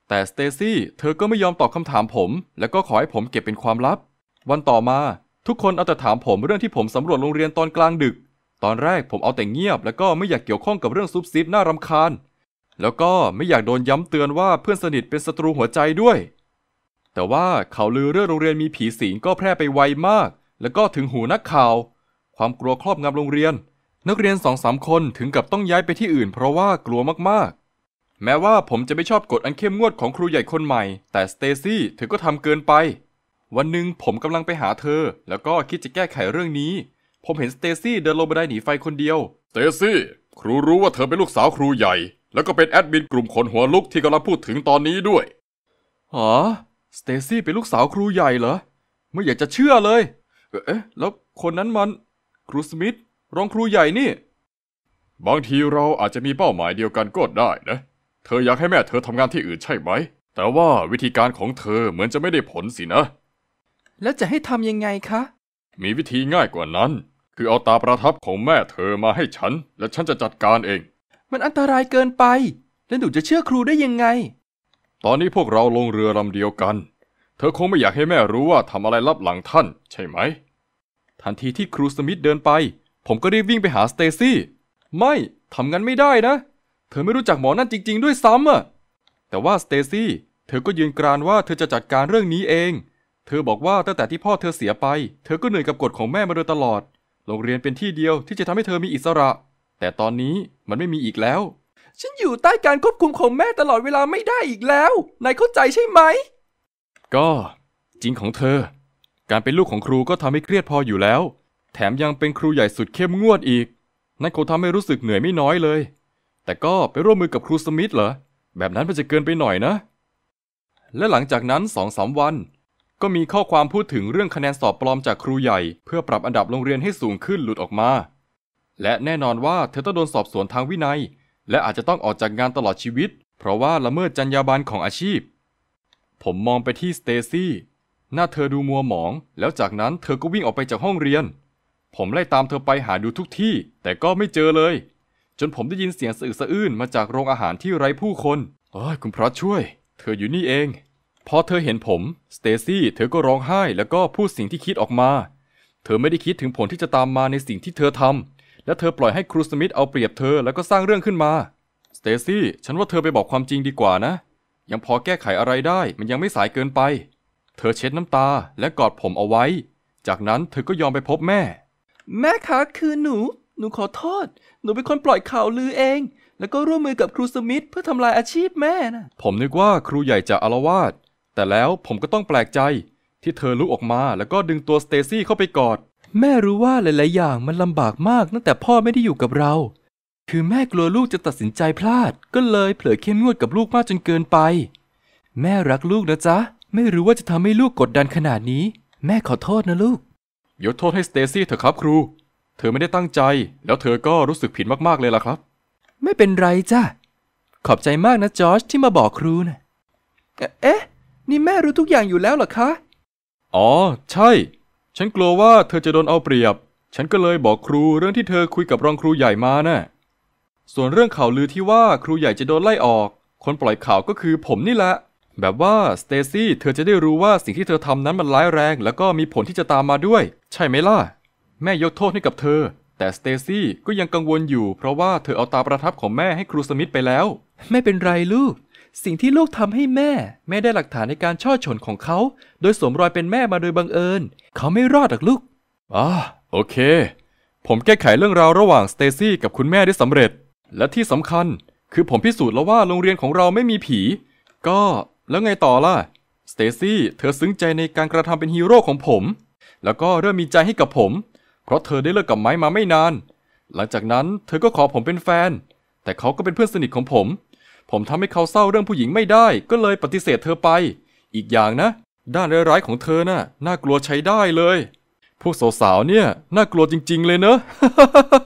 แต่สเตซี่เธอก็ไม่ยอมตอบคำถามผม แล้วก็ขอให้ผมเก็บเป็นความลับ วันต่อมา ทุกคนเอาแต่ถามผมเรื่องที่ผมสำรวจโรงเรียนตอนกลางดึก ตอนแรกผมเอาแต่เงียบแล้วก็ไม่อยากเกี่ยวข้องกับเรื่องซุบซิบน่ารำคาญ แล้วก็ไม่อยากโดนย้ำเตือนว่าเพื่อนสนิทเป็นศัตรูหัวใจด้วย แต่ว่าข่าวลือเรื่องโรงเรียนมีผีสิงก็แพร่ไปไวมาก แล้วก็ถึงหูนักข่าว ความกลัวครอบงำโรงเรียนนักเรียนสองสามคนถึงกับต้องย้ายไปที่อื่นเพราะว่ากลัวมากๆ แม้ว่าผมจะไม่ชอบกฎอันเข้มงวดของครูใหญ่คนใหม่ แต่สเตซี่เธอก็ทำเกินไป วันหนึ่งผมกำลังไปหาเธอ แล้วก็คิดจะแก้ไขเรื่องนี้ ผมเห็นสเตซี่เดินลงบันไดหนีไฟคนเดียวสเตซี่ครูรู้ว่าเธอเป็นลูกสาวครูใหญ่ แล้วก็เป็นแอดมินกลุ่มคนหัวลุกที่กำลังพูดถึงตอนนี้ด้วยอ๋อสเตซี่เป็นลูกสาวครูใหญ่เหรอไม่อยากจะเชื่อเลย เอ๊ะแล้วคนนั้นมัน ครูสมิธรองครูใหญ่นี่ บางทีเราอาจจะมีเป้าหมายเดียวกันก็ได้นะ เธออยากให้แม่เธอทำงานที่อื่นใช่ไหมแต่ว่าวิธีการของเธอเหมือนจะไม่ได้ผลสินะ แล้วจะให้ทำยังไงคะ มีวิธีง่ายกว่านั้น คือเอาตาประทับของแม่เธอมาให้ฉัน และฉันจะจัดการเอง มันอันตรายเกินไป แล้วหนูจะเชื่อครูได้ยังไง ตอนนี้พวกเราลงเรือลำเดียวกัน เธอคงไม่อยากให้แม่รู้ว่าทำอะไรลับหลังท่าน ใช่ไหม ทันทีที่ครูสมิธเดินไปผมก็รีบวิ่งไปหาสเตซี่ ไม่ทำงั้นไม่ได้นะ เธอไม่รู้จักหมอนั่นจริงๆ ด้วยซ้ำอะแต่ว่าสเตซี่เธอก็ยืนกรานว่าเธอจะจัดการเรื่องนี้เอง เธอบอกว่าตั้งแต่ที่พ่อเธอเสียไป เธอก็เหนื่อยกับกฎของแม่มาโดยตลอดโรงเรียนเป็นที่เดียวที่จะทำให้เธอมีอิสระ แต่ตอนนี้มันไม่มีอีกแล้ว ฉันอยู่ใต้การควบคุมของแม่ตลอดเวลาไม่ได้อีกแล้วนายเข้าใจใช่ไหม ก็จริงของเธอ การเป็นลูกของครูก็ทำให้เครียดพออยู่แล้วแถมยังเป็นครูใหญ่สุดเข้มงวดอีก นั่นคงทำให้รู้สึกเหนื่อยไม่น้อยเลย แต่ก็ไปร่วมมือกับครูสมิธเหรอ แบบนั้นมันจะเกินไปหน่อยนะ และหลังจากนั้นสองสามวัน ก็มีข้อความพูดถึงเรื่องคะแนนสอบปลอมจากครูใหญ่ เพื่อปรับอันดับโรงเรียนให้สูงขึ้นหลุดออกมา และแน่นอนว่าเธอต้องโดนสอบสวนทางวินัย และอาจจะต้องออกจากงานตลอดชีวิต เพราะว่าละเมิดจรรยาบรรณของอาชีพ ผมมองไปที่สเตซี่ หน้าเธอดูมัวหมอง แล้วจากนั้นเธอก็วิ่งออกไปจากห้องเรียนผมไล่ตามเธอไปหาดูทุกที่ แต่ก็ไม่เจอเลย จนผมได้ยินเสียงสะอึกสะอื้นมาจากโรงอาหารที่ไร้ผู้คนเอ้ยคุณพระช่วย เธออยู่นี่เอง พอเธอเห็นผมสเตซี่เธอก็ร้องไห้แล้วก็พูดสิ่งที่คิดออกมา เธอไม่ได้คิดถึงผลที่จะตามมาในสิ่งที่เธอทำและเธอปล่อยให้ครูสมิธเอาเปรียบเธอแล้วก็สร้างเรื่องขึ้นมาสเตซี่ฉันว่าเธอไปบอกความจริงดีกว่านะยังพอแก้ไขอะไรได้ มันยังไม่สายเกินไป เธอเช็ดน้ำตาและกอดผมเอาไว้ จากนั้นเธอก็ยอมไปพบแม่แม่คะคือหนู หนูขอโทษ หนูเป็นคนปล่อยข่าวลือเอง แล้วก็ร่วมมือกับครูสมิธเพื่อทำลายอาชีพแม่นะผมนึกว่าครูใหญ่จะอารวาสแต่แล้วผมก็ต้องแปลกใจ ที่เธอลุกออกมาแล้วก็ดึงตัวสเตซี่เข้าไปกอด แม่รู้ว่าหลายๆอย่างมันลำบากมากตั้งแต่พ่อไม่ได้อยู่กับเรา คือแม่กลัวลูกจะตัดสินใจพลาดก็เลย เผลอเข้มงวดกับลูกมากจนเกินไป แม่รักลูกนะจ๊ะ ไม่รู้ว่าจะทำให้ลูกกดดันขนาดนี้ แม่ขอโทษนะลูกยกโทษให้สเตซี่เถอะครับครู เธอไม่ได้ตั้งใจแล้วเธอก็รู้สึกผิดมากๆเลยล่ะครับ ไม่เป็นไรจ้ะขอบใจมากนะจอร์จที่มาบอกครูนะ เอ๊ะ นี่แม่รู้ทุกอย่างอยู่แล้วเหรอคะ อ๋อ ใช่ ฉันกลัวว่าเธอจะโดนเอาเปรียบ ฉันก็เลยบอกครูเรื่องที่เธอคุยกับรองครูใหญ่มานะ่ะ ส่วนเรื่องข่าวลือที่ว่าครูใหญ่จะโดนไล่ออก คนปล่อยข่าวก็คือผมนี่แหละแบบว่าสเตซี่เธอจะได้รู้ว่าสิ่งที่เธอทำนั้นมันร้ายแรง แล้วก็มีผลที่จะตามมาด้วย ใช่ไหมล่ะ แม่ยกโทษให้กับเธอ แต่สเตซี่ก็ยังกังวลอยู่ เพราะว่าเธอเอาตาประทับของแม่ให้ครูสมิธไปแล้ว ไม่เป็นไรลูก สิ่งที่ลูกทำให้แม่ แม่ได้หลักฐานในการช่อชนของเขา โดยสวมรอยเป็นแม่มาโดยบังเอิญเขาไม่รอดหรอกลูกอ่าโอเค ผมแก้ไขเรื่องราวระหว่างสเตซี่กับคุณแม่ได้สำเร็จและที่สำคัญ คือผมพิสูจน์แล้วว่าโรงเรียนของเราไม่มีผี ก็แล้วไงต่อล่ะสเตซี่เธอซึ้งใจในการกระทำเป็นฮีโร่ของผม แล้วก็เริ่มมีใจให้กับผม เพราะเธอได้เลิกกับไม้มาไม่นาน หลังจากนั้นเธอก็ขอผมเป็นแฟน แต่เขาก็เป็นเพื่อนสนิทของผม ผมทำให้เขาเศร้าเรื่องผู้หญิงไม่ได้ ก็เลยปฏิเสธเธอไป อีกอย่างนะ ด้านร้ายๆของเธอน่ะน่ากลัวใช้ได้เลย พวกสาวๆเนี่ยน่ากลัวจริง ๆ เลยเนอะ